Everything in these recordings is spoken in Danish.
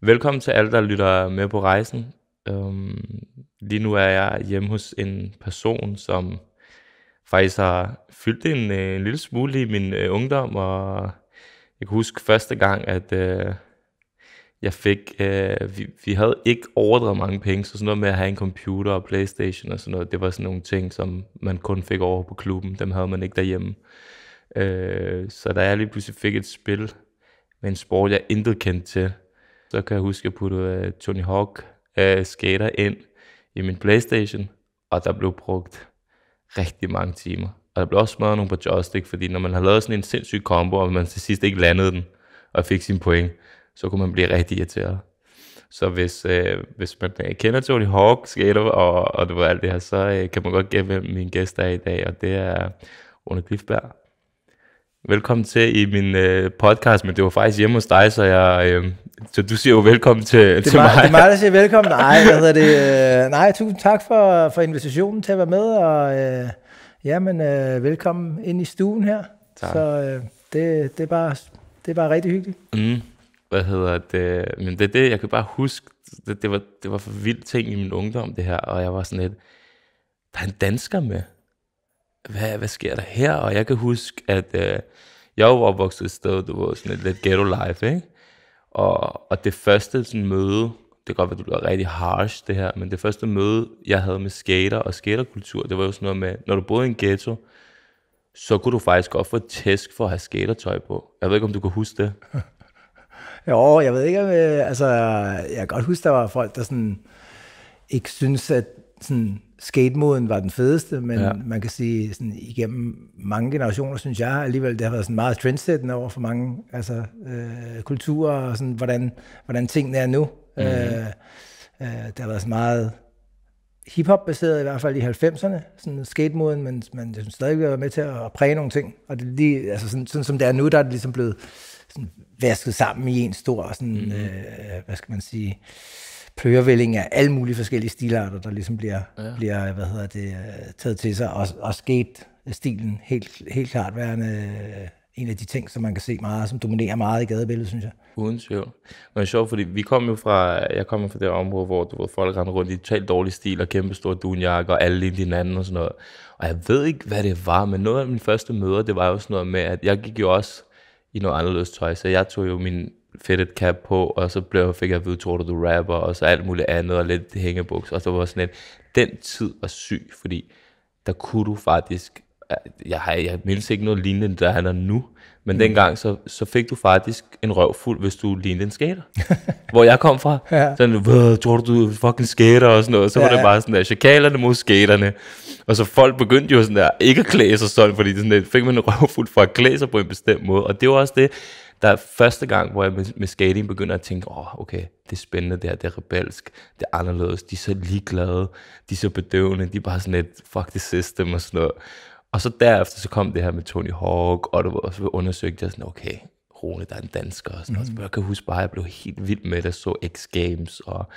Velkommen til alle, der lytter med på rejsen. Øhm, lige nu er jeg hjemme hos en person, som faktisk har fyldt en, øh, en lille smule i min øh, ungdom, og jeg kan huske første gang, at øh, jeg fik, øh, vi, vi havde ikke overdrevet mange penge, så sådan noget med at have en computer og Playstation og sådan noget, det var sådan nogle ting, som man kun fik over på klubben, dem havde man ikke derhjemme. Øh, så da jeg lige pludselig fik et spil med en sport, jeg intet kendte til, så kan jeg huske, at jeg puttede uh, Tony Hawk uh, skater ind i min Playstation, og der blev brugt rigtig mange timer. Og der blev også smadret nogle på joystick, fordi når man har lavet sådan en sindssyg combo, og man til sidst ikke landede den, og fik sin point, så kunne man blive rigtig irriteret. Så hvis, øh, hvis man øh, kender Tony Hawk, skater og, og det var alt det her, så øh, kan man godt gætte, hvem min gæst er i dag, og det er Rune Klifberg. Velkommen til i min øh, podcast, men det var faktisk hjemme hos dig, så jeg... Øh, så du siger jo velkommen til, det er til mig. Det er mig, der siger velkommen. Nej, hvad hedder det? Øh, nej, tusind tak for, for invitationen til at være med, og øh, jamen, øh, velkommen ind i stuen her. Tak. Så øh, det, det, er bare, det er bare rigtig hyggeligt. Mm, hvad hedder det? Men det er det, jeg kan bare huske, det, det, var, det var for vildt ting i min ungdom, det her, og jeg var sådan lidt, der er en dansker med hvad, hvad sker der her? Og jeg kan huske, at øh, jeg var opvokset et sted, det var sådan et lidt ghetto life, ikke? Og, og det første sådan, møde, det kan godt være, det bliver rigtig harsh det her, men det første møde, jeg havde med skater og skaterkultur, det var jo sådan noget med, når du boede i en ghetto, så kunne du faktisk godt få et tæsk for at have skatertøj på. Jeg ved ikke, om du kan huske det. jo, jeg ved ikke, om, øh, altså, jeg kan godt huske, der var folk, der sådan ikke synes, at sådan, skatemoden var den fedeste, men ja. man kan sige, sådan, igennem mange generationer, synes jeg alligevel, det har været sådan meget trendsættende over for mange altså, øh, kulturer, og sådan, hvordan, hvordan tingene er nu. Mm. Øh, øh, det har været sådan meget hiphop-baseret, i hvert fald i 90'erne, sådan skatemoden, men, men det synes stadig, vi har været med til at præge nogle ting. Og det lige, altså sådan, sådan, som det er nu, der er det ligesom blevet sådan, vasket sammen i en stor, sådan, mm. øh, hvad skal man sige, øh, plørevælling af alle mulige forskellige stilarter, der ligesom bliver, ja. bliver hvad hedder det, øh, taget til sig, og, og sket stilen helt, helt klart værende øh, en af de ting, som man kan se meget, som dominerer meget i gadebilledet, synes jeg. Uden tvivl. Men det er sjovt, fordi vi kom jo fra, jeg kommer fra det område, hvor du ved, folk rende rundt i totalt dårlig stil og kæmpe store dunjakker og alle lignede hinanden og sådan noget. Og jeg ved ikke, hvad det var, men noget af mine første møder, det var jo sådan noget med, at jeg gik jo også i noget anderledes tøj, så jeg tog jo min fedtet cap på, og så blev, fik jeg at vide, tror du, du rapper, og så alt muligt andet, og lidt hængebuks, og så var sådan lidt, den tid var syg, fordi der kunne du faktisk, øh, jeg, har, jeg mindes ikke noget lignende, der han er nu, men mm. dengang, så, så fik du faktisk en røv fuld, hvis du lignede en skater. hvor jeg kom fra. Ja. Sådan, hvad, tror du, du fucking skater og sådan noget. Så ja. var det bare sådan der, chakalerne mod skaterne. Og så folk begyndte jo sådan der, ikke at klæde sig sådan, fordi det sådan der, fik man en røv fuld for at klæde sig på en bestemt måde. Og det var også det, der er første gang, hvor jeg med, med skating begynder at tænke, åh, oh, okay, det er spændende, det her, det er rebelsk, det er anderledes, de er så ligeglade, de er så bedøvende, de er bare sådan et, fuck the system og sådan noget. Og så derefter, så kom det her med Tony Hawk, og, det var, og så undersøgte jeg sådan, okay, Rune, der er en dansker og sådan noget. Mm. Mm-hmm. Så jeg kan huske bare, at jeg blev helt vild med det, så X Games, og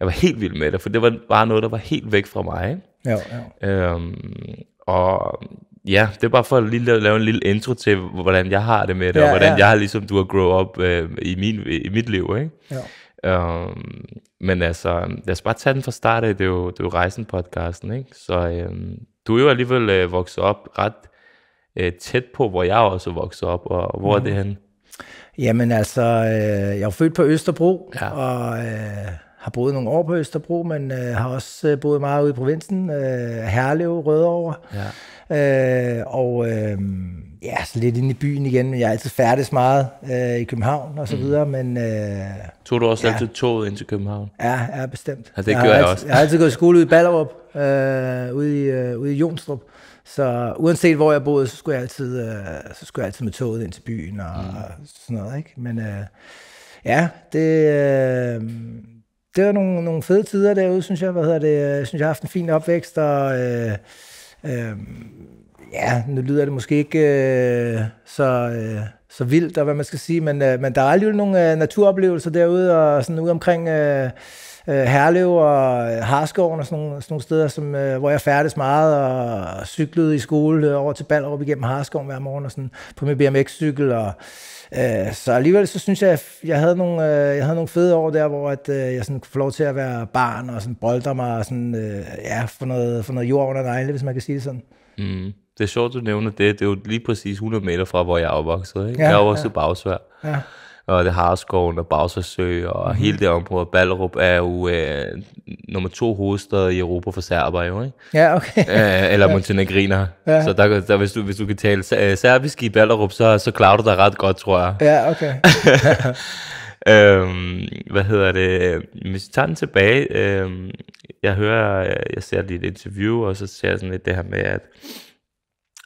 jeg var helt vild med det, for det var bare noget, der var helt væk fra mig. Ja, ja. Øhm, og ja, det er bare for at lige lave en lille intro til, hvordan jeg har det med det, ja, og hvordan ja. jeg har ligesom, du har grow up øh, i, min, i mit liv, ikke? Ja. Øhm, men altså, lad os bare tage den fra start af, det er jo, det er jo Rejsen-podcasten, ikke? Så øhm, du er jo alligevel øh, vokset op ret øh, tæt på, hvor jeg også vokset op, og, og hvor mm. er mhm. det henne? Jamen altså, øh, jeg er født på Østerbro, ja. og øh, har boet nogle år på Østerbro, men øh, har også øh, boet meget ude i provinsen, øh, Herlev, Rødovre. Ja Øh, og øh, ja, så lidt inde i byen igen, men jeg er altid færdig meget øh, i København og så mm. videre, mm. men... Øh, Tog du også ja. altid toget ind til København? Ja, ja bestemt. Ja, det jeg gør jeg, altid, også. jeg har altid gået i skole ude i Ballerup, øh, ude, i, øh, ude i Jonstrup, så uanset hvor jeg boede, så skulle jeg altid, øh, så skulle jeg altid med toget ind til byen og, mm. og sådan noget, ikke? Men øh, ja, det... Øh, det var nogle, nogle fede tider derude, synes jeg. Hvad hedder det? Jeg synes, jeg har haft en fin opvækst, og øh, Øh, ja, nu lyder det måske ikke øh, så, øh, så vildt, og hvad man skal sige, men, øh, men der er alligevel nogle øh, naturoplevelser derude, og sådan ude omkring øh, øh Herlev og øh, Harskoven og sådan nogle, sådan nogle steder, som, øh, hvor jeg færdes meget, og cyklede i skole øh, over til Ballerup igennem Harskoven hver morgen, og sådan på min BMX-cykel, og Øh, så alligevel så synes jeg, at jeg havde nogle, øh, jeg havde nogle fede år der, hvor at, øh, jeg sådan kunne få lov til at være barn og sådan bolde mig og sådan, øh, ja, få noget, få noget jord under negle, hvis man kan sige det sådan. Mm. Det er sjovt, du nævner det. Det er jo lige præcis 100 meter fra, hvor jeg er opvokset. Ikke? Ja, jeg er opvokset ja. bagsvær. Ja og det Harsgården og Bagsersø og mm. hele det område. Ballerup er jo øh, nummer to hovedstad i Europa for serber, jo, ikke? Ja, okay. Æ, øh, eller montenegriner. Ja. Så der, der, hvis, du, hvis du kan tale øh, serbisk i Ballerup, så, så klarer du dig ret godt, tror jeg. Ja, okay. øhm, hvad hedder det? Hvis vi tager den tilbage, øhm, jeg hører, jeg, jeg ser dit interview, og så ser jeg sådan lidt det her med, at,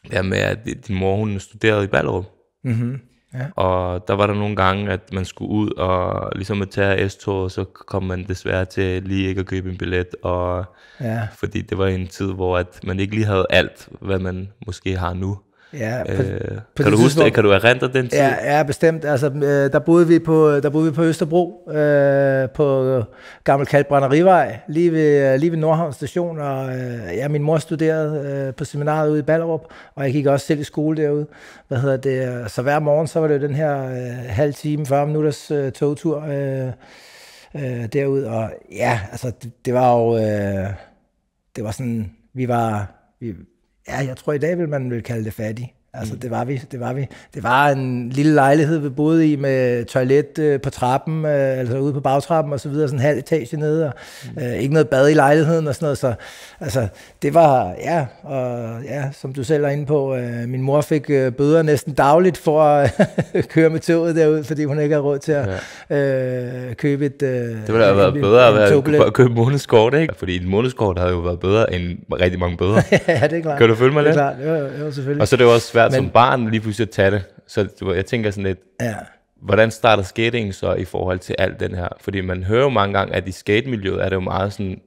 det her med, at din mor, hun studerede i Ballerup. Mm-hmm. Ja. Og der var der nogle gange, at man skulle ud og ligesom at tage S-toget, så kom man desværre til lige ikke at købe en billet. Og, ja. Fordi det var en tid, hvor at man ikke lige havde alt, hvad man måske har nu. Ja, på, øh, på kan, du huske det? kan du erindre den tid? Ja, ja bestemt. Altså, øh, der, boede vi på, der boede vi på Østerbro, øh, på Gammel Kalkbrænderivej, lige ved, øh, lige ved Nordhavn Station. Og, øh, ja, min mor studerede øh, på seminaret ude i Ballerup, og jeg gik også selv i skole derude. Hvad hedder det? Så hver morgen, så var det jo den her øh, halv time, 40 minutters øh, togtur øh, øh, derud. Og ja, altså, det, det var jo... Øh, det var sådan... Vi var... Vi, Ja, jeg tror i dag vil man vil kalde det fattig. Altså, mm. det var vi, det var vi. Det var en lille lejlighed, vi boede i med toilet øh, på trappen, øh, altså ude på bagtrappen og så videre, sådan en halv etage nede, og mm. øh, ikke noget bad i lejligheden og sådan noget, så altså, det var, ja, og ja, som du selv er inde på, øh, min mor fik øh, bøder næsten dagligt for at køre med toget derud, fordi hun ikke havde råd til at øh, købe et... Øh, det ville have været en, bedre en, at, være, at købe månedskort, ikke? Fordi en månedskort havde jo været bedre end rigtig mange bøder. ja, det er klart. Kan du følge mig lidt? Det er lidt? klart, jo, jo, selvfølgelig. Og så er det jo også svært svært men, som barn lige pludselig at tage det. Så jeg tænker sådan lidt, ja. hvordan starter skating så i forhold til alt den her? Fordi man hører jo mange gange, at i skatemiljøet er det jo meget sådan,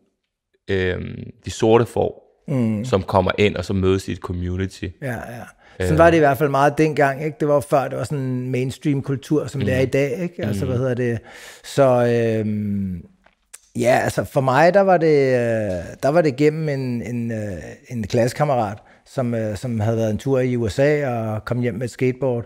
øhm, de sorte får, mm. som kommer ind og så mødes i et community. Ja, ja. Sådan var det i hvert fald meget dengang, ikke? Det var før, det var sådan en mainstream kultur, som mm. det er mm. i dag, ikke? Altså, mm. hvad hedder det? Så, øhm, ja, altså for mig, der var det, øh, der var det gennem en, en, øh, en klassekammerat, som, øh, som havde været en tur i USA og kom hjem med et skateboard.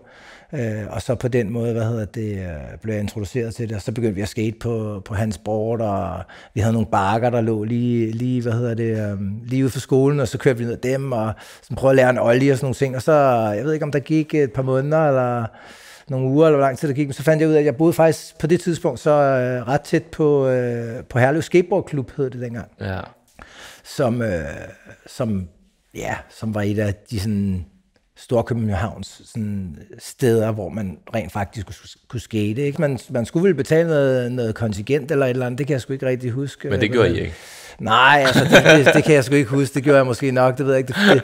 Øh, og så på den måde, hvad hedder det, øh, blev jeg introduceret til det, og så begyndte vi at skate på, på hans board, og vi havde nogle bakker, der lå lige, lige hvad hedder det, øh, lige ude for skolen, og så kørte vi ned dem, og så prøvede at lære en ollie og sådan nogle ting, og så, jeg ved ikke om der gik et par måneder, eller nogle uger, eller hvor lang tid der gik, men så fandt jeg ud af, at jeg boede faktisk på det tidspunkt så øh, ret tæt på, øh, på Herlev Skateboard Klub, hed det dengang. Ja. Som, øh, som ja, som var et af de sådan, Københavns sådan, steder, hvor man rent faktisk kunne, kunne skate. Ikke? Man, man skulle vel betale noget, noget kontingent eller et eller andet, det kan jeg sgu ikke rigtig huske. Men det øh, gjorde I ikke? Nej, altså, det, det, det kan jeg sgu ikke huske. Det gjorde jeg måske nok, det ved jeg ikke. Det, det,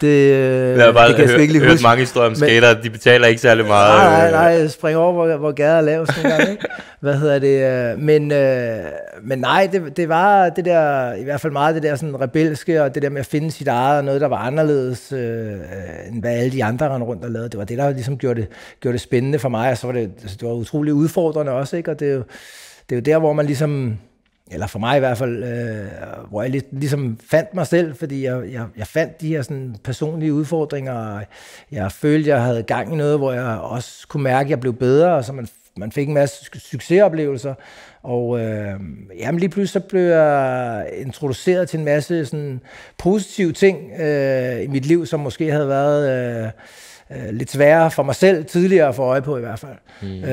det, jeg øh, har bare det kan jeg sgu ikke lige huske. mange historier om skater, de betaler ikke særlig meget. Nej, nej, øh. nej spring over, hvor, hvor gader er lavest nogle gang, ikke? Hvad hedder det? Øh, men, øh, men nej, det, det var det der, i hvert fald meget det der sådan rebelske, og det der med at finde sit eget, og noget, der var anderledes, øh, end hvad alle de andre rendte rundt og lavede. Det var det, der ligesom gjorde det, gjorde det spændende for mig, og så var det, altså, det var utroligt udfordrende også, ikke? Og det er jo, det er jo der, hvor man ligesom eller for mig i hvert fald, øh, hvor jeg lidt, ligesom fandt mig selv, fordi jeg, jeg, jeg fandt de her sådan, personlige udfordringer, og jeg følte, jeg havde gang i noget, hvor jeg også kunne mærke, at jeg blev bedre, og så man, man fik en masse succesoplevelser, og øh, jamen lige pludselig så blev jeg introduceret til en masse sådan, positive ting øh, i mit liv, som måske havde været... Øh, øh, lidt sværere for mig selv tidligere at få øje på i hvert fald. Mm.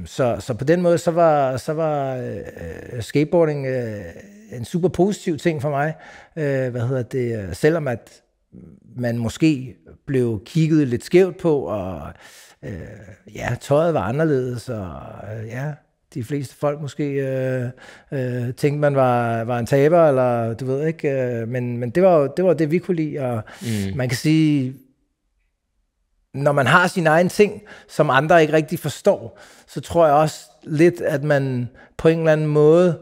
Øh, så, så på den måde, så var, så var øh, skateboarding øh, en super positiv ting for mig. Øh, hvad hedder det? Selvom at man måske blev kigget lidt skævt på, og øh, ja, tøjet var anderledes, og øh, ja, de fleste folk måske øh, øh, tænkte, man var, var en taber, eller du ved ikke, øh, men, men det, var, det var det, vi kunne lide, og mm. man kan sige, når man har sin egen ting, som andre ikke rigtig forstår, så tror jeg også lidt, at man på en eller anden måde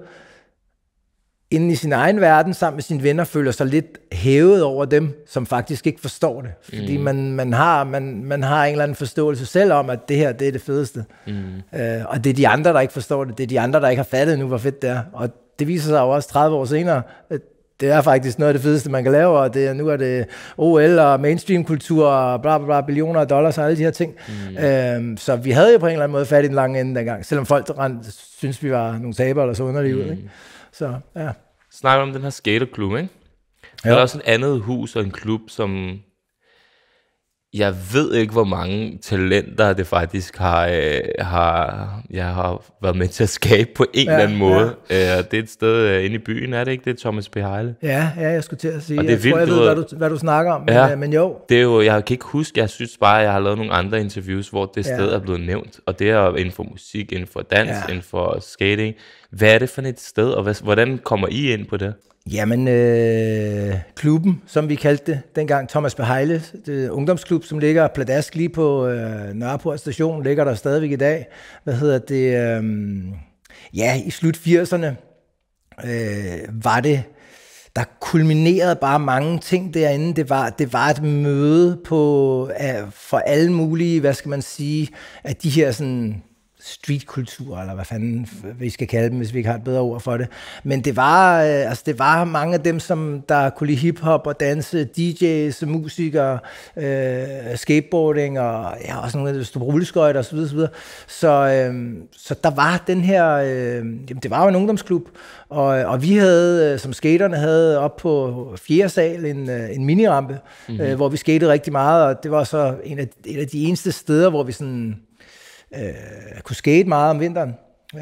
inden i sin egen verden sammen med sine venner føler sig lidt hævet over dem, som faktisk ikke forstår det. Fordi mm. man, man, har, man, man har en eller anden forståelse selv om, at det her det er det fedeste. Mm. Øh, og det er de andre, der ikke forstår det. Det er de andre, der ikke har fattet nu, hvor fedt det er. Og det viser sig jo også 30 år senere, at det er faktisk noget af det fedeste, man kan lave, og det, nu er det OL og mainstream-kultur og bla bla bla, billioner af dollars og alle de her ting. Mm. Øhm, så vi havde jo på en eller anden måde fat i den lange ende dengang, selvom folk rent, synes vi var nogle taber eller så underlige mm. ud. Ikke? Så, ja. Snakker om den her skaterklub, ikke? Ja. Der er også et andet hus og en klub, som jeg ved ikke, hvor mange talenter det faktisk har, øh, har jeg har været med til at skabe på en ja, eller anden måde. Ja. Øh, og det er et sted øh, inde i byen, er det ikke? Det er Thomas P. Heile. Ja, ja, jeg skulle til at sige. Og det er jeg vildt, tror, jeg ved, hvad du, hvad du snakker om, ja, men, øh, men jo. Det er jo, jeg kan ikke huske, jeg synes bare, at jeg har lavet nogle andre interviews, hvor det ja. sted er blevet nævnt. Og det er inden for musik, inden for dans, ja. inden for skating. Hvad er det for et sted, og hvad, hvordan kommer I ind på det? Jamen, øh, klubben, som vi kaldte det dengang, Thomas Beheile, det ungdomsklub, som ligger pladask lige på øh, Nørreport station, ligger der stadigvæk i dag. Hvad hedder det? Øh, ja, i slut 80'erne øh, var det, der kulminerede bare mange ting derinde. Det var, det var et møde på, af, for alle mulige, hvad skal man sige, at de her sådan streetkultur, eller hvad fanden vi skal kalde dem, hvis vi ikke har et bedre ord for det. Men det var, øh, altså, det var mange af dem, som der kunne lide hiphop og danse, DJ's, musikere, øh, skateboarding og ja, også nogle af det store rulleskøjter osv. osv. Så, øh, så der var den her, øh, jamen, det var jo en ungdomsklub, og, og vi havde, øh, som skaterne havde op på fjerde sal, en, øh, en minirampe, mm-hmm. øh, hvor vi skatede rigtig meget, og det var så en af, en af de eneste steder, hvor vi sådan øh, kunne skate meget om vinteren.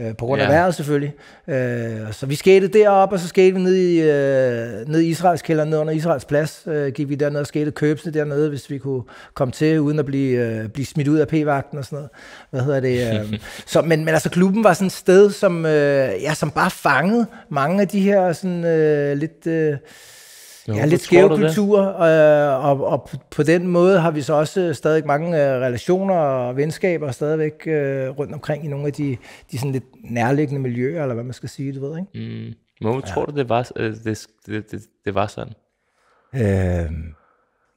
Øh, på grund af ja. vejret selvfølgelig. Øh, så vi skatede derop, og så skatede vi ned i, øh, ned i Israels kælder, ned under Israels plads. Øh, gik vi dernede og skatede købsene dernede, hvis vi kunne komme til, uden at blive, øh, blive smidt ud af p-vagten og sådan noget. Hvad hedder det? Øh. så, men, men altså, klubben var sådan et sted, som, øh, ja, som bare fangede mange af de her sådan, øh, lidt... Øh, Ja, ja, lidt skæve kultur, øh, og, og på den måde har vi så også stadig mange øh, relationer og venskaber stadigvæk øh, rundt omkring i nogle af de, de sådan lidt nærliggende miljøer, eller hvad man skal sige, du ved, ikke? Mm. Men ja. tror du, det var, øh, det, det, det, det var sådan? Øh,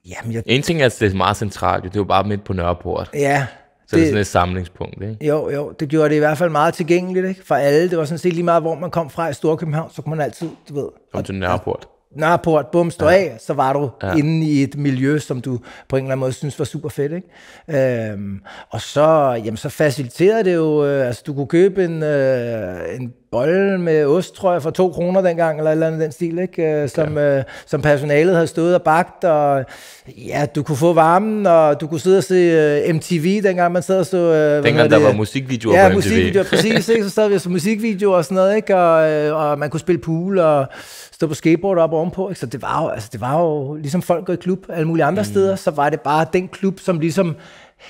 jamen, jeg... En ting er, at det er meget centralt, det er jo bare midt på Nørreport. Ja, så det, det er sådan et samlingspunkt, ikke? Jo, jo. Det gjorde det i hvert fald meget tilgængeligt, ikke? For alle. Det var sådan set lige meget, hvor man kom fra i Storkøbenhavn, så kunne man altid, du ved... Kom til Nørreport. Nørreport, bum, står ja. af, så var du ja. inde i et miljø, som du på en eller anden måde synes var super fedt. Ikke? Øhm, og så, jamen, så faciliterede det jo, øh, altså du kunne købe en, øh, en bolle med ost, tror jeg, for to kroner dengang, eller eller andet den stil, ikke? Øh, som, ja. øh, som personalet havde stået og bagt, og ja, du kunne få varmen, og du kunne sidde og se uh, øh, MTV, dengang man sad og så... Uh, dengang der var musikvideoer ja, på MTV. Ja, musikvideoer, præcis, ikke? Så sad vi og så musikvideoer og sådan noget, ikke? Og, og man kunne spille pool, og stå på skateboard op ovenpå, ikke? Så det var jo, altså, det var jo ligesom folk går i klub alle mulige andre mm. steder, så var det bare den klub, som ligesom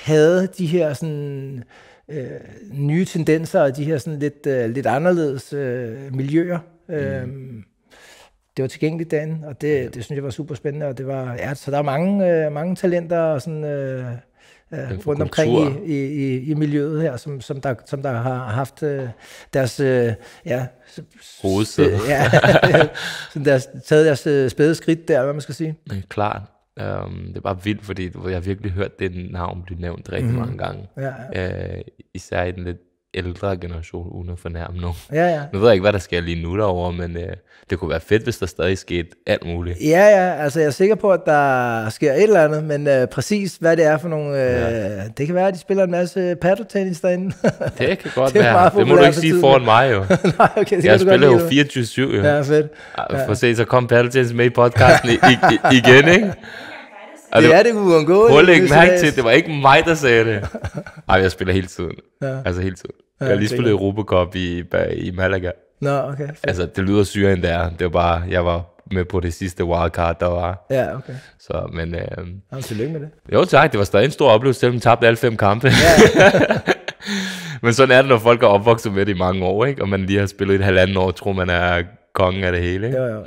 havde de her sådan øh, nye tendenser og de her sådan lidt, øh, lidt anderledes øh, miljøer. Øh, mm. Det var tilgængeligt dagen, og det, det synes jeg var super spændende, og det var, ja, så der er mange, øh, mange talenter og sådan, øh, øh, rundt omkring i, i, i, i miljøet her, som, som, der, som der har haft øh, deres... Øh, ja, Hovedsæde. ja, som deres, taget deres øh, spæde skridt der, hvad man skal sige. klart. Um, det er bare vildt, fordi du, jeg har virkelig hørt det navn blive nævnt rigtig mm. mange gange. Ja, ja. Uh, især i den lidt ældre generation, uden at fornærme nogen. Ja, ja. Nu ved jeg ikke, hvad der sker lige nu derovre, men øh, det kunne være fedt, hvis der stadig skete alt muligt. Ja, ja, altså jeg er sikker på, at der sker et eller andet, men øh, præcis hvad det er for nogle... Øh, ja. Det kan være, at de spiller en masse paddeltennis derinde. det kan godt det være. Det må du ikke sige foran mig jo. Nej, okay, det jeg spiller jo 24-7 jo. Ja, fedt. Ja. For se, så kom paddeltennis med i podcasten i, i, igen, ikke? Og det, det er det uundgåeligt. Prøv at lægge mærke til, det var ikke mig, der sagde det. Nej, jeg spiller hele tiden. Ja. Altså hele tiden. Ja, jeg har lige spillet Europa Cup i, i Malaga. Nå, okay. Fint. Altså, det lyder syre end det er. Det var bare, jeg var med på det sidste wildcard, der var. Ja, okay. Så, men... Øh, Jamen, tillykke med det. Jo, tak. Det var stadig en stor oplevelse, selvom vi tabte alle fem kampe. Ja. men sådan er det, når folk har opvokset med det i mange år, ikke? Og man lige har spillet et halvandet år, tror man er kongen af det hele, ikke? Jo, jo. jo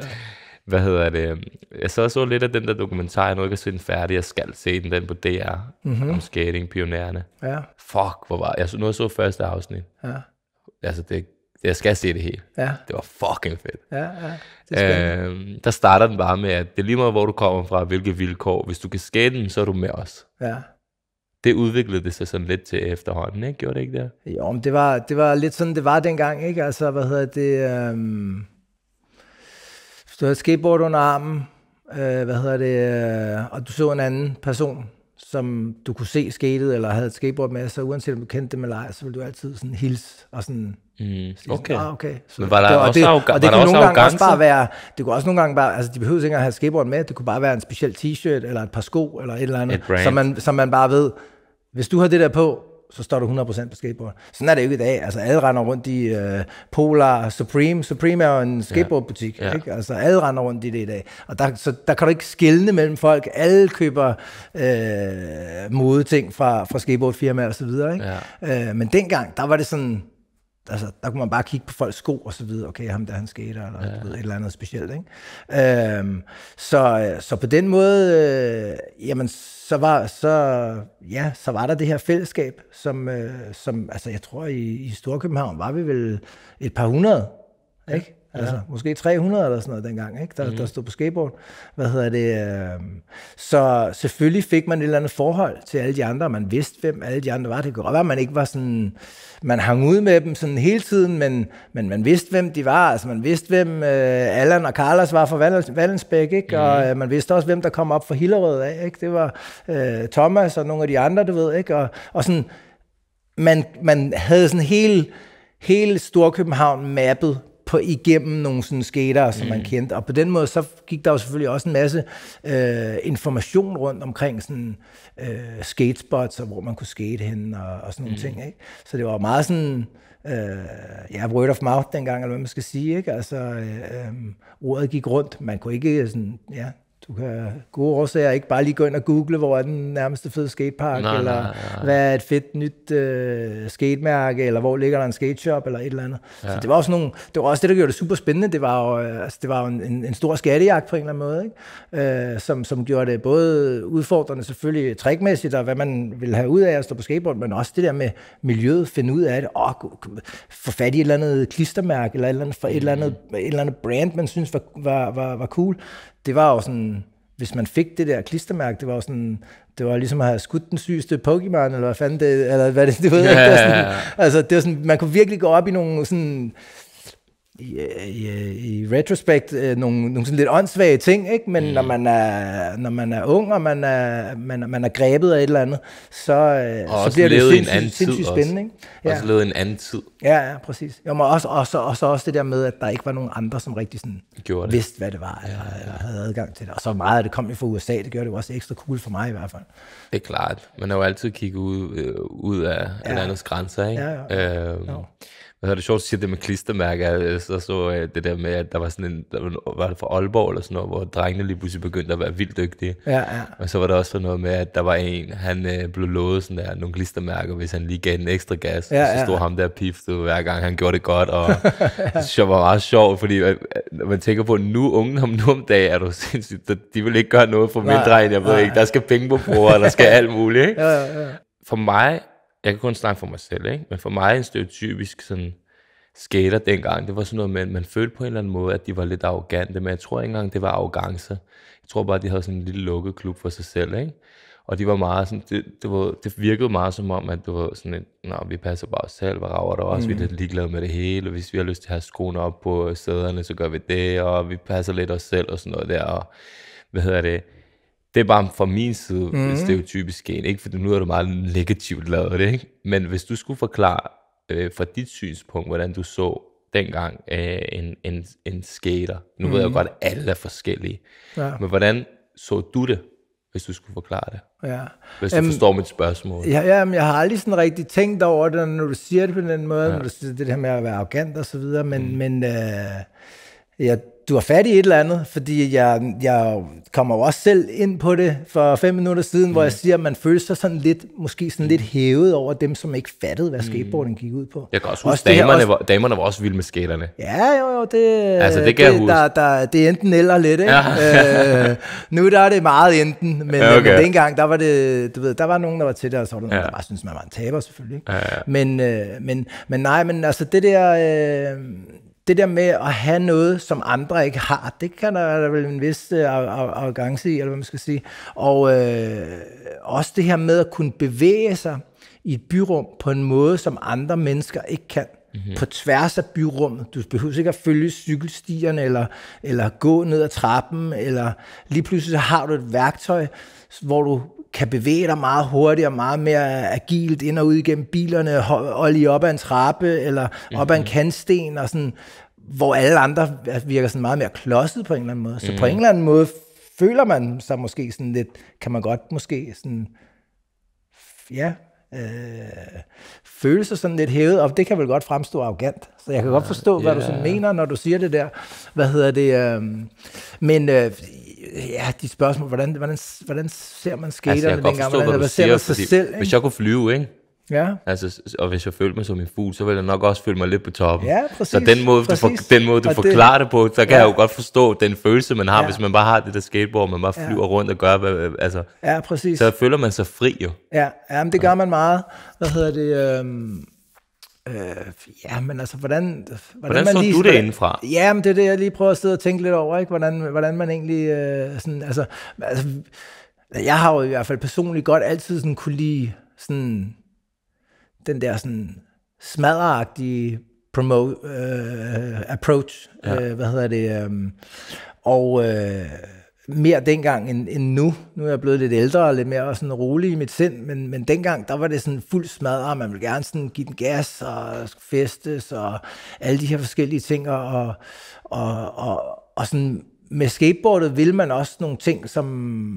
hvad hedder det, jeg sad og så lidt af den der dokumentar, jeg nu ikke har set den færdig, jeg skal se den, den på DR, mm-hmm. om skating, pionerne. Ja. Fuck, hvor var jeg, nu jeg så første afsnit. Ja. Altså, det, jeg skal se det hele. Ja. Det var fucking fedt. Ja, ja. Det er øhm, der starter den bare med, at det er lige meget, hvor du kommer fra, hvilke vilkår. Hvis du kan skate den, så er du med os. Ja. Det udviklede det sig sådan lidt til efterhånden, ikke? Gjorde det ikke det? Jo, men det var, det var lidt sådan, det var dengang, ikke? Altså, hvad hedder det... Øhm så skateboard under armen, øh, hvad hedder det, øh, og du så en anden person, som du kunne se skatet, eller havde et skateboard med, så uanset om du kendte dem eller ej, så ville du altid sådan hilse og sådan Mm, okay. Ah, okay. Så, Men var der det, også, det, og det, og det kunne nogle gange også bare være, det kunne også nogle gange bare, altså de behøvede ikke at have skateboard med, det kunne bare være en speciel t-shirt, eller et par sko, eller et eller andet, et så man, så man bare ved, hvis du har det der på, så står du 100% på skateboard. Sådan er det jo ikke i dag. Altså, alle render rundt i øh, Polar, Supreme. Supreme er jo en skateboardbutik. Ja. Ikke? Altså, alle render rundt i det i dag. Og der, så, der kan du ikke skille mellem folk. Alle køber øh, modeting fra, fra skateboardfirmaer og så videre. Ikke? Ja. Øh, men dengang, der var det sådan... Altså, der kunne man bare kigge på folks sko og så videre. Okay, ham der, han skater, eller ja. du ved, et eller andet specielt. Ikke? Øhm, øh, så, så på den måde, øh, jamen så var, så, ja, så var der det her fællesskab, som, øh, som altså jeg tror i, i Storkøbenhavn var vi vel et par hundrede, ikke? Altså, ja. Måske 300 eller sådan noget dengang, ikke? Der, mm. der mhm. stod på skateboard. Hvad hedder det? Øhm, så selvfølgelig fik man et eller andet forhold til alle de andre. Man vidste, hvem alle de andre var. Det kunne godt være, man ikke var sådan... Man hang ud med dem sådan hele tiden, men, men man vidste, hvem de var. Altså, man vidste, hvem uh, Allan og Carlos var fra Vallensbæk, ikke? Mm. Og uh, man vidste også, hvem der kom op fra Hillerød af, ikke? Det var uh, Thomas og nogle af de andre, du ved, ikke? Og, og sådan... Man, man havde sådan hele hele Storkøbenhavn mappet på, igennem nogle sådan skater, som mm. man kendte. Og på den måde, så gik der jo selvfølgelig også en masse øh, information rundt omkring sådan øh, skatespots, og hvor man kunne skate hen og, og sådan nogle mm. ting. Ikke? Så det var meget sådan øh, ja, word of mouth dengang, eller hvad man skal sige. Ikke? Altså, øh, øh, ordet gik rundt. Man kunne ikke sådan, ja, du kan gode årsager ikke bare lige gå ind og google, hvor er den nærmeste fede skatepark, nej, eller nej, nej. hvad er et fedt nyt øh, skatemærke, eller hvor ligger der en skateshop, eller et eller andet. Ja. Så det var, også nogle, det var også det, der gjorde det super spændende. Det var jo, øh, altså, det var jo en, en, en stor skattejagt på en eller anden måde, ikke? Øh, som, som gjorde det både udfordrende selvfølgelig trækmæssigt, og hvad man ville have ud af at stå på skateboard, men også det der med miljøet, finde ud af det, åh, få fat i et eller andet klistermærke, eller et eller andet, for et, eller andet, et eller andet brand, man synes var, var, var, var cool det var jo sådan, hvis man fik det der klistermærke, det var jo sådan, det var ligesom at have skudt den sygeste Pokémon, eller hvad fanden det, eller hvad det, du ved, ja, ja, ja. Det var sådan, altså det var sådan, man kunne virkelig gå op i nogle sådan, i, i, i retrospekt øh, nogle, nogle sådan lidt åndssvage ting, ikke? men mm. når, man er, når man er ung, og man er, man, man er grebet af et eller andet, så, øh, og så bliver det sindssygt, en anden tid spændende. Ikke? Ja. Også levet en anden tid. Ja, ja præcis. Jo, men også, også, også, også det der med, at der ikke var nogen andre, som rigtig sådan gjorde det. vidste, hvad det var, eller, ja, ja. eller havde adgang til det. Og så meget af det kom jo fra USA, det gjorde det jo også ekstra cool for mig i hvert fald. Det er klart. Man har jo altid kigget ud, øh, ud af ja. andet grænser. Ikke? Ja, ja. Øh, ja er det sjovt, at sige det med klistermærker. Så så jeg det der med, at der var sådan en, der var det fra Aalborg eller sådan noget, hvor drengene lige pludselig begyndte at være vildt dygtige. Ja, ja. Og så var der også noget med, at der var en, han øh, blev lovet sådan der, nogle klistermærker, hvis han lige gav en ekstra gas. Ja, Så stod ham der piftet hver gang, han gjorde det godt. Og ja. det var meget sjovt, fordi øh, når man tænker på, at nu ungdom nu om dagen, er du sindssygt, de vil ikke gøre noget for mindre end, jeg nej. ikke, der skal penge på bordet, der skal alt muligt. Ikke? Ja, ja, ja. For mig jeg kan kun snakke for mig selv, ikke? men for mig en stereotypisk sådan skater dengang, det var sådan noget med, at man følte på en eller anden måde, at de var lidt arrogante, men jeg tror ikke engang, det var arrogance. Jeg tror bare, at de havde sådan en lille lukket klub for sig selv, ikke? Og de var meget sådan, det, det, var, det virkede meget som om, at det var sådan et, Nå, vi passer bare os selv, hvad rager der også, mm. vi er mm. lidt ligeglade med det hele, hvis vi har lyst til at have skoene op på sæderne, så gør vi det, og vi passer lidt os selv og sådan noget der, og hvad hedder det, det er bare fra min side mm. stereotypisk gen, ikke? For nu er du meget negativt lavet det, ikke? Men hvis du skulle forklare øh, fra dit synspunkt, hvordan du så dengang øh, en, en, en skater. Nu mm. ved jeg mhm. godt, at alle er forskellige. Ja. Men hvordan så du det, hvis du skulle forklare det? Ja. Hvis du Æm, øhm, forstår mit spørgsmål. Ja, ja, men jeg har aldrig sådan rigtig tænkt over det, når du siger det på den måde, ja. når du siger det her med at være arrogant og så videre, men, mm. men øh, jeg du har fat i et eller andet, fordi jeg, jeg kommer jo også selv ind på det for fem minutter siden, mm. hvor jeg mm. siger, at man føler sig sådan lidt, måske sådan mm. lidt hævet over dem, som ikke fattede, hvad mm. skateboarden gik ud på. Jeg kan også huske, også damerne, også... var, damerne var også vilde med skaterne. Ja, jo, jo, det, altså, det, kan det, jeg huske. Der, der, det er enten eller lidt, ikke? Ja. øh, nu der er det meget enten, men, okay. men dengang, der var det, du ved, der var nogen, der var til det, og så var der ja. nogen, der bare syntes, man var en taber selvfølgelig. Ja, ja. Men, øh, men, men nej, men altså det der... Øh, det der med at have noget, som andre ikke har, det kan der, der vel en vis øh, arrogance i, eller hvad man skal sige. Og øh, også det her med at kunne bevæge sig i et byrum på en måde, som andre mennesker ikke kan. Mm-hmm. På tværs af byrummet. Du behøver ikke at følge cykelstierne, eller, eller gå ned ad trappen, eller lige pludselig har du et værktøj, hvor du kan bevæge dig meget hurtigere, meget mere agilt ind og ud igennem bilerne, og lige op ad en trappe, eller mm-hmm. op ad en mhm. kantsten, og sådan, hvor alle andre virker sådan meget mere klodset på en eller anden måde. Så mm. på en mhm. eller anden måde føler man sig måske sådan lidt, kan man godt måske sådan, ja, øh, føle sig sådan lidt hævet op. Det kan vel godt fremstå arrogant. Så jeg kan godt forstå, hvad yeah. du sådan mener, når du siger det der. Hvad hedder det? Øh, men øh, ja, de spørgsmål, hvordan, hvordan, hvordan ser man skaterne altså, dengang? Forstå, hvordan, hvad, hvad ser man sig selv? Hvis jeg kunne flyve, ikke? Ja. Altså, og hvis jeg følte mig som en fugl, så ville jeg nok også føle mig lidt på toppen. Ja, præcis. Så den måde, præcis. du, for, den måde, du og forklarer det, det på, så kan ja. jeg jo godt forstå den følelse, man har, ja. hvis man bare har det der skateboard, man bare flyver ja. rundt og gør, hvad, altså, ja, præcis. så føler man sig fri jo. Ja, ja men det gør man meget. Hvad hedder det? Øhm, øh, ja, men altså, hvordan... Hvordan, hvordan man så lige, du det indenfra? Ja, men det er det, jeg lige prøver at sidde og tænke lidt over, ikke? Hvordan, hvordan man egentlig... Øh, sådan, altså, altså, jeg har jo i hvert fald personligt godt altid sådan kunne lide sådan den der sådan smadragtige promote, øh, approach, ja. øh, hvad hedder det, øh, og øh, mere dengang end, end nu. Nu er jeg blevet lidt ældre og lidt mere sådan rolig i mit sind, men, men dengang, der var det sådan fuld smadre, man ville gerne sådan give den gas og festes og alle de her forskellige ting, og, og, og, og sådan med skateboardet vil man også nogle ting, som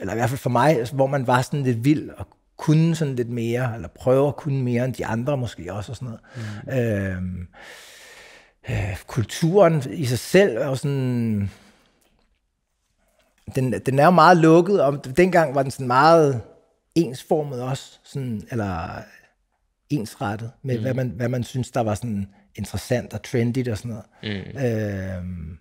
eller i hvert fald for mig, hvor man var sådan lidt vild og kunne sådan lidt mere, eller prøver at kunne mere end de andre måske også, og sådan noget. Mm. Øhm, øh, kulturen i sig selv er jo sådan... Den, den er jo meget lukket, og dengang var den sådan meget ensformet også, sådan, eller ensrettet med, mm. hvad, man, hvad man synes, der var sådan interessant og trendy og sådan noget. Mm. Øhm,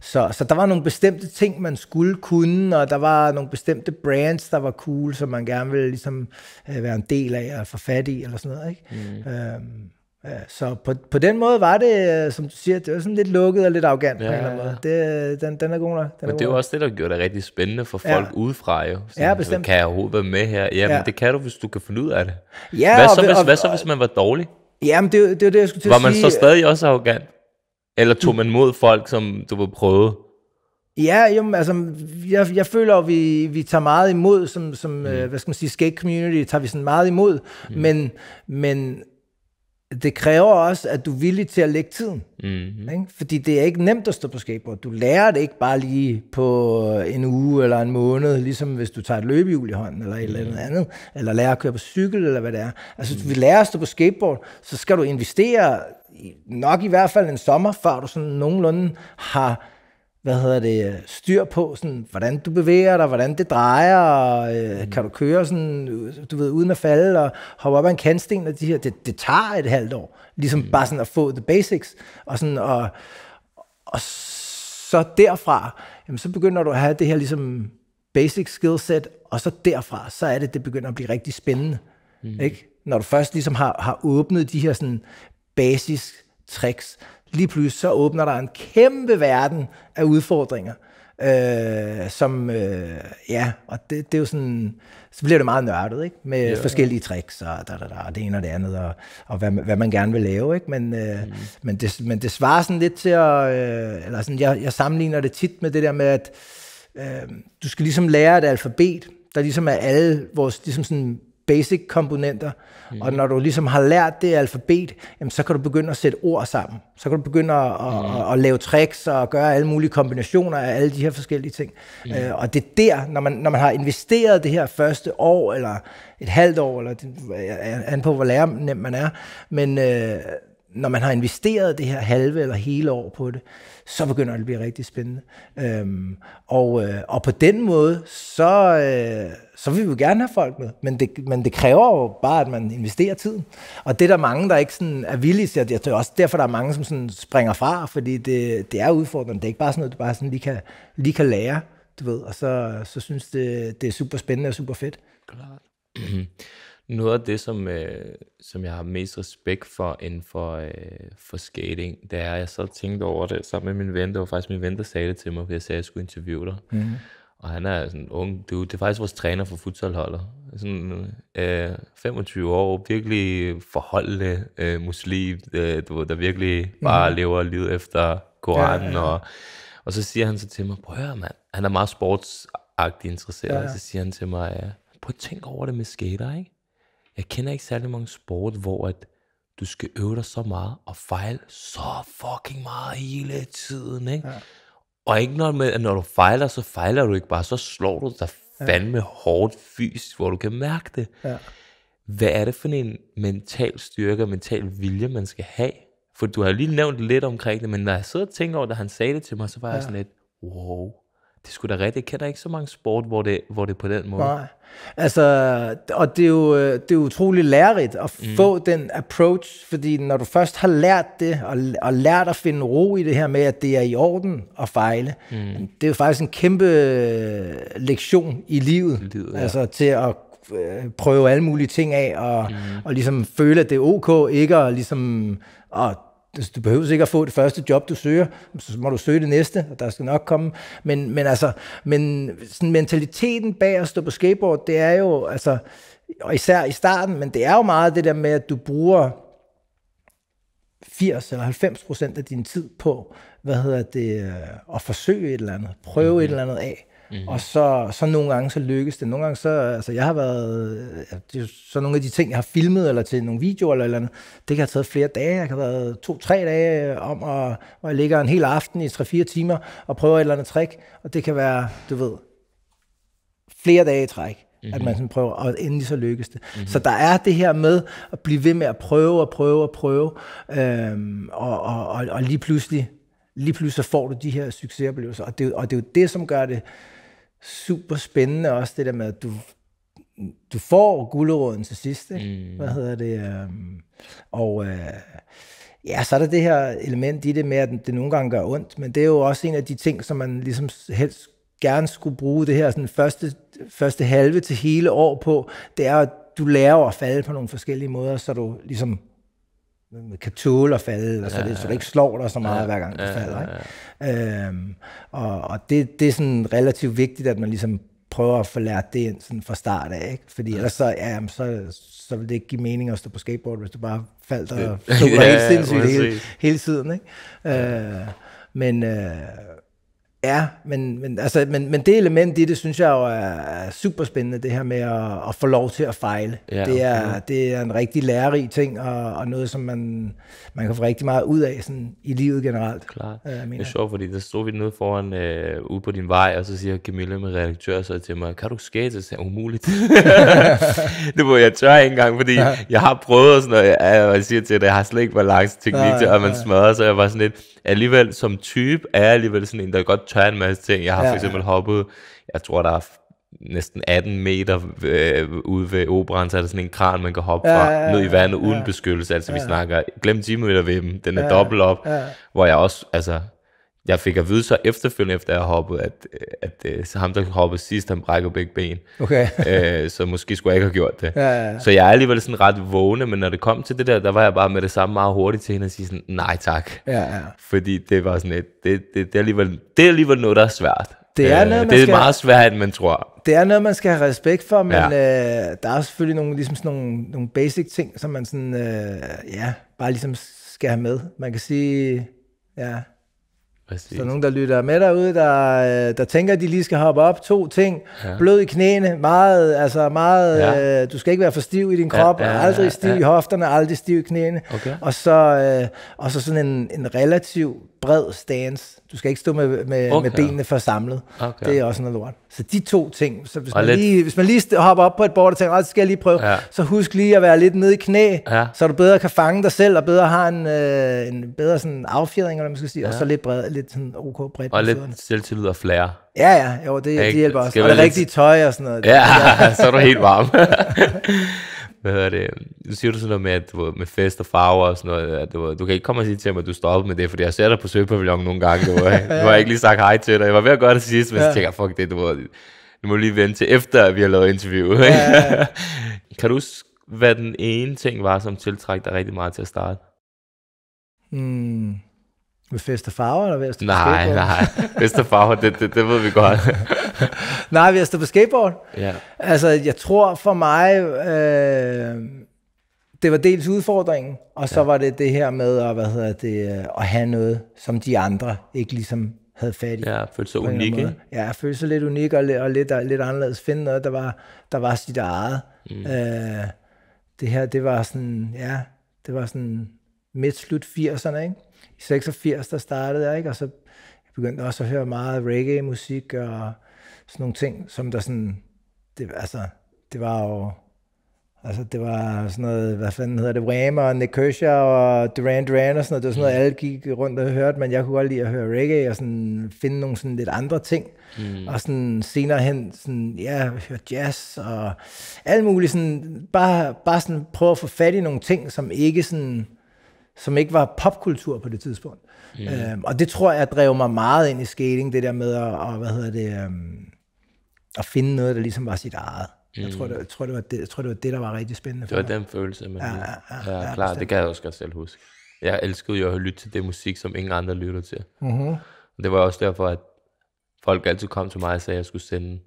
så, så der var nogle bestemte ting, man skulle kunne, og der var nogle bestemte brands, der var cool, som man gerne ville ligesom, øh, være en del af og få fat i, eller sådan noget. Ikke? Mm. Øhm, ja, så på, på den måde var det, øh, som du siger, det var sådan lidt lukket og lidt arrogant ja, på en eller anden måde. Det, den, den er god nok. Den men det er jo også det, der gjorde det rigtig spændende for folk ja. udefra jo. Sådan, ja, bestemt. Kan jeg overhovedet være med her? Jamen, ja. det kan du, hvis du kan finde ud af det. Ja, hvad, så, og, hvis, og, hvad så, hvis man var dårlig? Jamen, det, det var det, jeg skulle til var at sige. Var man så øh, stadig også arrogant? Eller tog man mod folk, som du var prøvet? Ja, jo, altså, jeg, jeg føler, at vi, vi tager meget imod, som, som mm. øh, hvad skal man sige, skate community, tager vi sådan meget imod, mm. men, men det kræver også, at du er villig til at lægge tiden. Mm-hmm. Ikke? Fordi det er ikke nemt at stå på skateboard. Du lærer det ikke bare lige på en uge eller en måned, ligesom hvis du tager et løbehjul i hånden eller et mm eller andet, eller lærer at køre på cykel eller hvad det er. Altså, mm hvis vi lærer at stå på skateboard, så skal du investere nok i hvert fald en sommer, før du sådan nogenlunde har hvad hedder det, styr på, sådan, hvordan du bevæger dig, hvordan det drejer, og, øh, mm. kan du køre sådan, du ved, uden at falde og hoppe op ad en kantsten og de her, det, det tager et halvt år, ligesom mm. bare sådan at få the basics, og sådan, og, og så derfra, jamen, så begynder du at have det her ligesom basic skill set, og så derfra, så er det, det begynder at blive rigtig spændende, mm. ikke? Når du først ligesom har, har åbnet de her sådan basis tricks. Lige pludselig så åbner der en kæmpe verden af udfordringer, øh, som, øh, ja, og det, det er jo sådan, så bliver det meget nørdet, ikke? Med ja, forskellige tricks og, da, da, da, og det ene og det andet, og, og hvad, hvad man gerne vil lave, ikke? Men, øh, mm. men, det, men det svarer sådan lidt til at, øh, eller sådan, jeg, jeg sammenligner det tit med det der med, at øh, du skal ligesom lære et alfabet, der ligesom er alle vores ligesom sådan basic komponenter, mm. og når du ligesom har lært det alfabet, jamen, så kan du begynde at sætte ord sammen. Så kan du begynde at, mm. at, at, at lave tricks og gøre alle mulige kombinationer af alle de her forskellige ting. Mm. Øh, og det er der, når man, når man har investeret det her første år, eller et halvt år, eller an på, hvor lærer nem man er, men... Øh, når man har investeret det her halve eller hele år på det, så begynder det at blive rigtig spændende. Øhm, og, øh, og på den måde, så, øh, så vil vi jo gerne have folk med. Men det, men det kræver jo bare, at man investerer tiden. Og det er der mange, der ikke sådan er villige til. Det er også, derfor der er mange, som sådan springer fra, fordi det, det er udfordrende. Det er ikke bare sådan noget, du bare sådan lige kan, lige kan lære, du ved. Og så, så synes det, det er super spændende og super fedt. Klart. Noget af det, som, øh, som jeg har mest respekt for inden for, øh, for skating, det er, at jeg så tænkte over det sammen med min ven. Det var faktisk min ven, der sagde det til mig, fordi jeg sagde, at jeg skulle interviewe dig. Mm-hmm og han er sådan en ung dude. Det er faktisk vores træner for futsalholdet. Sådan øh, 25 år, virkelig forholdende øh, muslim, øh, der virkelig bare mm. lever livet efter Koranen. Ja, ja, ja. Og, og så siger han så til mig, prøv at mand. Han er meget sportsagtigt interesseret. Ja, ja. Så siger han til mig, ja, prøv at tænke over det med skater, ikke? Jeg kender ikke særlig mange sport, hvor at du skal øve dig så meget og fejle så fucking meget hele tiden, ikke? Ja. Og ikke noget med, at når du fejler, så fejler du ikke bare, så slår du dig fandme ja. hårdt fysisk, hvor du kan mærke det. Ja. Hvad er det for en mental styrke og mental vilje, man skal have? For du har lige nævnt lidt omkring det, men når jeg sidder og tænker over, da han sagde det til mig, så var ja. jeg sådan lidt, wow. Det skulle da rigtigt. Kan der ikke så mange sport, hvor det, hvor det er på den måde? Nej. Altså, og det er jo øh, det er utroligt lærerigt at mm. få den approach, fordi når du først har lært det, og, og lært at finde ro i det her med, at det er i orden at fejle, mm. det er jo faktisk en kæmpe øh, lektion i livet. livet ja. Altså til at øh, prøve alle mulige ting af, og, mm. og ligesom føle, at det er ok, ikke? at ligesom... Og du behøver ikke at få det første job, du søger, så må du søge det næste, og der skal nok komme. Men, men altså, men sådan mentaliteten bag at stå på skateboard, det er jo, altså, og især i starten, men det er jo meget det der med, at du bruger 80 eller 90 procent af din tid på, hvad hedder det, øh, at forsøge et eller andet, prøve mm-hmm. et mhm. eller andet af. Mm. Og så, så nogle gange, så lykkes det. Nogle gange, så, altså jeg har været, det er så nogle af de ting, jeg har filmet, eller til nogle videoer, eller, eller andet, det kan have taget flere dage. Jeg kan have været to-tre dage om, og, hvor jeg ligger en hel aften i 3-4 timer, og prøver et eller andet trick, og det kan være, du ved, flere dage i træk. Mm-hmm. At mhm. man sådan prøver, og endelig så lykkes det. Mm-hmm. Så der er det her med at blive ved med at prøve og prøve og prøve, øhm, og, og, og, og lige pludselig, lige pludselig så får du de her succesoplevelser, og det, og det er jo det, som gør det, super spændende også det der med, at du, du får guldråden til sidst. Ikke? Mm. Hvad hedder det? Øhm, og øh, ja, så er der det her element i det med, at det nogle gange gør ondt, men det er jo også en af de ting, som man ligesom helst gerne skulle bruge det her sådan første, første halve til hele år på, det er, at du lærer at falde på nogle forskellige måder, så du ligesom kan tåle at falde, ja, så, det, så det ikke slår dig så meget ja, hver gang du ja, falder. Ikke? Ja, ja. Øhm, og og det, det er sådan relativt vigtigt, at man ligesom prøver at få lært det ind sådan fra start af, ikke? fordi ellers så, ja, så, så vil det ikke give mening at stå på skateboard, hvis du bare falder og stod ja, helt sindssygt ja, hele, hele tiden. Ikke? Øh, men, øh, Ja, men, men, altså, men, men det element i det, synes jeg jo er super spændende, det her med at, at få lov til at fejle. Ja, okay. det, er, det er en rigtig lærerig ting, og, og noget, som man, man kan få rigtig meget ud af sådan, i livet generelt. Klar. Øh, Det er sjovt, fordi der stod vi nede foran øh, ude på din vej, og så siger Camilla med redaktør så til mig, kan du skate? Så er umuligt. det må jeg tør ikke engang, fordi ja. jeg har prøvet og sådan noget, og jeg, jeg siger til dig, jeg har slet ikke balance teknik til, at man smadrer, så jeg var sådan lidt, alligevel som type er jeg alligevel sådan en, der godt tør en masse ting. Jeg har ja, for eksempel ja. hoppet, jeg tror, der er næsten 18 meter øh, ude ved operan, så er der sådan en kran, man kan hoppe ja, fra ja, ja, ned i vandet ja, uden ja, beskyttelse. Altså ja, vi snakker, glem 10 meter ved dem, den er ja, dobbelt op, ja. hvor jeg også, altså jeg fik at vide så efterfølgende, efter jeg hoppede, at, øh, at, at øh, så ham, der hoppede sidst, han brækkede begge ben. Okay. Æ, øh, så måske skulle jeg ikke have gjort det. Ja, ja, ja. Så jeg er alligevel sådan ret vågne, men når det kom til det der, der var jeg bare med det samme meget hurtigt til hende og sige sådan, nej tak. Ja, ja. Fordi det var sådan et, det, det, det, er alligevel, det er alligevel noget, der er svært. Det er, noget, øh, man det er skal, meget svært, end man tror. Det er noget, man skal have respekt for, men ja. øh, der er selvfølgelig nogle, ligesom sådan nogle, nogle basic ting, som man sådan, øh, ja, bare ligesom skal have med. Man kan sige, ja, Præcis. Så nogen, der lytter med derude, der, øh, der tænker, at de lige skal hoppe op. To ting. Ja. Blød i knæene. Meget, altså meget, ja. øh, du skal ikke være for stiv i din krop. Ja, ja, ja, aldrig stiv ja. i hofterne, aldrig stiv i knæene. Okay. Og, så, øh, og så sådan en, en relativ bred stance. Du skal ikke stå med, med, okay. med benene for samlet. Okay. Det er også noget lort. Så de to ting. Så hvis, man, lidt... lige, hvis man lige hopper op på et bord og tænker, så skal jeg lige prøve, ja. så husk lige at være lidt nede i knæ, ja. så du bedre kan fange dig selv, og bedre har en, øh, en bedre sådan affjering, eller man skal sige, ja. og så lidt, bred, lidt sådan ok bredt. Og lidt selvtillid og flære. Ja, ja, jo, det, ikke? det hjælper også. Og det lidt... rigtige tøj og sådan noget. Ja, det, ja. så er du helt varm. hvad hedder det, du siger du sådan noget med, at du, med fest og farver og sådan noget, at du, du kan ikke komme og sige til mig, at du stopper med det, fordi jeg ser dig på søpavillonen nogle gange, du, ja. du har ikke lige sagt hej til dig, jeg var ved at gøre det sidst, men ja. så tænker jeg, fuck det, du, du må lige vente til efter, vi har lavet interview. Ja, ja. kan du huske, hvad den ene ting var, som tiltrækte dig rigtig meget til at starte? Hmm. Med farver, eller stå Nej, skateboard? nej. nej. farver, det, det, det ved vi godt. nej, stå på skateboard. Ja. Altså, jeg tror for mig, øh, det var dels udfordringen, og så ja. var det det her med at, hvad hedder det, øh, at have noget, som de andre ikke ligesom havde fat i. Ja, følte sig unik, ikke? Ja, jeg følte sig lidt unik og, og lidt, og lidt anderledes. Finde noget, der var, der var sit eget. Mm. Øh, det her, det var sådan, ja, det var sådan midt-slut 80'erne, ikke? i 86, der startede jeg, ikke? og så jeg begyndte også at høre meget reggae-musik og sådan nogle ting, som der sådan, det, altså, det var jo, altså det var sådan noget, hvad fanden hedder det, Wham og Nick Kershaw og Duran Duran og sådan noget, det var sådan noget, mm. alle gik rundt og hørte, men jeg kunne godt lide at høre reggae og sådan finde nogle sådan lidt andre ting, mm. og sådan senere hen, sådan, ja, høre jazz og alt muligt, sådan, bare, bare sådan prøve at få fat i nogle ting, som ikke sådan, som ikke var popkultur på det tidspunkt. Mm. Øhm, og det tror jeg drev mig meget ind i skating, det der med at, og, hvad hedder det, øhm, at finde noget, der ligesom var sit eget. Mm. Jeg, tror, mm. det, jeg, tror, det var det, jeg tror, det var det, der var rigtig spændende for Det var mig. den følelse, man ja, ja, ja, ja, klar, det kan jeg også godt selv huske. Jeg elskede jo at lytte til det musik, som ingen andre lytter til. Mm-hmm. Og det var også derfor, at folk altid kom til mig og sagde, at jeg skulle sende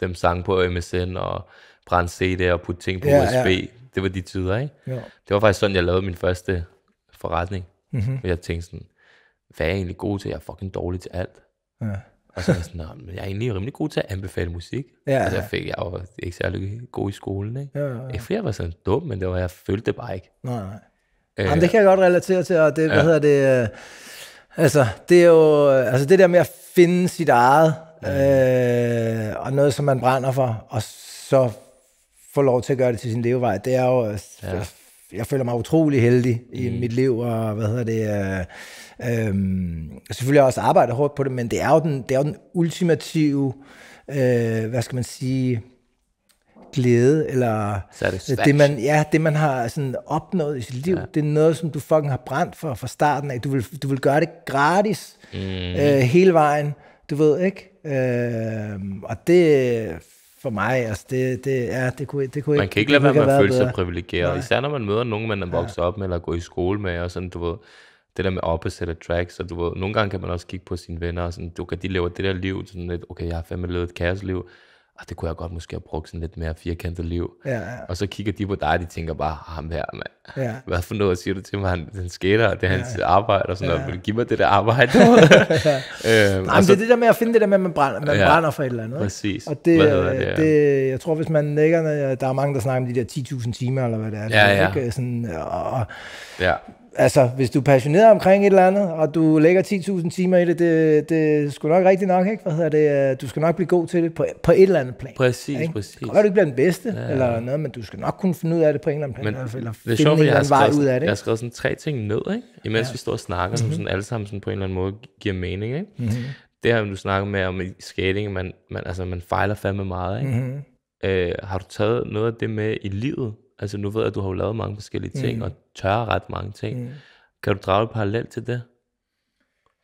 dem sang på MSN og brænde CD'er og putte ting på ja, USB. Ja. Det var de tider, ikke? Ja. Det var faktisk sådan, jeg lavede min første forretning. Mm-hmm. Og jeg tænkte sådan, hvad er jeg egentlig god til? Jeg er fucking dårlig til alt. Ja. og så var jeg sådan, men jeg er egentlig rimelig god til at anbefale musik. Ja, Og jeg, fik, jeg var ikke særlig god i skolen. Ikke? Ja, ja, ja. Ikke fordi jeg var sådan dum, men det var, jeg følte det bare ikke. Nej, nej. Øh, Jamen, det kan jeg godt relatere til, og det, ja. hvad hedder det, øh, altså, det er jo, altså det der med at finde sit eget, ja. øh, og noget, som man brænder for, og så få lov til at gøre det til sin levevej, det er jo ja. Øh, jeg føler mig utrolig heldig i mm. mit liv, og hvad hedder det, øh, øh, selvfølgelig også arbejder hårdt på det, men det er jo den, det er jo den ultimative, øh, hvad skal man sige, glæde, eller det man, ja, det man har sådan opnået i sit liv, ja. det er noget, som du fucking har brændt for fra starten af. Du vil, du vil gøre det gratis mm. øh, hele vejen, du ved, ikke? Øh, og det, for mig. Altså, det, det, ja, det kunne, det kunne man kan ikke lade være med at føle sig privilegeret, Nej. især når man møder nogen, man er vokset ja. op med, eller går i skole med, og sådan, du ved, det der med opposite tracks, og du ved, nogle gange kan man også kigge på sine venner, og sådan, du kan de lever det der liv, sådan lidt, okay, jeg har fandme levet et kæresliv, at ah, det kunne jeg godt måske have brugt sådan lidt mere firkantet liv. Ja, ja. Og så kigger de på dig, og de tænker bare, ham her, mand. Ja. Hvad for noget siger du til mig? Han, han skater, det er hans ja. arbejde og sådan ja. noget. give mig det der arbejde. ja. øhm, Nej, men så, det er det der med at finde det der med, at man brænder, man ja, brænder for et eller andet. Præcis. Og det, det, ja. Øh, det, jeg tror, hvis man lægger, øh, der er mange, der snakker om de der 10.000 timer, eller hvad det er. Ja, det, ja. Ikke? Øh, sådan, og, ja altså, hvis du er passioneret omkring et eller andet, og du lægger 10.000 timer i det, det, det skulle nok rigtigt nok, ikke? Hvad hedder det? Du skal nok blive god til det på, på et eller andet plan. Præcis, ikke? præcis. Det kan godt, du ikke blive den bedste, ja. eller noget, men du skal nok kunne finde ud af det på en eller anden plan, men, eller, eller finde sjovt, en eller anden vej ud af det. Jeg har skrevet sådan tre ting ned, ikke? imens ja. vi står og snakker, mm-hmm. som sådan alle sammen sådan på en eller anden måde giver mening. Ikke? Mm-hmm. Det har du snakket med om i skating, man, man, altså, man fejler fandme meget. Ikke? Mm-hmm. Øh, har du taget noget af det med i livet? altså nu ved jeg, at du har jo lavet mange forskellige ting, mm. og tør ret mange ting. Mm. Kan du drage et parallel til det?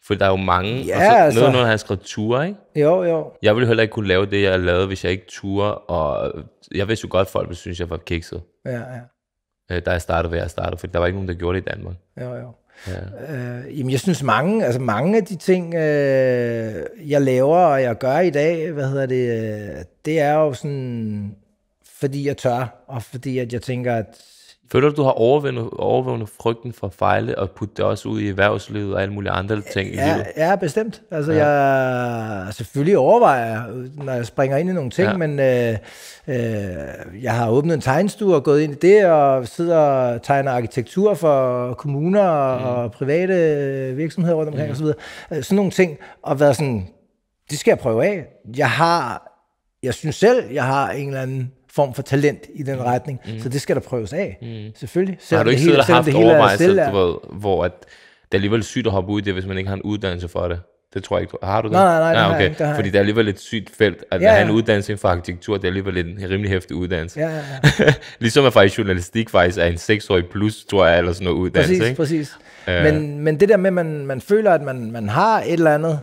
For der er jo mange, ja, og så altså. noget, når har skrevet ture, ikke? Jo, jo. Jeg ville heller ikke kunne lave det, jeg lavede, hvis jeg ikke turer, og jeg vidste jo godt, folk ville synes, jeg var kikset. Ja, ja. Øh, da jeg startede, hvad jeg startede, for der var ikke nogen, der gjorde det i Danmark. Jo, jo. Ja. Øh, jamen, jeg synes mange, altså mange af de ting, øh, jeg laver og jeg gør i dag, hvad hedder det, øh, det er jo sådan fordi jeg tør, og fordi at jeg tænker, at... Føler du, du har overvundet, overvundet frygten for at fejle, og putte det også ud i erhvervslivet og alle mulige andre ting ja, i livet? Ja, bestemt. Altså, ja. jeg selvfølgelig overvejer, når jeg springer ind i nogle ting, ja. men øh, øh, jeg har åbnet en tegnstue og gået ind i det, og sidder og tegner arkitektur for kommuner mm. og private virksomheder rundt omkring mm. osv. Så øh, sådan nogle ting, og været sådan, det skal jeg prøve af. Jeg har, jeg synes selv, jeg har en eller anden form for talent i den mm. retning. Mm. Så det skal der prøves af, mm. selvfølgelig. Selvom har du ikke siddet og haft overvejelser, du ved, hvor at det er alligevel sygt at hoppe ud i det, hvis man ikke har en uddannelse for det? Det tror jeg ikke. Har du det? Nej, nej, nej. Ah, okay. ikke, Fordi det er alligevel et sygt felt, at ja, ja. have en uddannelse inden for arkitektur, det er alligevel en rimelig hæftig uddannelse. Ja, ja, ja. ligesom at faktisk journalistik faktisk er en seksårig plus, tror jeg, eller sådan noget uddannelse. Præcis, ikke? præcis. Øh. Men, men det der med, at man, man føler, at man, man har et eller andet,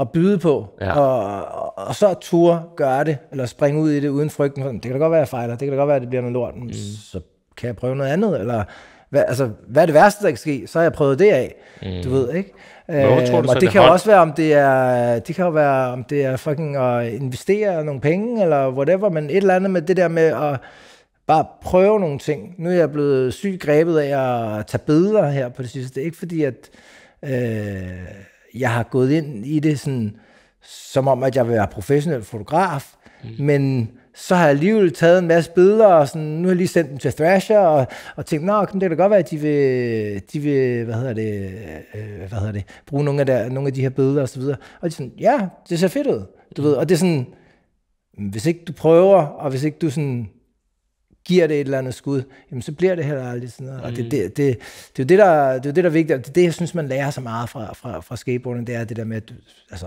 at byde på, ja. og, og, og så tur gøre det, eller springe ud i det uden frygten. Sådan, det kan da godt være, jeg fejler, det kan da godt være, det bliver noget lort, mm. så kan jeg prøve noget andet, eller hvad, altså, hvad er det værste, der kan ske? Så har jeg prøvet det af, mm. du ved, ikke? Hvorfor øh, tror du, og det, det kan hold... også være, om det er, det kan jo være, om det er fucking at investere nogle penge, eller whatever, men et eller andet med det der med at bare prøve nogle ting. Nu er jeg blevet sygt grebet af at tage billeder her på det sidste. Det er ikke fordi, at... Øh, jeg har gået ind i det sådan, som om, at jeg vil være professionel fotograf, mm. men så har jeg alligevel taget en masse billeder, og sådan, nu har jeg lige sendt dem til Thrasher, og, og tænkt, nå, det kan da godt være, at de vil, de vil hvad hedder det, øh, hvad hedder det, bruge nogle af, der, nogle af de her billeder, og så videre. Og de er sådan, ja, det ser fedt ud, du mm. ved, og det er sådan, hvis ikke du prøver, og hvis ikke du sådan giver det et eller andet skud, jamen så bliver det heller aldrig sådan noget. Mm. Og det, mm. det, det, det, er jo det, der, det er jo det, der er vigtigt, og det, det jeg synes, man lærer så meget fra, fra, fra skateboarding, det er det der med, at du, altså,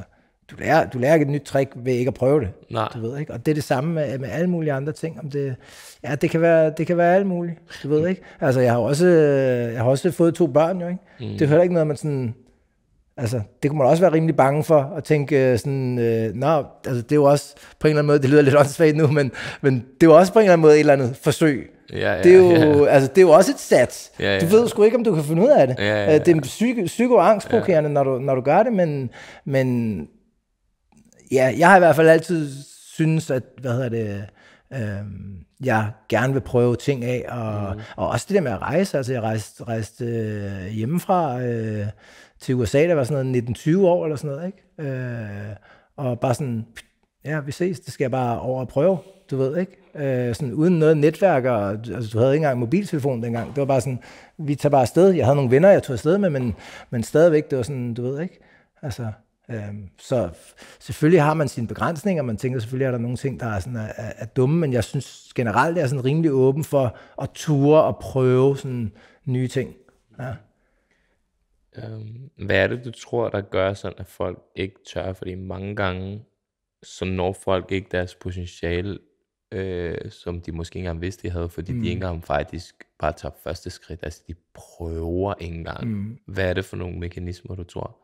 du lærer, du lærer ikke et nyt trick ved ikke at prøve det. Nej. Du ved ikke. Og det er det samme med, med alle mulige andre ting. Om det, ja, det kan være, det kan være alt muligt. Du ved mm. ikke. Altså, jeg har også, øh, jeg har også fået to børn jo, ikke? Mm. Det er heller ikke noget, man sådan Altså, det kunne man også være rimelig bange for, at tænke øh, sådan, øh, nå, altså det er jo også på en eller anden måde, det lyder lidt åndssvagt nu, men, men det er jo også på en eller anden måde et eller andet forsøg. Ja, ja, det, er jo, ja. altså, det er jo også et sats. Ja, ja. Du ved sgu ikke, om du kan finde ud af det. Ja, ja, ja. Øh, det er psyko, psykoangstprokerende, ja. når, du, når du gør det, men, men ja, jeg har i hvert fald altid synes, at, hvad hedder det, øh, jeg gerne vil prøve ting af, og, mm. og også det der med at rejse, altså jeg rejste, rejste øh, hjemmefra, øh, til USA, der var sådan noget 19-20 år eller sådan noget, ikke? Øh, og bare sådan, ja, vi ses, det skal jeg bare over og prøve, du ved, ikke? Øh, sådan uden noget netværk, og altså, du havde ikke engang mobiltelefon dengang. Det var bare sådan, vi tager bare afsted. Jeg havde nogle venner, jeg tog afsted med, men, men stadigvæk, det var sådan, du ved, ikke? Altså, øh, så selvfølgelig har man sine begrænsninger, man tænker selvfølgelig, at der er nogle ting, der er, sådan, er, er, er dumme, men jeg synes generelt, jeg er sådan rimelig åben for at ture og prøve sådan nye ting. Ja. Øhm, hvad er det, du tror, der gør sådan, at folk ikke tør? Fordi mange gange, så når folk ikke deres potentiale, øh, som de måske ikke engang vidste, de havde, fordi mm. de ikke engang faktisk bare tager første skridt. Altså, de prøver ikke engang. Mm. Hvad er det for nogle mekanismer, du tror?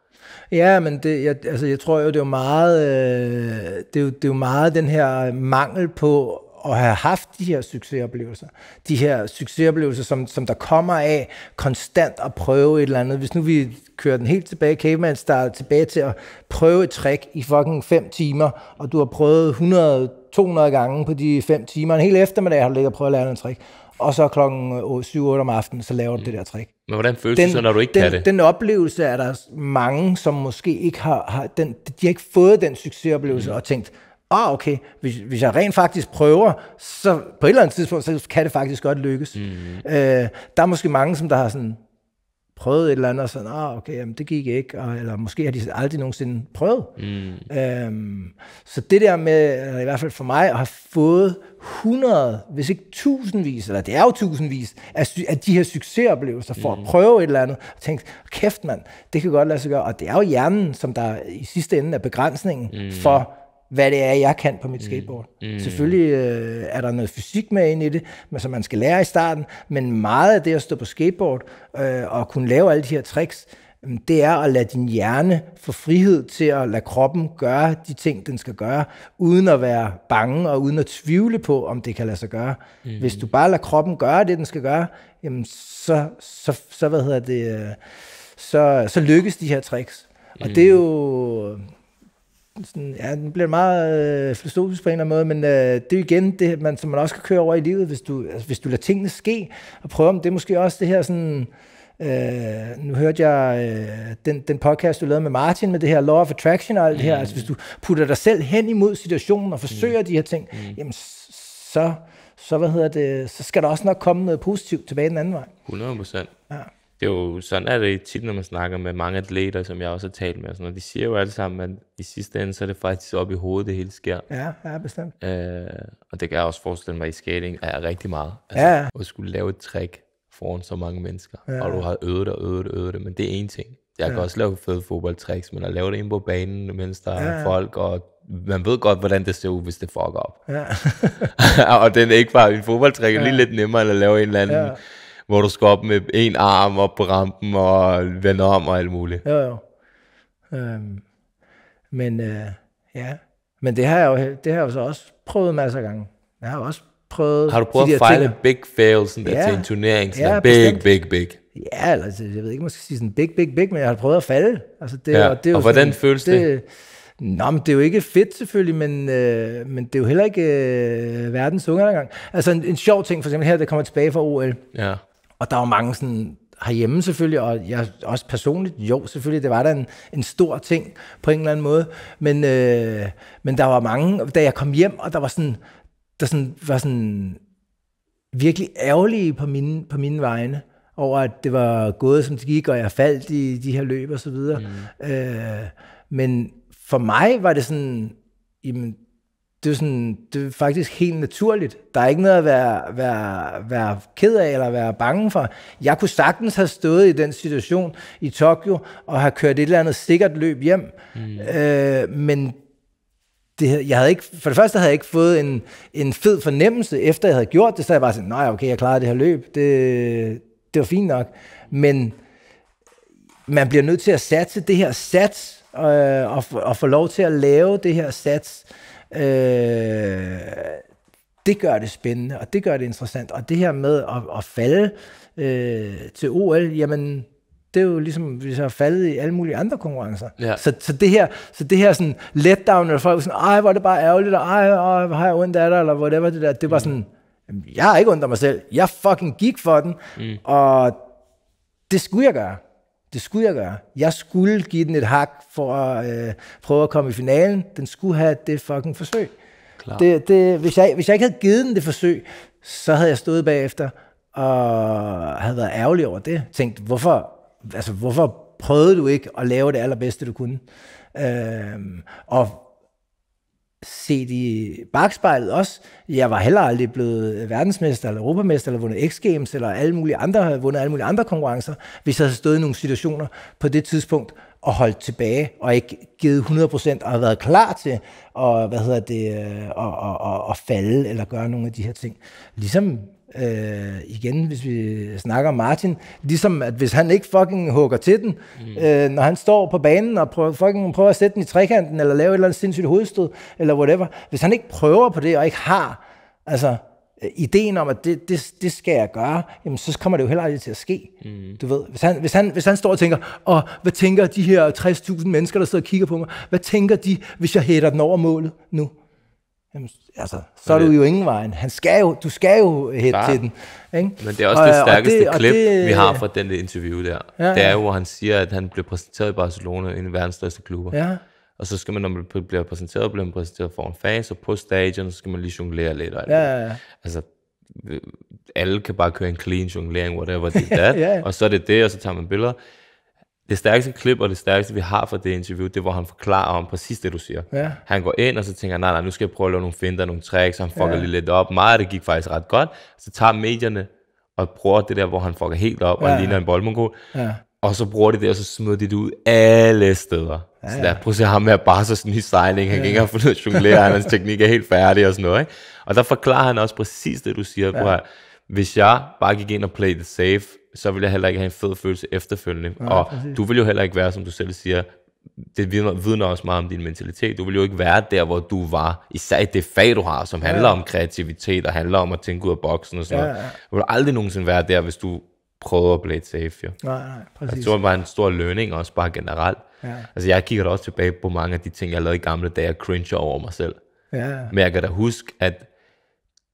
Ja, men det, jeg, altså, jeg tror jo, det er jo meget, øh, det er jo, det er jo meget den her mangel på at have haft de her succesoplevelser. De her succesoplevelser, som, som der kommer af konstant at prøve et eller andet. Hvis nu vi kører den helt tilbage, caveman start tilbage til at prøve et trick i fucking 5 timer, og du har prøvet 100 200 gange på de 5 timer. En hel eftermiddag har du ligget og prøvet at lære en trick. Og så klokken 7-8 om aftenen, så laver du mm. det der trick. Men hvordan føles den, det så, når du ikke den, kan det? Den oplevelse er der mange, som måske ikke har, har den, de har ikke fået den succesoplevelse mm. og tænkt, ah okay, hvis, hvis jeg rent faktisk prøver, så på et eller andet tidspunkt, så kan det faktisk godt lykkes. Mm-hmm. Øh, der er måske mange, som der har sådan prøvet et eller andet, og sådan, ah okay, jamen, det gik ikke, og, eller måske har de aldrig nogensinde prøvet. Mm. Øhm, så det der med, eller i hvert fald for mig, at have fået 100, hvis ikke tusindvis, eller det er jo tusindvis, af, af de her succesoplevelser for mm. at mhm. prøve et eller andet, og tænke, kæft mand, det kan godt lade sig gøre, og det er jo hjernen, som der i sidste ende er begrænsningen mm. for, hvad det er, jeg kan på mit mm. skateboard. Mm. Mm. Selvfølgelig øh, er der noget fysik med ind i det, men som man skal lære i starten, men meget af det at stå på skateboard øh, og kunne lave alle de her tricks, mm, det er at lade din hjerne få frihed til at lade kroppen gøre de ting, den skal gøre, uden at være bange og uden at tvivle på, om det kan lade sig gøre. Mm. Hvis du bare lader kroppen gøre det, den skal gøre, jamen så, så, så hvad hedder det, øh, så, så lykkes de her tricks. Og mm. det er jo, sådan, ja, den bliver meget øh, filosofisk på en eller anden måde, men øh, det er igen det, man, som man også kan køre over i livet, hvis du, altså, hvis du lader tingene ske, og prøver om det er måske også det her sådan, Øh, nu hørte jeg øh, den, den podcast, du lavede med Martin, med det her Law of Attraction og alt det her. Mm. Altså, hvis du putter dig selv hen imod situationen og forsøger mm. de her ting, mm. jamen så, så, hvad hedder det, så skal der også nok komme noget positivt tilbage den anden vej. 100 Ja det er jo sådan er det tit, når man snakker med mange atleter, som jeg også har talt med, og sådan, og de siger jo alle sammen, at i sidste ende, så er det faktisk op i hovedet, det hele sker. Ja, ja bestemt. Øh, og det kan jeg også forestille mig, i skating er rigtig meget. Altså, ja. At skulle lave et trick foran så mange mennesker, ja. og du har øvet og øvet og øvet det, men det er én ting. Jeg kan ja. også lave fede fodboldtricks, men at lave det inde på banen, mens der ja. er folk, og man ved godt, hvordan det ser ud, hvis det fucker op. Ja. og den er ikke bare en fodboldtræk, ja. lige lidt nemmere, at lave en eller anden... Ja hvor du skal op med en arm op på rampen og vende om og alt muligt. Jo, jo. Øhm, men øh, ja, men det har, jeg jo, det har jeg jo så også prøvet masser af gange. Jeg har også prøvet... Har du prøvet de at fejle ting, big fail sådan der, ja, til en turnering? Sådan ja, big, big, big, big. Ja, eller altså, jeg ved ikke, man skal sige sådan big, big, big, men jeg har prøvet at falde. Altså, det, ja. og det er og hvordan sådan, føles det? det? Nå, men det er jo ikke fedt selvfølgelig, men, øh, men det er jo heller ikke øh, verdens undergang. Altså en, en sjov ting, for eksempel her, der kommer tilbage fra OL. Ja. Og der var mange sådan herhjemme selvfølgelig, og jeg også personligt, jo selvfølgelig, det var da en, en stor ting på en eller anden måde, men, øh, men der var mange, da jeg kom hjem, og der var sådan, der sådan, var sådan virkelig ærgerlige på mine, på mine vegne, over at det var gået som det gik, og jeg faldt i de her løb og så videre. Mm. Øh, men for mig var det sådan, jamen, det er, sådan, det er faktisk helt naturligt. Der er ikke noget at være, være, være ked af eller være bange for. Jeg kunne sagtens have stået i den situation i Tokyo og have kørt et eller andet sikkert løb hjem. Mm. Øh, men det, jeg havde ikke, for det første havde jeg ikke fået en, en fed fornemmelse, efter jeg havde gjort det, så jeg bare sådan, nej, okay, jeg klarede det her løb. Det, det var fint nok. Men man bliver nødt til at satse det her sats, øh, og, og få lov til at lave det her sats. Øh, det gør det spændende, og det gør det interessant. Og det her med at, at falde øh, til OL, jamen det er jo ligesom, hvis jeg har faldet i alle mulige andre konkurrencer. Ja. Så, så, det her, så det her sådan letdown, eller folk sådan, ej, hvor er det bare ærgerligt, og ej, ej hvor har jeg ondt af dig, eller whatever det der, det var mm. sådan, jeg har ikke ondt af mig selv, jeg fucking gik for den, mm. og det skulle jeg gøre. Det skulle jeg gøre. Jeg skulle give den et hak for at øh, prøve at komme i finalen. Den skulle have det fucking forsøg. Klar. Det, det, hvis, jeg, hvis jeg ikke havde givet den det forsøg, så havde jeg stået bagefter og havde været ærgerlig over det. Tænkt, hvorfor, altså, hvorfor prøvede du ikke at lave det allerbedste, du kunne? Øh, og set i bagspejlet også. Jeg var heller aldrig blevet verdensmester eller europamester eller vundet X Games eller alle mulige andre, havde vundet alle mulige andre konkurrencer, hvis jeg havde stået i nogle situationer på det tidspunkt og holdt tilbage og ikke givet 100% og været klar til at, hvad hedder det, øh, at, at, at, at falde eller gøre nogle af de her ting. Ligesom øh, igen, hvis vi snakker om Martin, ligesom at hvis han ikke fucking hugger til den, mm. øh, når han står på banen og prøver, fucking prøver at sætte den i trekanten, eller lave et eller andet sindssygt hovedstød, eller whatever, hvis han ikke prøver på det, og ikke har, altså, øh, ideen om, at det, det, det skal jeg gøre, jamen så kommer det jo heller aldrig til at ske. Mm. Du ved, hvis han, hvis, han, hvis han står og tænker, og hvad tænker de her 60.000 mennesker, der sidder og kigger på mig, hvad tænker de, hvis jeg hætter den over målet nu? Jamen, altså, så er du jo ingen vejen. Han skal jo, du skal jo hætte til den. Ikke? Men det er også og, det stærkeste og det, klip, det, vi har fra den interview der. Ja, Det er jo, hvor han siger, at han blev præsenteret i Barcelona, en af verdens største klubber. Ja. Og så skal man, når man bliver præsenteret, bliver man præsenteret for en fase, og på stadion, så skal man lige jonglere lidt. Og ja, ja, ja. Altså, øh, alle kan bare køre en clean jonglering, whatever det er. ja, ja. Og så er det det, og så tager man billeder det stærkeste klip og det stærkeste, vi har fra det interview, det er, hvor han forklarer om præcis det, du siger. Ja. Han går ind, og så tænker han, nej, nej, nu skal jeg prøve at lave nogle finter, nogle tricks, han fucker ja. lige lidt op. Meget af det gik faktisk ret godt. Så tager medierne og bruger det der, hvor han fucker helt op ja. og ligner en boldmongol. Ja. Og så bruger de det, og så smider de det ud alle steder. Ja, ja. Så der, prøv at se ham med bare så sådan en sejling. Han ja. kan ikke engang få noget jonglere, hans teknik er helt færdig og sådan noget. Ikke? Og der forklarer han også præcis det, du siger. Ja. hvis jeg bare gik ind og played it safe, så vil jeg heller ikke have en fed følelse efterfølgende. Nej, og præcis. du vil jo heller ikke være, som du selv siger, det vidner, vidner også meget om din mentalitet. Du vil jo ikke være der, hvor du var, især i det fag, du har, som handler ja. om kreativitet og handler om at tænke ud af boksen og sådan ja, ja. noget. Du vil aldrig nogensinde være der, hvis du prøver at blive et safe. Jo. Nej, nej, altså, præcis. Jeg tror, det var en stor lønning også bare generelt. Ja. Altså, jeg kigger da også tilbage på mange af de ting, jeg lavede i gamle dage, og cringe over mig selv. Ja. Men jeg kan da huske, at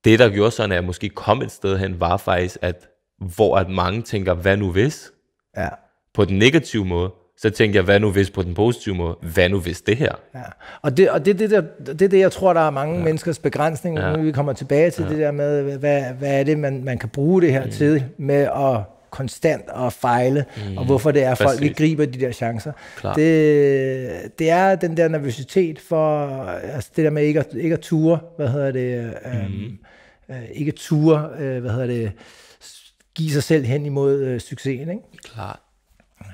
det, der gjorde sådan, at jeg måske kom et sted hen, var faktisk, at hvor at mange tænker, hvad nu hvis? Ja. På den negative måde, så tænker jeg, hvad nu hvis på den positive måde? Hvad nu hvis det her? Ja. Og, det, og det, det, der, det er det, jeg tror, der er mange ja. menneskers begrænsning, ja. nu vi kommer tilbage til ja. det der med, hvad, hvad er det, man, man kan bruge det her mm. til med at konstant at fejle, mm. og hvorfor det er, at folk ikke griber de der chancer. Det, det er den der nervøsitet for, altså det der med ikke at, ikke at ture, hvad hedder det, øhm, mm. øh, ikke ture, øh, hvad hedder det, øh, give sig selv hen imod øh, succesen. Ikke? Klart. Ja.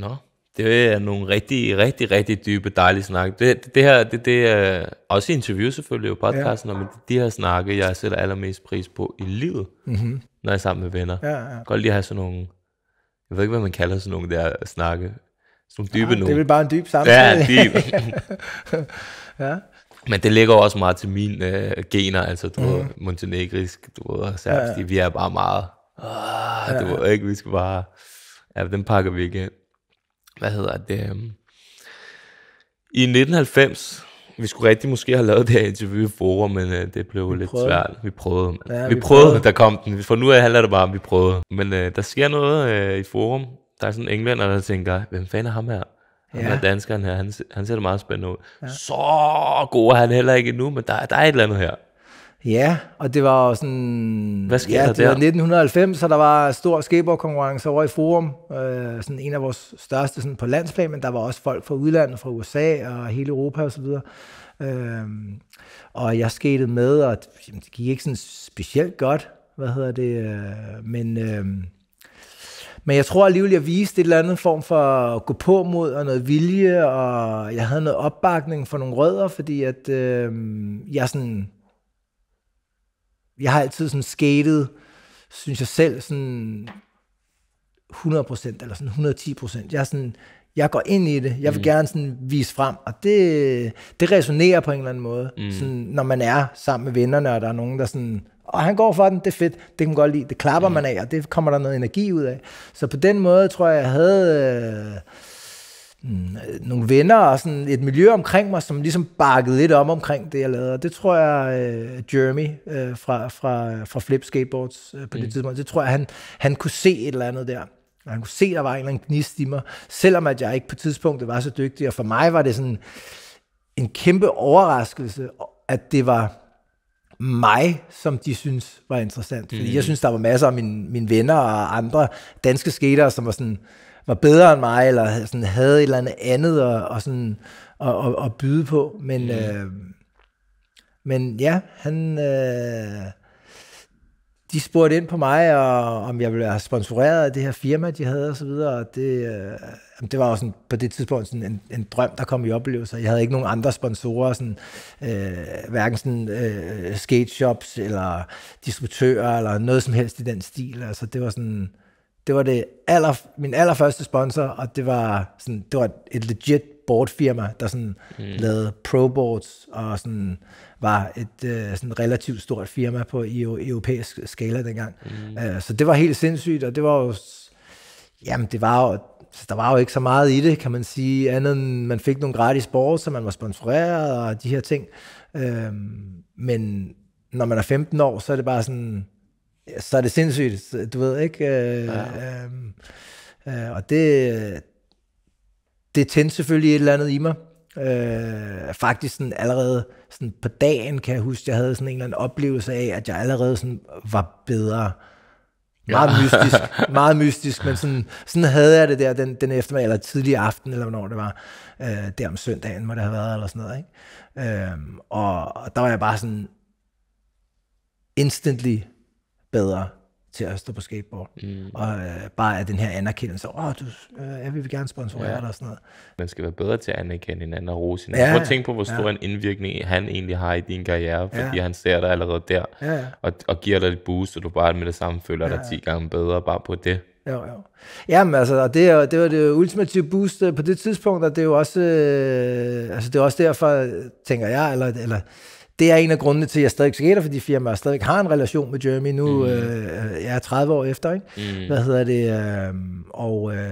Nå, det er nogle rigtig, rigtig, rigtig dybe, dejlige snak. Det, det her, det, det er også interview selvfølgelig jo podcasten, ja. men de her snakke, jeg sætter allermest pris på i livet, mm-hmm. når jeg er sammen med venner. Ja, ja. Godt lige at have sådan nogle, jeg ved ikke, hvad man kalder sådan nogle der snakke, sådan nogle dybe ja, nogle. Det er bare en dyb samtale. Ja, dyb. ja. Men det ligger også meget til mine øh, gener, altså du mm. ved, montenegrisk, du ved, særligt, ja, ja. vi er bare meget Ah, det var ikke, vi skal bare... Ja, den pakker vi ikke ind. Hvad hedder det? Øhm? I 1990, vi skulle rigtig måske have lavet det her interview i forum, men uh, det blev vi lidt prøvede. svært. Vi prøvede. Ja, vi, vi prøvede, prøvede, der kom den. For nu handler det bare om, vi prøvede. Men uh, der sker noget uh, i forum. Der er sådan en englænder, der tænker, hvem fanden er ham her? Ja. Han er danskeren her, han, han ser det meget spændende ud. Ja. Så god er han heller ikke endnu, men der, der er et eller andet her. Ja, og det var jo sådan... Hvad sker ja, der det der? var 1990, så der var stor skateboardkonkurrence over i Forum. Øh, sådan en af vores største sådan på landsplan, men der var også folk fra udlandet, fra USA og hele Europa osv. Og, så øh, og jeg skatede med, og jamen, det gik ikke sådan specielt godt. Hvad hedder det? Øh, men... Øh, men jeg tror alligevel, jeg viste et eller andet form for at gå på mod og noget vilje, og jeg havde noget opbakning for nogle rødder, fordi at øh, jeg sådan jeg har altid sådan skatet, synes jeg selv, sådan 100% eller sådan 110%. Jeg sådan, jeg går ind i det. Jeg vil mm. gerne sådan vise frem, og det, det resonerer på en eller anden måde, mm. sådan, når man er sammen med vennerne, og der er nogen, der sådan, og han går for den, det er fedt, det kan man godt lide, det klapper mm. man af, og det kommer der noget energi ud af. Så på den måde tror jeg, jeg havde... Øh, Øh, nogle venner og sådan et miljø omkring mig, som ligesom bakkede lidt om omkring det, jeg lavede. Og det tror jeg, uh, Jeremy uh, fra, fra, fra Flip Skateboards uh, på mm. det tidspunkt, det tror jeg, han, han kunne se et eller andet der. han kunne se, at der var en eller anden gnist i mig, selvom at jeg ikke på tidspunktet var så dygtig. Og for mig var det sådan en kæmpe overraskelse, at det var mig, som de synes var interessant. Fordi mm. jeg synes, der var masser af mine, mine venner og andre danske skater, som var sådan, var bedre end mig, eller sådan havde et eller andet andet og, og sådan, og, og, og byde på. Men, mm. øh, men ja, han... Øh, de spurgte ind på mig, og om jeg ville have sponsoreret af det her firma, de havde osv., og det, øh, det var jo på det tidspunkt sådan en, en drøm, der kom i oplevelser. Jeg havde ikke nogen andre sponsorer, sådan, øh, hverken sådan, øh, skate shops eller distributører eller noget som helst i den stil. Altså, det var sådan, det var det aller, min allerførste sponsor, og det var, sådan, det var et legit boardfirma, der sådan mm. lavede pro boards og sådan var et øh, sådan relativt stort firma på EU, europæisk skala dengang. Mm. Øh, så det var helt sindssygt, og det var jo, jamen det var jo, der var jo ikke så meget i det, kan man sige, andet end man fik nogle gratis boards, så man var sponsoreret og de her ting. Øh, men når man er 15 år, så er det bare sådan, så er det sindssygt, du ved ikke. Øh, ja. øh, øh, og det, det tændte selvfølgelig et eller andet i mig. Øh, faktisk sådan allerede sådan på dagen kan jeg huske, jeg havde sådan en eller anden oplevelse af, at jeg allerede sådan var bedre. Meget ja. mystisk, meget mystisk, men sådan, sådan havde jeg det der den, den eftermiddag, eller tidlig aften, eller hvornår det var, øh, der om søndagen må det have været, eller sådan noget, ikke? Øh, og, og der var jeg bare sådan instantly bedre til at stå på skateboard. Mm. Og øh, bare af den her anerkendelse. Åh, du, øh, jeg vil gerne sponsorere ja. dig og sådan noget. Man skal være bedre til at anerkende hinanden og rose hinanden. Ja. Prøv at tænke på, hvor stor ja. en indvirkning han egentlig har i din karriere, fordi ja. han ser dig allerede der, ja, Og, og giver dig et boost, og du bare med det samme føler ja. dig 10 gange bedre bare på det. Jo, jo. Jamen altså, og det, det var det ultimative boost øh, på det tidspunkt, og det er jo også, øh, altså, det er også derfor, tænker jeg, eller, eller det er en af grundene til, at jeg stadig skater for de firmaer, og stadig har en relation med Jeremy. Nu mm. øh, jeg er 30 år efter, ikke? Mm. Hvad hedder det? Øh, og... Øh,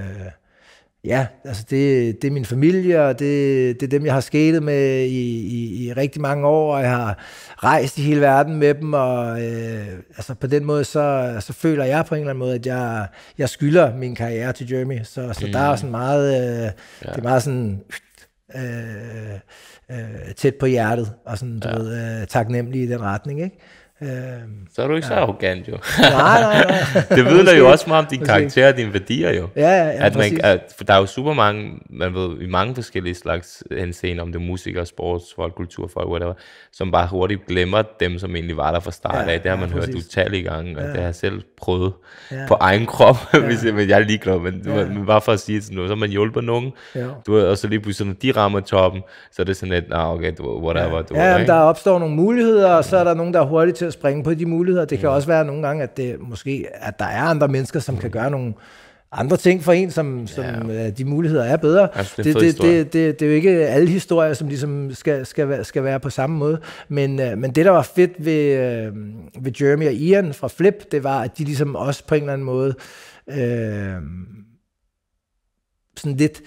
Ja, altså det, det er min familie, og det, det er dem, jeg har skatet med i, i, i rigtig mange år, og jeg har rejst i hele verden med dem, og øh, altså på den måde, så, så føler jeg på en eller anden måde, at jeg, jeg skylder min karriere til Jeremy, så, så mm. der er mm. sådan meget, øh, ja. det er meget sådan, øh, øh, tæt på hjertet, og sådan, du ja. ved, øh, taknemmelig i den retning, ikke? Øh, så er du ikke ja. så arrogant jo. nej, nej, nej. det vidner jo også meget om din karakter og dine værdier jo. Ja, ja, ja at man, at, for der er jo super mange, man ved, i mange forskellige slags hensene, om det er musikere, kultur, folk, whatever, som bare hurtigt glemmer dem, som egentlig var der fra start ja, af. Det har man ja, hørt utallige gange, og ja. det har jeg selv prøvet ja. på egen krop, ja. hvis jeg, men jeg er ligeglad, men, ja. men bare for at sige sådan noget, så man hjælper nogen, ja. du, og så lige pludselig, når de rammer toppen, så er det sådan lidt, ah, okay, whatever. Ja, du, ja, ja der opstår nogle muligheder, og så er der nogen, der er hurtigt til at springe på de muligheder. Det kan ja. også være nogle gange, at, det, måske, at der er andre mennesker, som kan gøre nogle andre ting for en, som, som ja. Øh, de muligheder er bedre. Altså, det, er det, det, det, det, det er jo ikke alle historier, som ligesom skal, skal, være, skal være på samme måde. Men, øh, men det, der var fedt ved, øh, ved Jeremy og Ian fra Flip, det var, at de ligesom også på en eller anden måde øh, sådan lidt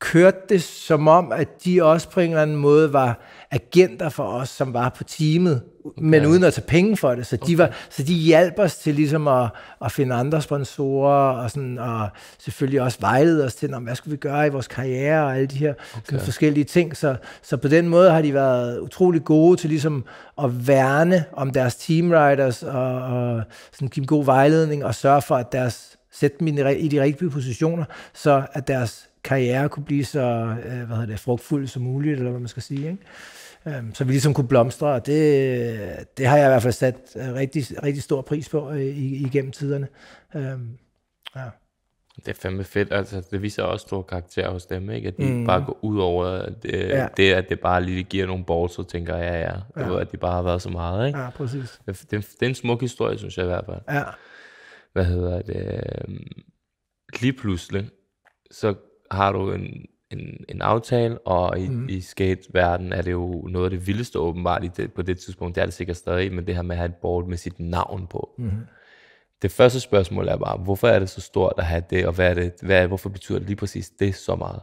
kørte det som om, at de også på en eller anden måde var agenter for os, som var på teamet, okay. men uden at tage penge for det. Så okay. de, var, så de hjalp os til ligesom at, at finde andre sponsorer, og, sådan, og selvfølgelig også vejlede os til, hvad skulle vi gøre i vores karriere, og alle de her okay. forskellige ting. Så, så på den måde har de været utrolig gode til ligesom at værne om deres teamriders, og, og sådan give dem god vejledning, og sørge for, at deres sætte dem i de, i de rigtige positioner, så at deres karriere kunne blive så øh, hvad hedder det, frugtfuld som muligt, eller hvad man skal sige. Ikke? øhm, så vi ligesom kunne blomstre, og det, det har jeg i hvert fald sat øh, rigtig, rigtig stor pris på øh, igennem tiderne. Øhm, ja. Det er fandme fedt, altså det viser også stor karakter hos dem, ikke? at de mm. bare går ud over det, ja. det, at det bare lige giver nogle balls, så tænker jeg, ja, ja. ja. Ved, at de bare har været så meget. Ikke? Ja, præcis. Det, det, det er en smuk historie, synes jeg i hvert fald. Ja. Hvad hedder det? Øhm, lige pludselig, så har du en en, en aftale, og i, mm. i skateverden er det jo noget af det vildeste åbenbart i det, på det tidspunkt, det er det sikkert stadig, men det her med at have et board med sit navn på. Mm. Det første spørgsmål er bare, hvorfor er det så stort at have det, og hvad er det, hvad, er, hvorfor betyder det lige præcis det så meget?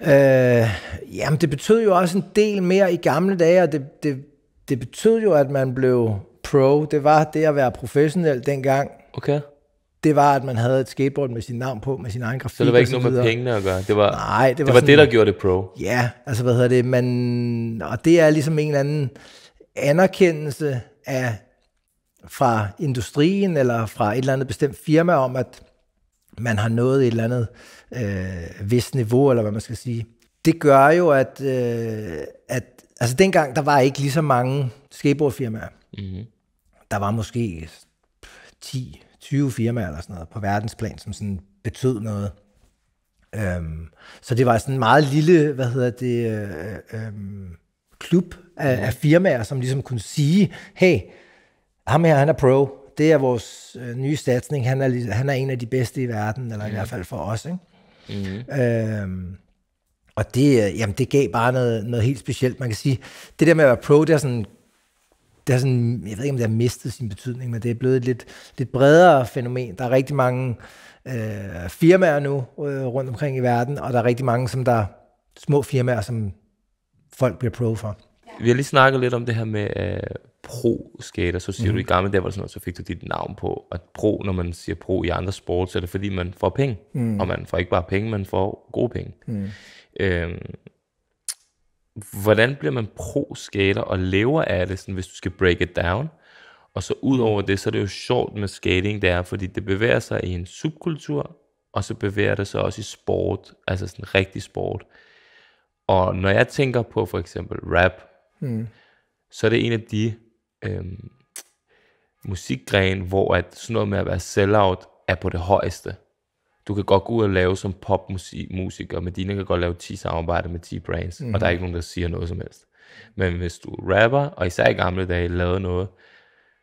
Øh, jamen, det betød jo også en del mere i gamle dage, og det, det, det betød jo, at man blev pro. Det var det at være professionel dengang. Okay det var, at man havde et skateboard med sit navn på, med sin egen grafik. Så det var ikke noget med pengene at gøre? Det var, Nej, det var, det, var sådan, det, der gjorde det pro? Ja, altså hvad hedder det, man, og det er ligesom en eller anden anerkendelse af, fra industrien eller fra et eller andet bestemt firma om, at man har nået et eller andet øh, vist niveau, eller hvad man skal sige. Det gør jo, at, øh, at altså dengang, der var ikke lige så mange skateboardfirmaer. Mm-hmm. Der var måske 10 20 firmaer eller sådan noget på verdensplan, som sådan betød noget. Øhm, så det var sådan en meget lille, hvad hedder det, øh, øh, klub af, mm. af firmaer, som ligesom kunne sige, hey, ham her, han er pro, det er vores øh, nye satsning, han er, han er en af de bedste i verden, eller mm. i hvert fald for os, ikke? Mm. Øhm, og det, øh, jamen, det gav bare noget, noget helt specielt. Man kan sige, det der med at være pro, det har sådan det er sådan, jeg ved ikke, om det har mistet sin betydning, men det er blevet et lidt, lidt bredere fænomen. Der er rigtig mange øh, firmaer nu øh, rundt omkring i verden, og der er rigtig mange, som der små firmaer, som folk bliver pro for. Vi har lige snakket lidt om det her med øh, pro-skater, så siger mm. du mhm. i gamle dage, var sådan noget, så fik du dit navn på, at pro, når man siger pro i andre sports, er det fordi, man får penge, mm. og man får ikke bare penge, man får gode penge. Mm. Øhm, hvordan bliver man pro-skater og lever af det, sådan, hvis du skal break it down? Og så ud over det, så er det jo sjovt med skating, det er, fordi det bevæger sig i en subkultur, og så bevæger det sig også i sport, altså sådan rigtig sport. Og når jeg tænker på for eksempel rap, mm. så er det en af de øhm, musikgren, hvor at sådan noget med at være sellout er på det højeste du kan godt gå ud og lave som popmusiker, men dine kan godt lave 10 samarbejder med 10 brands, mm. og der er mhm. ikke nogen, der siger noget som helst. Men hvis du rapper, og især i gamle dage lavede noget,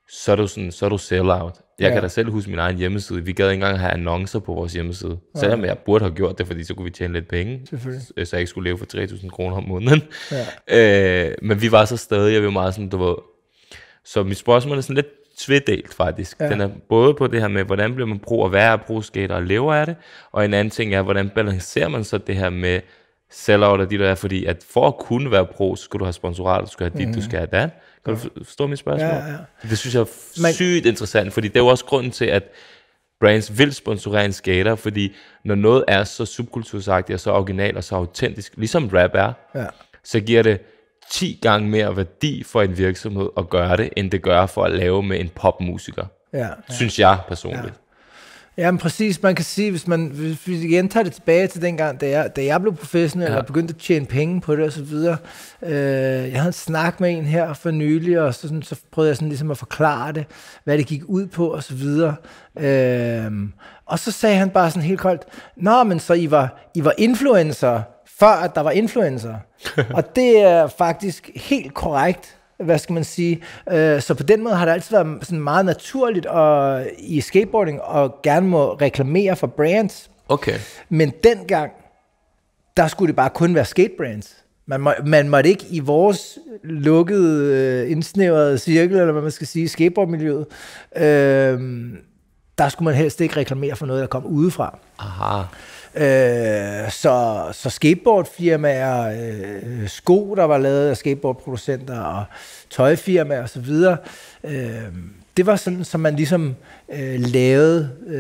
så er du, sådan, så er du sell-out. Jeg ja. kan da selv huske min egen hjemmeside. Vi gad ikke engang have annoncer på vores hjemmeside. Ja. Selvom jeg burde have gjort det, fordi så kunne vi tjene lidt penge. Så jeg ikke skulle leve for 3.000 kroner om måneden. Ja. Øh, men vi var så stadig, og vi var meget sådan, du ved... Så mit spørgsmål er sådan lidt tvedelt faktisk. Ja. Den er både på det her med, hvordan bliver man pro, at være brug pro-skater og lever af det, og en anden ting er, hvordan balancerer man så det her med sellout og de der der, fordi at for at kunne være pro, så skal du have sponsorat, du mhm. skal have dit, mm. du skal have det. Kan ja. du forstå mit spørgsmål? Ja, ja. Det synes jeg er Man... sygt interessant, fordi det er jo også grunden til, at brands vil sponsorere en skater, fordi når noget er så subkultursagtigt og så originalt og så autentisk, ligesom rap er, ja. så giver det 10 gange mere værdi for en virksomhed at gøre det, end det gør for at lave med en popmusiker. Ja, ja. Synes jeg personligt. Ja. Jamen men præcis. Man kan sige, hvis man hvis vi igen tager det tilbage til dengang, da jeg, da jeg blev professionel ja. og begyndte at tjene penge på det og så videre. Øh, jeg havde en snak med en her for nylig, og så, sådan, så prøvede jeg sådan ligesom at forklare det, hvad det gik ud på og så videre. Øh, og så sagde han bare sådan helt koldt, Nå, men så I var, I var influencer før at der var influencer. og det er faktisk helt korrekt, hvad skal man sige. Øh, så på den måde har det altid været sådan meget naturligt at, i skateboarding og gerne må reklamere for brands. Okay. Men dengang, der skulle det bare kun være skatebrands. Man, må, man måtte ikke i vores lukkede, øh, indsnævrede cirkel, eller hvad man skal sige, skateboardmiljøet, øh, der skulle man helst ikke reklamere for noget, der kom udefra. Aha. Øh, så, så skateboardfirmaer, øh, sko, der var lavet af skateboardproducenter og tøjfirmaer osv., øh, det var sådan, som man ligesom øh, lavede, øh,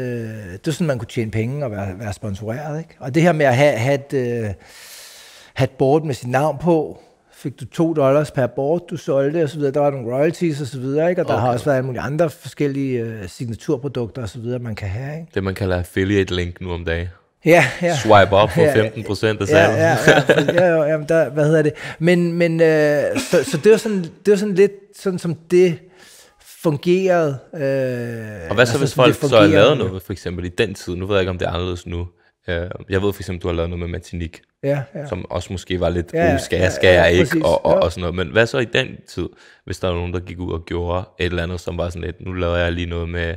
det var sådan, man kunne tjene penge og være, være sponsoreret. Ikke? Og det her med at have, have, et, øh, have et board med sit navn på, fik du 2 dollars per board, du solgte, og så videre. der var nogle royalties og så videre, ikke? og der har også været nogle andre forskellige øh, signaturprodukter og så videre, man kan have. Ikke? Det man kalder affiliate link nu om dagen. Ja, ja. Swipe op på 15 procent af salen. Ja, ja, ja, ja, ja, der, hvad hedder det? Men, men øh, så, så det var sådan, det var sådan lidt sådan som det fungerede. Øh, og hvad så, altså, hvis folk så har lavet noget, for eksempel i den tid? Nu ved jeg ikke, om det er anderledes nu. Øh, jeg ved for eksempel, du har lavet noget med Martinique, ja, ja. som også måske var lidt, ja, øh, skal jeg, skal ja, ja, jeg ikke, og, og, og sådan noget. Men hvad så i den tid, hvis der var nogen, der gik ud og gjorde et eller andet, som var sådan lidt, nu laver jeg lige noget med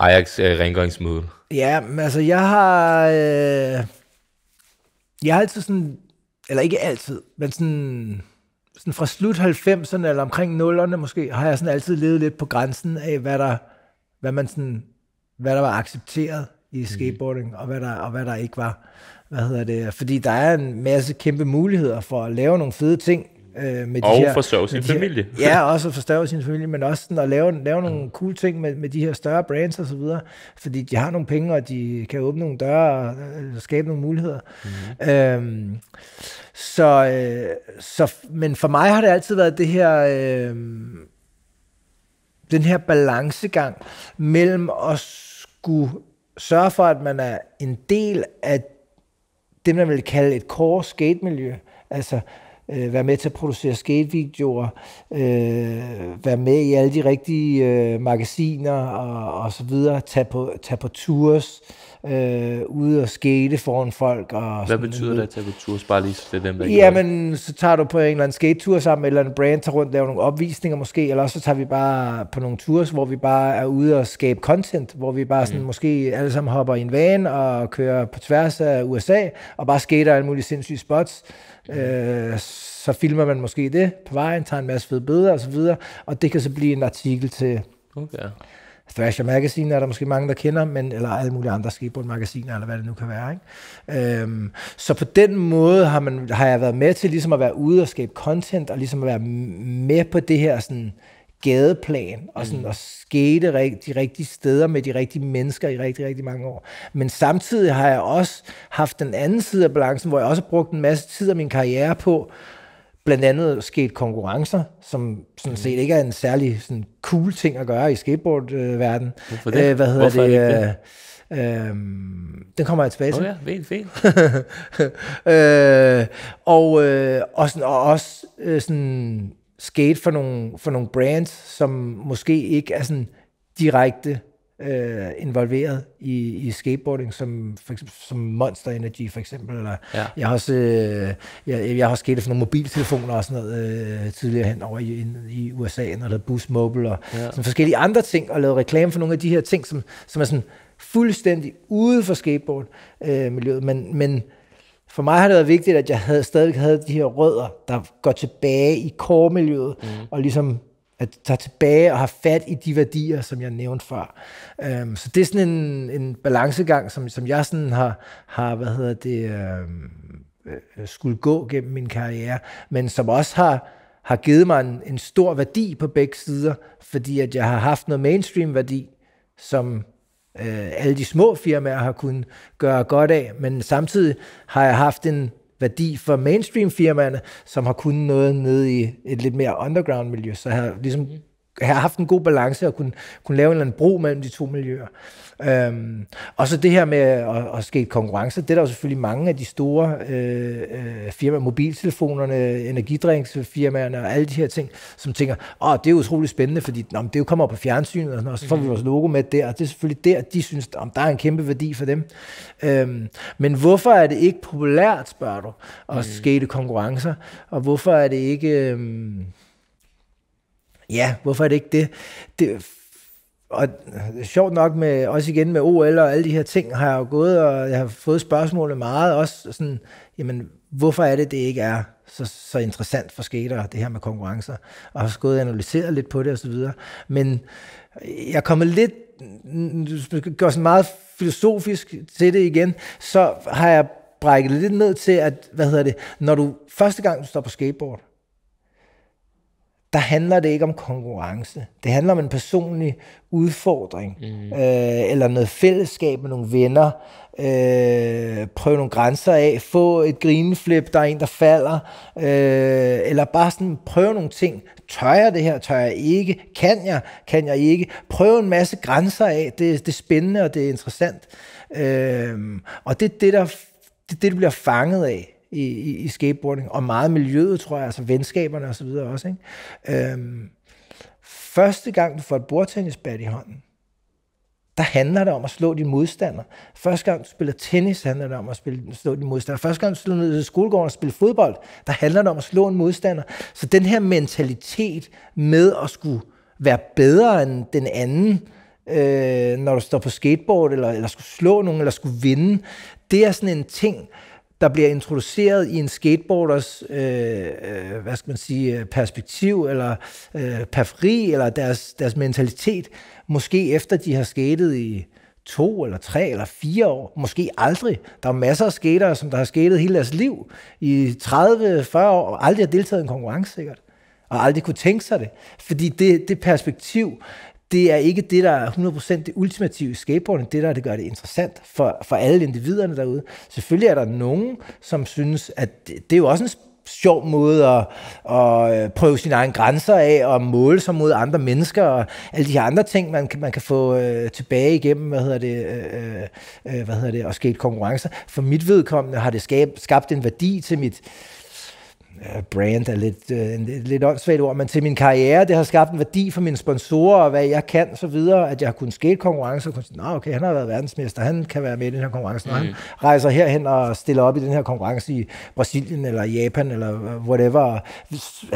Ajax øh, rengøringsmøde? Ja, men altså jeg har... Øh, jeg har altid sådan... Eller ikke altid, men sådan sådan fra slut 90'erne eller omkring 0'erne måske, har jeg sådan altid levet lidt på grænsen af, hvad der, hvad man sådan, hvad der var accepteret i mhm. skateboarding, og hvad der, og hvad der ikke var. Hvad hedder det? Fordi der er en masse kæmpe muligheder for at lave nogle fede ting, Øh, med de og her, forsørge sin her, familie. ja, også at forsørge sin familie, men også sådan at lave, lave nogle cool ting med, med de her større brands og så videre, fordi de har nogle penge, og de kan åbne nogle døre og øh, skabe nogle muligheder. Mm. Øhm, så, øh, så, men for mig har det altid været det her... Øh, den her balancegang mellem at skulle sørge for, at man er en del af det, man vil kalde et core skate-miljø. Altså, øh, være med til at producere skatevideoer, øh, være med i alle de rigtige øh, magasiner og, og så videre, tage på, tage på tours, øh, øh, ude og skate foran folk. Og Hvad sådan betyder det at tage på tur? Bare lige det dem, der Jamen, så tager du på en eller anden skate-tur sammen, eller en brand tager rundt, laver nogle opvisninger måske, eller så tager vi bare på nogle tours, hvor vi bare er ude og skabe content, hvor vi bare sådan mm. måske alle sammen hopper i en van og kører på tværs af USA, og bare skater alle mulige sindssyge spots. Mm. Øh, så filmer man måske det på vejen, tager en masse fede billeder osv., og det kan så blive en artikel til... Okay. Thrasher Magazine er der måske mange, der kender, men, eller alle mulige andre skateboardmagasiner, eller hvad det nu kan være. Ikke? Øhm, så på den måde har, man, har jeg været med til ligesom at være ude og skabe content, og ligesom at være med på det her sådan, gadeplan, og sådan mm. at skate de rigtige steder med de rigtige mennesker i rigtig, rigtig mange år. Men samtidig har jeg også haft den anden side af balancen, hvor jeg også har brugt en masse tid af min karriere på Blandt andet sket konkurrencer, som sådan set ikke er en særlig sådan cool ting at gøre i skateboardverden. Hvorfor det? Æh, øh, hvad hedder Hvorfor det? Øhm, den kommer jeg tilbage til. Oh ja, fint, fint. øh, og, øh, og, sådan, og også øh, sådan skate for nogle, for nogle brands, som måske ikke er sådan direkte øh, involveret i, i skateboarding, som, for eksempel, som Monster Energy for eksempel. Eller ja. Jeg har også øh, jeg, jeg har skatet for nogle mobiltelefoner og sådan noget øh, tidligere hen over i, i USA, når der Boost Mobile og ja. sådan forskellige andre ting, og lavet reklame for nogle af de her ting, som, som er sådan fuldstændig ude for skateboardmiljøet, øh, miljøet. men, men for mig har det været vigtigt, at jeg havde, stadig havde de her rødder, der går tilbage i core-miljøet, mm. og ligesom at tage tilbage og have fat i de værdier, som jeg nævnte før. Øhm, så det er sådan en, en balancegang, som, som jeg sådan har, har hvad hedder det, øhm, øh, skulle gå gennem min karriere, men som også har, har givet mig en, en stor værdi på begge sider, fordi at jeg har haft noget mainstream-værdi, som øh, alle de små firmaer har kunnet gøre godt af, men samtidig har jeg haft en, værdi for mainstream firmaerne, som har kunnet noget nede i et lidt mere underground miljø. Så her, ligesom mhm have haft en god balance og kunne, kunne lave en eller anden bro mellem de to miljøer. Øhm, og så det her med at, at skabe konkurrence, det er der jo selvfølgelig mange af de store øh, øh firmaer, mobiltelefonerne, energidrinksfirmaerne og alle de her ting, som tænker, åh, det er utroligt spændende, fordi nå, det jo kommer op på fjernsynet, og, sådan, og så får vi mhm. vores logo med der, og det er selvfølgelig der, de synes, om der er en kæmpe værdi for dem. Øhm, men hvorfor er det ikke populært, spørger du, at mm. skate konkurrencer, og hvorfor er det ikke... Øhm, Ja, hvorfor er det ikke det? det og sjovt nok med, også igen med OL og alle de her ting, har jeg jo gået, og jeg har fået spørgsmålet meget, også sådan, jamen, hvorfor er det, det ikke er så, så interessant for skater, det her med konkurrencer, og har gået og analyseret lidt på det osv. Men jeg kommer lidt, gør sådan meget filosofisk til det igen, så har jeg brækket lidt ned til, at, hvad hedder det, når du første gang du står på skateboard, der handler det ikke om konkurrence. Det handler om en personlig udfordring, mm. øh, eller noget fællesskab med nogle venner, øh, prøve nogle grænser af, få et grineflip, der er en, der falder, øh, eller bare sådan prøve nogle ting. Tør jeg det her? Tør jeg ikke? Kan jeg? Kan jeg ikke? Prøve en masse grænser af. Det, det er spændende, og det er interessant. Øh, og det er det, der, det, det, du bliver fanget af i, i, i skateboarding, og meget miljøet, tror jeg, altså venskaberne og så videre også. Ikke? Øhm, første gang, du får et bordtennisbat i hånden, der handler det om at slå din modstander. Første gang, du spiller tennis, handler det om at spille, slå din modstander. Første gang, du slår ned i skolegården og spiller fodbold, der handler det om at slå en modstander. Så den her mentalitet med at skulle være bedre end den anden, øh, når du står på skateboard, eller, eller skulle slå nogen, eller skulle vinde, det er sådan en ting, øh, der bliver introduceret i en skateboarders øh, øh hvad skal man sige, øh, perspektiv, eller øh, perfri, eller deres, deres mentalitet, måske efter de har skatet i to eller tre eller fire år, måske aldrig. Der er masser af skater, som der har skatet hele deres liv i 30-40 år, og aldrig har deltaget i en konkurrence sikkert, og aldrig kunne tænke sig det. Fordi det, det perspektiv, det er ikke det, der er 100% det ultimative skateboarding, det der det gør det interessant for, for alle individerne derude. Selvfølgelig er der nogen, som synes, at det, det er jo også en sjov måde at, at øh, prøve sine egne grænser af og måle sig mod andre mennesker og alle de her andre ting, man kan, man kan få øh, tilbage igennem, hvad hedder det, øh, øh, øh hvad hedder det, og skabe konkurrencer. For mit vedkommende har det skab, skabt en værdi til mit, brand er lidt, øh, lidt åndssvagt ord, men til min karriere, det har skabt en værdi for mine sponsorer, og hvad jeg kan, så videre, at jeg har kunnet skate konkurrencer, og kunne sige, okay, han har været verdensmester, han kan være med i den her konkurrence, mm. han rejser herhen og stiller op i den her konkurrence i Brasilien, eller Japan, eller øh, whatever.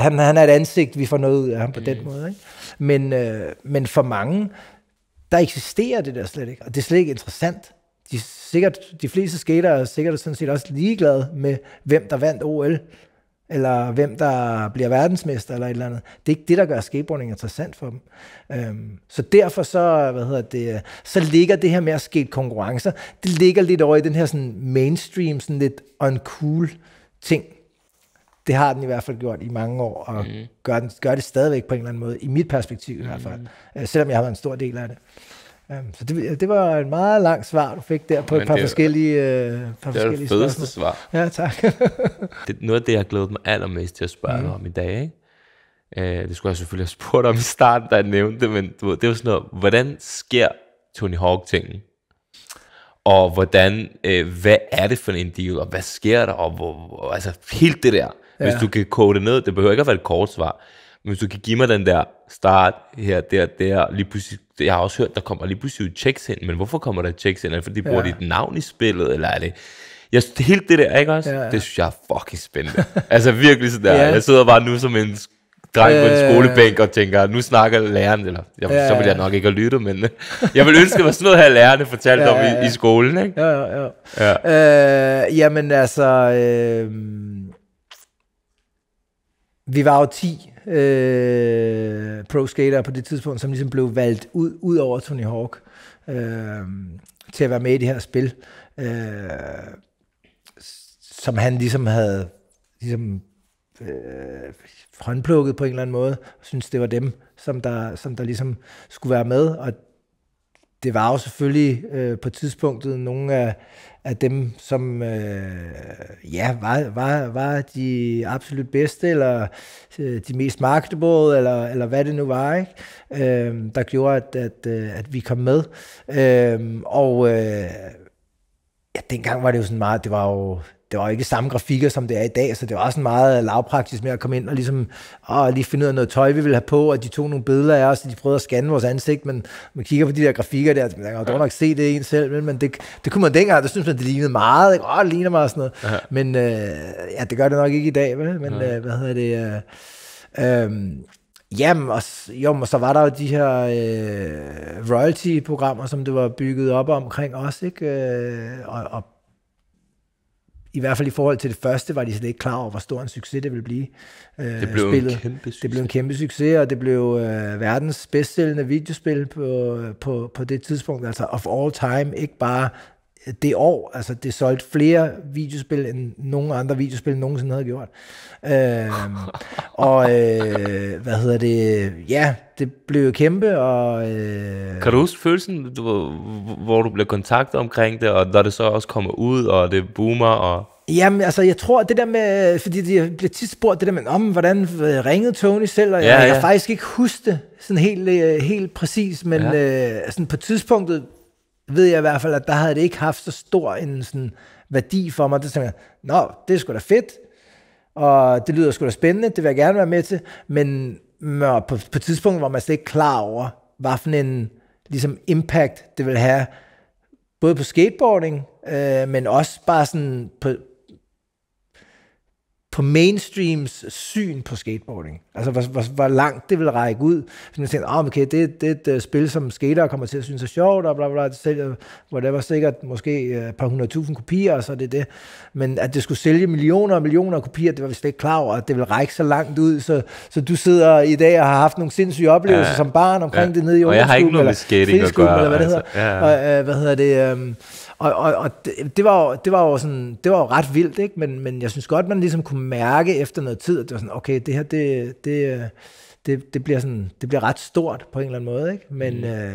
Han, han er et ansigt, vi får noget ud af ham på mm. den måde. Ikke? Men, øh, men for mange, der eksisterer det der slet ikke, og det er slet ikke interessant de, sikkert, de fleste skater er sikkert sådan set også ligeglade med, hvem der vandt OL eller hvem der bliver verdensmester, eller et eller andet. Det er ikke det, der gør skateboarding interessant for dem. Øhm, så derfor så, hvad hedder det, så ligger det her med at skate konkurrencer, det ligger lidt over i den her sådan mainstream, sådan lidt uncool ting. Det har den i hvert fald gjort i mange år, og mm. gør, den, gør det stadigvæk på en eller anden måde, i mit perspektiv i hvert fald. Mm. Øh, selvom jeg har været en stor del af det. Øhm, så det, det var en meget lang svar, du fik der på Men et par øh, det, forskellige, spørgsmål. par det forskellige det fedeste spørgsmål. svar. Ja, tak. det er noget af det, jeg har glædet mig allermest til at spørge mm. dig om i dag. Ikke? Øh, det skulle jeg selvfølgelig have spurgt om i starten, da jeg nævnte det, men du, det var sådan noget, hvordan sker Tony Hawk-tingen? Og hvordan, øh, hvad er det for en deal, og hvad sker der, og hvor, hvor altså helt det der. Ja. Hvis du kan kode det ned, det behøver ikke at være et kort svar, men hvis du kan give mig den der start her, der, der, lige pludselig jeg har også hørt, der kommer lige pludselig checks ind, men hvorfor kommer der checks ind? Er det fordi, de bruger ja. dit navn i spillet, eller er det... Jeg, helt det der, ikke også? Ja, ja. Det synes jeg er fucking spændende. altså virkelig sådan der. ja. Jeg sidder bare nu som en dreng på en øh. skolebænk og tænker, nu snakker læreren, eller jeg, ja, så vil jeg nok ikke have lyttet, men jeg vil ønske, at var sådan noget her lærerne fortalte ja, om i, i skolen, ikke? Ja, ja, ja. ja. Øh, jamen altså, øh, vi var jo 10 øh, pro skater på det tidspunkt, som ligesom blev valgt ud, ud over Tony Hawk øh, til at være med i det her spil, øh, som han ligesom havde ligesom, øh, håndplukket på en eller anden måde, og synes det var dem, som der, som der ligesom skulle være med, og det var jo selvfølgelig øh, på tidspunktet nogle af, af dem, som øh, ja, var, var, var de absolut bedste, eller øh, de mest marketable, eller, eller hvad det nu var, ikke? Øh, der gjorde, at, at, øh, at vi kom med. Øh, og øh, ja, dengang var det jo sådan meget, det var jo det var ikke samme grafikker, som det er i dag, så det var sådan meget lavpraktisk med at komme ind og ligesom, og lige finde ud af noget tøj, vi ville have på, og de tog nogle billeder af os, og de prøvede at scanne vores ansigt, men man kigger på de der grafikker der, man kan godt nok se det en selv, men det, det kunne man dengang, det synes man, det lignede meget, åh, oh, det ligner mig og sådan noget, Aha. men øh, ja, det gør det nok ikke i dag, vel? men øh, hvad hedder det, øh, øh, Jamen, og, jo, og så var der jo de her øh, royalty-programmer, som det var bygget op omkring også, ikke? Øh, og, og i hvert fald i forhold til det første, var de slet ikke klar over, hvor stor en succes det ville blive. Øh, det blev spillet. en kæmpe succes. Det blev en kæmpe succes, og det blev øh, verdens bedst sælgende videospil på, på, på det tidspunkt, altså of all time, ikke bare det år. Altså, det solgte flere videospil, end nogen andre videospil nogensinde havde gjort. Øh, og øh, hvad hedder det? Ja, det blev kæmpe, og... Øh, kan du huske følelsen, du, hvor du blev kontaktet omkring det, og da det så også kommer ud, og det boomer, og... Jamen, altså, jeg tror, det der med, fordi jeg blev tit spurgt det der med, om hvordan øh, ringede Tony selv, og ja, jeg, ja. faktisk ikke huske det sådan helt, øh, helt præcis, men ja. øh, sådan på tidspunktet ved jeg i hvert fald, at der havde det ikke haft så stor en sådan, værdi for mig. Det tænkte jeg, nå, det er sgu da fedt, og det lyder sgu da spændende, det vil jeg gerne være med til, men på, på et tidspunkt var man slet ikke klar over, hvad for en ligesom impact det vil have, både på skateboarding, øh, men også bare sådan på, på mainstreams syn på skateboarding. Altså, hvor, hvor, hvor langt det vil række ud. Så man tænkte, oh, ah, okay, det, det er et øh, spil, som skater kommer til at synes er sjovt, og bla bla, det sælger, hvor der var sikkert måske øh, et par hundredtusind kopier, og så er det det. Men at det skulle sælge millioner og millioner af kopier, det var vi slet ikke klar over, at det ville række så langt ud. Så, så du sidder i dag og har haft nogle sindssyge oplevelser ja, som barn omkring ja, det nede i ungdomsklubben, eller skating at gøre, eller hvad det altså, hedder. ja. Og, øh, hvad hedder det... Øh, og, og, og det, det, var jo, det var jo sådan, det var jo ret vildt, ikke? Men, men jeg synes godt, man ligesom kunne mærke efter noget tid, at det var sådan, okay, det her, det, det, øh, det, det, bliver, sådan, det bliver ret stort på en eller anden måde, ikke? Men, mm. øh,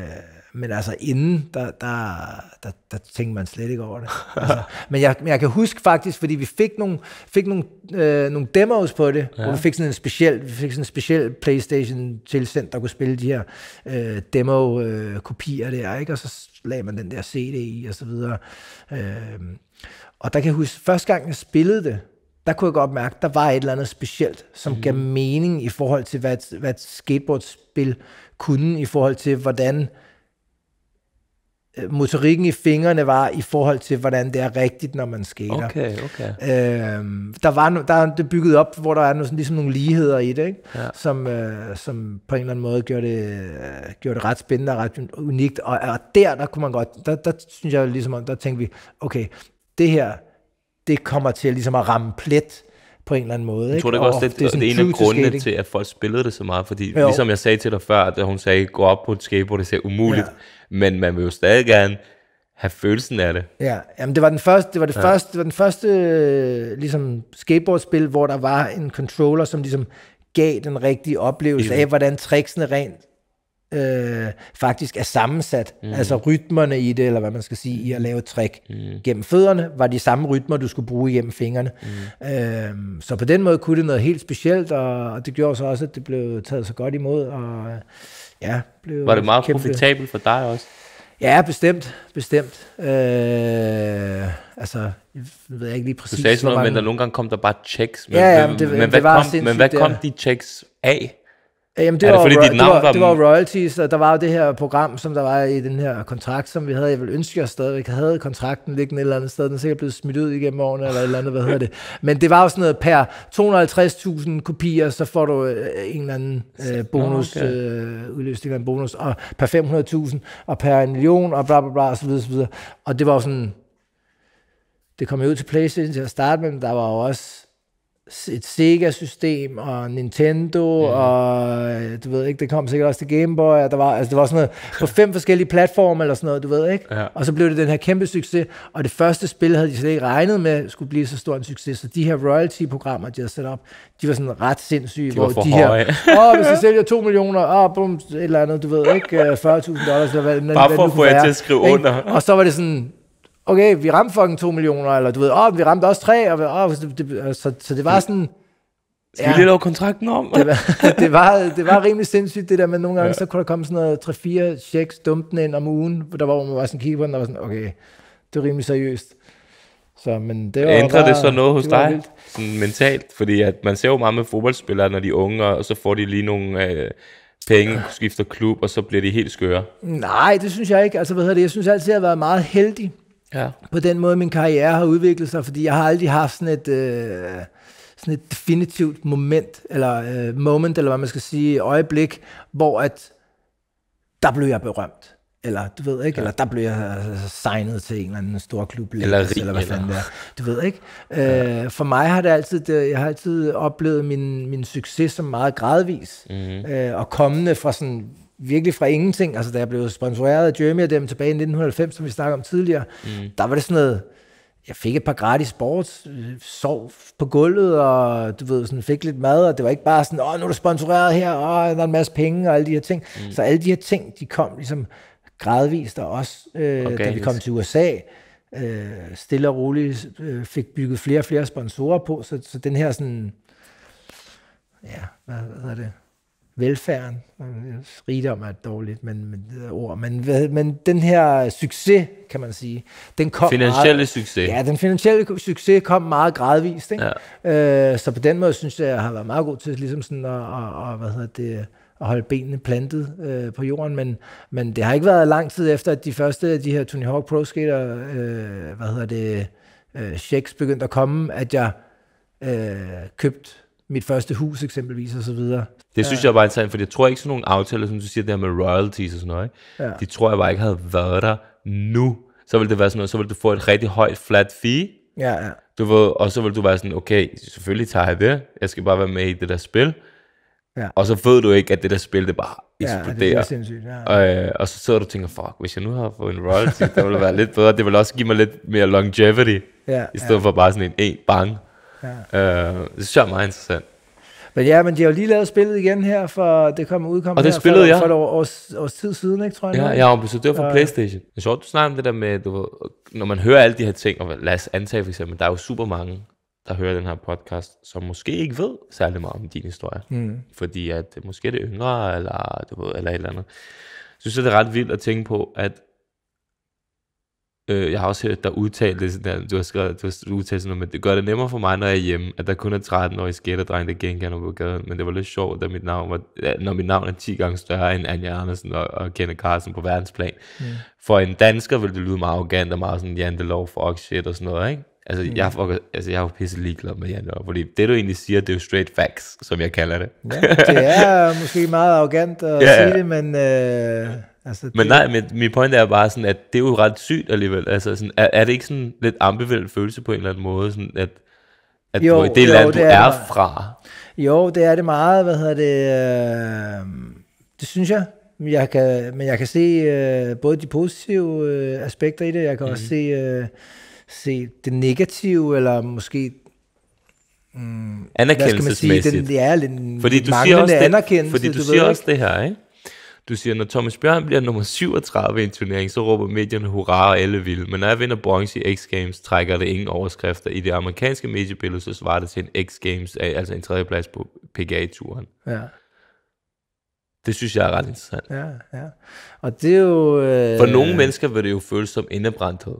men altså inden, der, der, der, der tænkte man slet ikke over det. Altså, men, jeg, men jeg kan huske faktisk, fordi vi fik nogle, fik nogle, øh, nogle demos på det, ja. hvor vi fik sådan en speciel, vi fik sådan en speciel Playstation tilsendt, der kunne spille de her øh, demo-kopier der, ikke? og så lagde man den der CD i, og så videre. Øh, og der kan jeg huske, første gang jeg spillede det, der kunne jeg godt mærke, der var et eller andet specielt, som mm. gav mening i forhold til, hvad, et, hvad et skateboardspil kunne, i forhold til, hvordan Øh, motorikken i fingrene var i forhold til, hvordan det er rigtigt, når man skater. Okay, okay. Øhm, der var no, der er det bygget op, hvor der er no, sådan, ligesom nogle ligheder i det, ikke? Ja. Som, øh, som på en eller anden måde gjorde det, øh, gjorde det ret spændende og ret unikt. Og, og der, der kunne man godt, der, der synes jeg ligesom, der tænkte vi, okay, det her, det kommer til ligesom at ramme plet på en eller anden måde. Ikke? Jeg tror det også, det, det er, også en af grundene skating. til, at folk spillede det så meget, fordi jo. ligesom jeg sagde til dig før, da hun sagde, gå op på et skateboard, det ser umuligt. Ja men man vil jo stadig gerne have følelsen af det. Ja, jamen det var den første, det var det ja. første, det var den første øh, ligesom skateboardspil, hvor der var en controller, som ligesom gav den rigtige oplevelse af, ligesom- hvordan tricksene rent øh, faktisk er sammensat. Mm. Altså rytmerne i det, eller hvad man skal sige, i at lave trick mm. gennem fødderne, var de samme rytmer, du skulle bruge gennem fingrene. Mm. Øh, så på den måde kunne det noget helt specielt, og det gjorde så også, at det blev taget så godt imod, og ja, blev Var det meget kæmpe. profitabelt for dig også? Ja, bestemt, bestemt. Øh, altså, jeg ved jeg ikke lige præcis, Du sagde sådan noget, mange... men der nogle gange kom der bare checks. Men, ja, ja, men, det, men, det, hvad det var kom, Men hvad kom de checks af? Jamen, det, er det var, fordi, dit navn det, var, det var royalties, og der var jo det her program, som der var i den her kontrakt, som vi havde. Jeg vil ønske, at jeg stadigvæk havde kontrakten liggende et eller andet sted. Den er sikkert blevet smidt ud igennem årene, eller et eller andet, hvad hedder det. Men det var jo sådan noget, per 250.000 kopier, så får du øh, en eller anden øh, bonus, okay. øh, udløst en eller anden bonus, og per 500.000, og per en million, og bla bla bla, og så videre, så videre. Og det var jo sådan, det kom jo ud til Playstation til at starte med, men der var jo også et Sega-system og Nintendo, ja. og øh, du ved ikke, det kom sikkert også til Game Boy, og der var, altså, det var sådan noget på fem forskellige platforme eller sådan noget, du ved ikke. Ja. Og så blev det den her kæmpe succes, og det første spil havde de slet ikke regnet med skulle blive så stor en succes, så de her royalty-programmer, de havde sat op, de var sådan ret sindssyge, de hvor de høje. her, åh, hvis de sælger to millioner, åh, oh, bum, et eller andet, du ved ikke, 40.000 øh, dollars, eller hvad, Bare for at få jer til at skrive under. Og så var det sådan, okay, vi ramte fucking 2 millioner, eller du ved, åh, oh, vi ramte også 3, og, oh, det, det, så, så det var sådan... Skal ja, vi lige lave kontrakten om? det, var, det, var, det var rimelig sindssygt, det der med nogle gange, ja. så kunne der komme sådan noget 3-4 checks dumpende ind om ugen, der var, hvor man var sådan kigge på den, og var sådan, okay, det er rimelig seriøst. Så, men det var Ændrer bare, det så noget hos dig sådan mentalt? Fordi at man ser jo meget med fodboldspillere, når de er unge, og så får de lige nogle øh, penge, skifter klub, og så bliver de helt skøre. Nej, det synes jeg ikke. Altså, hvad hedder det? Jeg synes altid, at jeg har været meget heldig. Ja. På den måde, min karriere har udviklet sig, fordi jeg har aldrig haft sådan et... Øh, sådan et definitivt moment, eller øh, moment, eller hvad man skal sige, øjeblik, hvor at, der blev jeg berømt. Eller, du ved ikke, ja. eller der blev jeg øh, signet til en eller anden stor klub. Eller, eller, eller hvad fanden det er. Du ved ikke. Ja. Øh, for mig har det altid, det, jeg har altid oplevet min, min succes som meget gradvis. Mm-hmm. Øh, og kommende fra sådan virkelig fra ingenting. Altså, da jeg blev sponsoreret af Jeremy og dem tilbage i 1990, som vi snakkede om tidligere, mm. der var det sådan noget, jeg fik et par gratis sports, øh, sov på gulvet, og du ved, sådan, fik lidt mad, og det var ikke bare sådan, åh, nu er du sponsoreret her, og der er en masse penge, og alle de her ting. Mm. Så alle de her ting, de kom ligesom gradvist, og også øh, da vi kom til USA, øh, stille og roligt øh, fik bygget flere og flere sponsorer på, så, så den her sådan, ja, hvad, hvad er det? velfærden. Rigdom er dårligt men, men, ord, men, men den her succes, kan man sige, den kom Finansielle meget, succes. Ja, den finansielle succes kom meget gradvist. Ikke? Ja. Øh, så på den måde synes jeg, jeg har været meget god til ligesom sådan at, at, at hvad hedder det, at holde benene plantet øh, på jorden, men, men det har ikke været lang tid efter, at de første af de her Tony Hawk Pro Skater, øh, hvad hedder det, øh, checks begyndte at komme, at jeg øh, købte mit første hus eksempelvis og så videre. Det synes ja. jeg bare er interessant, for jeg tror ikke sådan nogle aftaler, som du siger der med royalties og sådan noget, Ja. de tror jeg bare ikke havde været der nu. Så ville det være sådan noget, så ville du få et rigtig højt flat fee, ja, ja. Du ved, og så ville du være sådan, okay, selvfølgelig tager jeg det, jeg skal bare være med i det der spil, Ja. Og så ved du ikke, at det der spil, det bare eksploderer. Ja, det er sindssygt. Ja. Og, øh, og så sidder du og tænker, fuck, hvis jeg nu har fået en royalty, det ville være lidt bedre. Det ville også give mig lidt mere longevity, ja, i stedet ja. for bare sådan en en bang. Ja. Øh, det synes jeg er meget interessant. Men ja, men de har jo lige lavet spillet igen her, for det kom udkom og det her spillede, for, for et år, års, års, tid siden, ikke, tror jeg. Ja, ja ja, så det var fra ja. Playstation. Det er sjovt, du snakker om det der med, du, når man hører alle de her ting, og lad os antage for eksempel, der er jo super mange, der hører den her podcast, som måske ikke ved særlig meget om din historie. Mm. Fordi at øh, måske er det yngre, eller, du ved, eller et eller andet. Jeg synes, det er ret vildt at tænke på, at Øh, jeg har også hørt dig udtale det sådan der, du har, skrevet, du har udtalt sådan noget, men det gør det nemmere for mig, når jeg er hjemme, at der kun er 13-årige skaterdreng, der genkender på gaden, men det var lidt sjovt, da mit navn var, når mit navn er 10 gange større end Anja Andersen og, og Kenneth Carlsen på verdensplan. Yeah. For en dansker ville det lyde meget arrogant og meget sådan, jantelov, fuck shit og sådan noget, ikke? Altså, mm. jeg, fucker, altså, jeg er jo pisse ligeglad med Jan fordi det, du egentlig siger, det er jo straight facts, som jeg kalder det. ja, det er måske meget arrogant at ja, sige det, men... Øh Altså, Men nej, men min point er bare sådan, at det er jo ret sygt alligevel. Altså, sådan, er, er det ikke sådan lidt ambivalent følelse på en eller anden måde, sådan at, at jo, det jo, land, det du er, det fra? Jo, det er det meget. Hvad hedder det? Øh, det synes jeg. Men jeg kan, men jeg kan se øh, både de positive øh, aspekter i det, jeg kan mm. også mhm. se, øh, se det negative, eller måske mm, anerkendelsesmæssigt. Hvad skal man sige? Den, det er lidt fordi du siger også det, anerkendelse. Fordi du, du siger ved, også ikke? det her, ikke? Du siger, når Thomas Bjørn bliver nummer 37 i en turnering, så råber medierne hurra og alle vil. Men når jeg vinder bronze i X Games, trækker det ingen overskrifter. I det amerikanske mediebillede, så svarer det til en X Games, øh, altså en tredjeplads på PGA-turen. Ja. Det synes jeg er ret interessant. Ja, ja. Og det er jo... Øh... For nogle mennesker vil det jo føles som indebrændthed.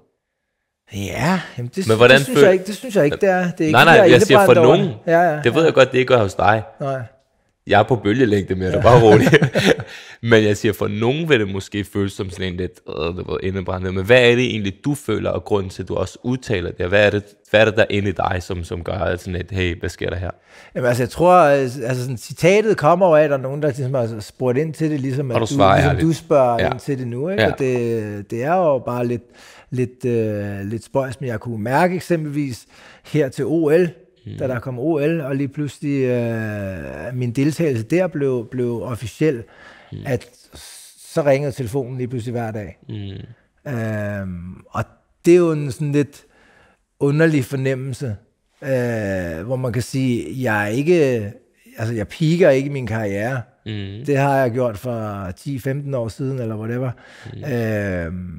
Ja, jamen det, men det, synes føl... jeg ikke, det synes jeg ikke, det er. Det er ikke, nej, nej, er jeg siger for over. nogen. Ja, ja, det ved ja. jeg godt, det ikke gør hos dig. Nej. Jeg er på bølgelængde med dig, bare roligt. Men jeg siger, for nogen vil det måske føles som sådan en lidt øh, indebrændende. Men hvad er det egentlig, du føler, og grunden til, at du også udtaler det? Hvad er det, hvad er det der inde i dig, som, som gør sådan et, hey, hvad sker der her? Jamen altså, jeg tror, øh, altså sådan, citatet kommer over af, at der er nogen, der ligesom har spurgt ind til det, ligesom, at du, svarer, du, ligesom du spørger ja. ind til det nu. Ikke? Ja. Og det, det er jo bare lidt, lidt, øh, lidt spøjs, men jeg kunne mærke eksempelvis her til OL, da der mm. kom OL, og lige pludselig øh, min deltagelse der blev, blev officiel mm. at så ringede telefonen lige pludselig hver dag. Mm. Øhm, og det er jo en sådan lidt underlig fornemmelse, øh, hvor man kan sige, jeg er ikke, altså jeg piker ikke min karriere. Mm. Det har jeg gjort for 10-15 år siden, eller whatever. Mm. Øh,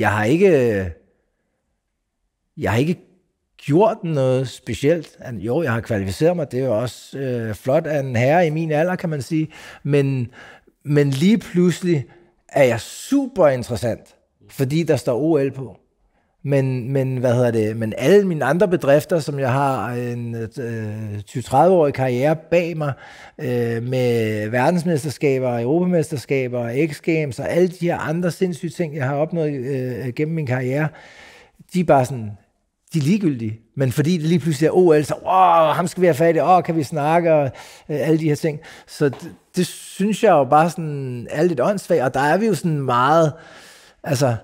jeg har ikke, jeg har ikke gjort noget specielt. Jo, jeg har kvalificeret mig, det er jo også øh, flot af en herre i min alder, kan man sige. Men, men lige pludselig er jeg super interessant, fordi der står OL på. Men, men hvad hedder det? Men alle mine andre bedrifter, som jeg har en øh, 20-30-årig øh, karriere bag mig, øh, med verdensmesterskaber, europamesterskaber, X Games og alle de her andre sindssyge ting, jeg har opnået øh, gennem min karriere, de er bare sådan, de er ligegyldige. Men fordi det lige pludselig er OL, så wow, ham skal vi have fat i, åh, kan vi snakke, og øh, alle de her ting. Så det, det synes jeg jo bare sådan er lidt åndssvagt, og der er vi jo sådan meget, altså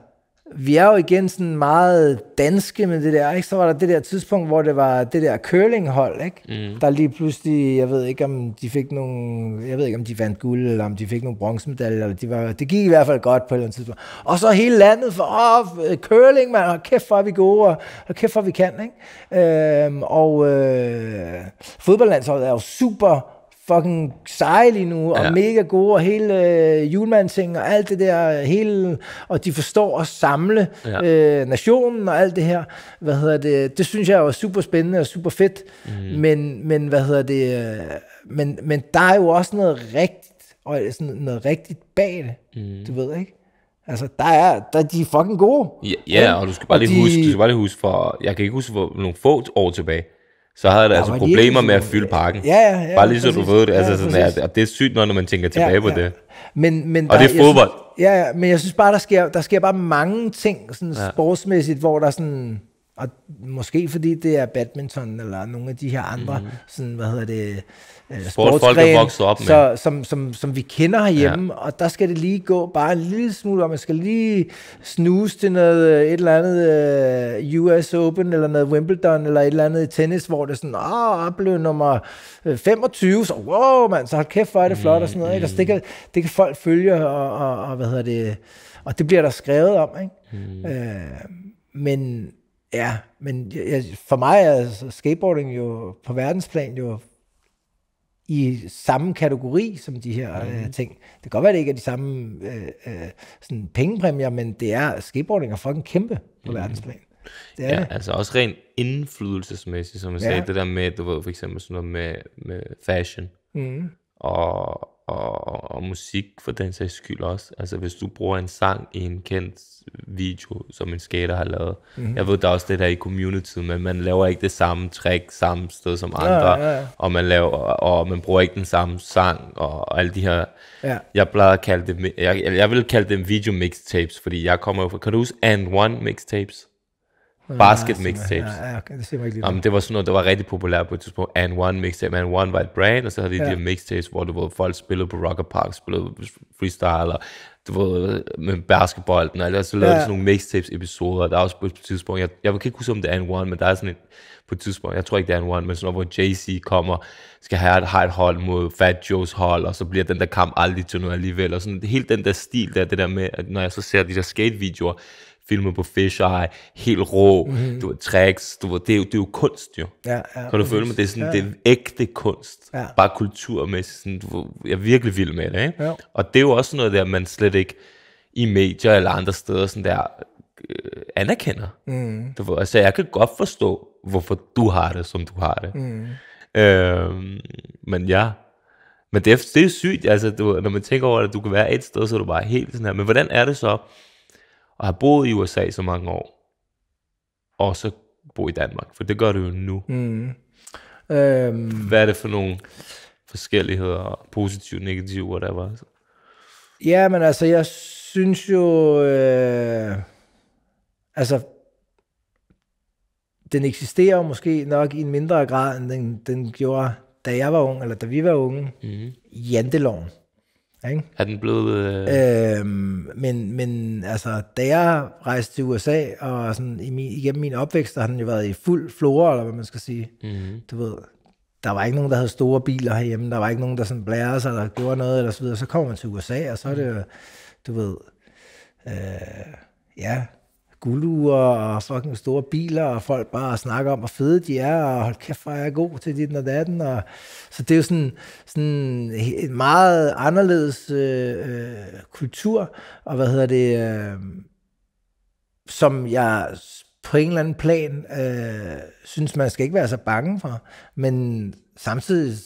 vi er jo igen sådan meget danske med det der, ikke? Så var der det der tidspunkt, hvor det var det der curlinghold, ikke? Mm. Der lige pludselig, jeg ved ikke om de fik nogle, jeg ved ikke om de vandt guld, eller om de fik nogle bronzemedaljer, eller de var, det gik i hvert fald godt på et eller andet tidspunkt. Og så hele landet for, åh, curling, mand, og kæft for, vi gode, og, og kæft for, vi kan, ikke? Øhm, og øh, fodboldlandsholdet er jo super fucking seje lige nu, og ja. mega gode, og hele øh, julemandsing, og alt det der, hele, og de forstår at samle ja. øh, nationen, og alt det her, hvad hedder det, det synes jeg var super spændende, og super fedt, mm. men, men hvad hedder det, øh, men, men der er jo også noget rigtigt, og sådan noget rigtigt bag det, mm. du ved ikke? Altså, der er, der, de fucking gode. Ja, ja, og du skal bare og lige de... huske, du skal bare lige huske for, jeg kan ikke huske hvor nogle få år tilbage, så havde der altså altså problemer med at fylde parken. Ja, ja, ja Bare lige så præcis. du ved det. Altså, ja, sådan, ja, og det er sygt nok, når man tænker tilbage ja, på ja. det. Men, men og der, det er fodbold. Synes, ja, men jeg synes bare, der sker, der sker bare mange ting sådan ja. sportsmæssigt, hvor der sådan... Og måske fordi det er badminton eller nogle af de her andre, mm. sådan, hvad hedder det, Øh, sportsgren, er vokset op med. Så, som, som, som vi kender herhjemme, ja. og der skal det lige gå bare en lille smule, og man skal lige snuse til noget, øh, et eller andet øh, US Open, eller noget Wimbledon, eller et eller andet tennis, hvor det er sådan, ah, oh, blev nummer 25, så wow, man, så har kæft, hvor er det flot, og sådan noget, ikke? Altså, det, kan, det kan folk følge, og, og, og hvad hedder det, og det bliver der skrevet om, ikke? Mm. Øh, men ja, men jeg, for mig er skateboarding jo på verdensplan jo i samme kategori som de her mm. øh, mhm. ting. Det kan godt være, det ikke er de samme øh, øh, sådan pengepræmier, men det er, skateboarding er fucking kæmpe på mm. verdensplan. Det er ja, det. altså også rent indflydelsesmæssigt, som jeg ja. sagde, det der med, du ved, for eksempel sådan noget med, med fashion, mm. og og, og, og musik for den sags skyld også. Altså hvis du bruger en sang i en kendt video, som en skater har lavet. Mm-hmm. Jeg ved, der er også det der i community, men man laver ikke det samme track samme sted som andre, ja, ja, ja. og man laver og man bruger ikke den samme sang og, og alle de her. Ja. Jeg plejer at kalde det, jeg, jeg vil kalde dem video mixtapes, fordi jeg kommer jo fra, kan du huske And One mixtapes? Basket mixtapes. Ja, okay, det mig ikke lige. Jamen, det var sådan noget, der var rigtig populært på et tidspunkt. And One mixtape, And One var et brand, og så havde de ja. de mixtapes, hvor, du, var folk spillede på Rocker Park, spillede freestyle, og du ved, med basketball, og så lavede ja. sådan nogle mixtapes-episoder. Der er også på et tidspunkt, jeg, jeg kan ikke huske, om det er And One, men der er sådan et, på et tidspunkt, jeg tror ikke, det er And One, men sådan noget, hvor JC kommer, skal have et hard hold mod Fat Joe's hold, og så bliver den der kamp aldrig til noget alligevel, og sådan helt den der stil der, det der med, at når jeg så ser de der skate-videoer, filmet på fisheye, helt rå, mm-hmm. du har tracks, du, det, er jo, det er jo kunst jo. Ja, ja, kan du føle mig, det er sådan, ja. det er ægte kunst, ja. bare kulturmæssigt, sådan, du, jeg er virkelig vild med det, ikke? Ja. og det er jo også noget der, man slet ikke i medier eller andre steder sådan der, øh, anerkender. Mm. Du, altså, jeg kan godt forstå, hvorfor du har det, som du har det. Mm. Øh, men ja, men det er, det er sygt, altså, du, når man tænker over det, du kan være et sted, så er du bare helt sådan her. Men hvordan er det så, at have boet i USA så mange år, og så bo i Danmark, for det gør du jo nu. Mm. Øhm. Hvad er det for nogle forskelligheder, positive, negative, whatever? Ja, men altså, jeg synes jo, øh, altså, den eksisterer måske nok i en mindre grad, end den, den gjorde, da jeg var ung, eller da vi var unge, mm. janteloven. Ikke? Er den blevet... Øh... Øhm, men, men altså, da jeg rejste til USA, og sådan, i min, igennem min opvækst, der har den jo været i fuld flora, eller hvad man skal sige. Mm-hmm. Du ved, der var ikke nogen, der havde store biler herhjemme, der var ikke nogen, der sådan blærede sig, eller gjorde noget, eller så videre. Så kommer man til USA, og så er det jo, du ved, øh, ja, guldure og fucking store biler, og folk bare snakker om, hvor fede de er, og hold kæft, hvor er jeg god til dit og datten. Og, så det er jo sådan, sådan en meget anderledes øh, øh, kultur, og hvad hedder det, øh, som jeg på en eller anden plan øh, synes, man skal ikke være så bange for, men samtidig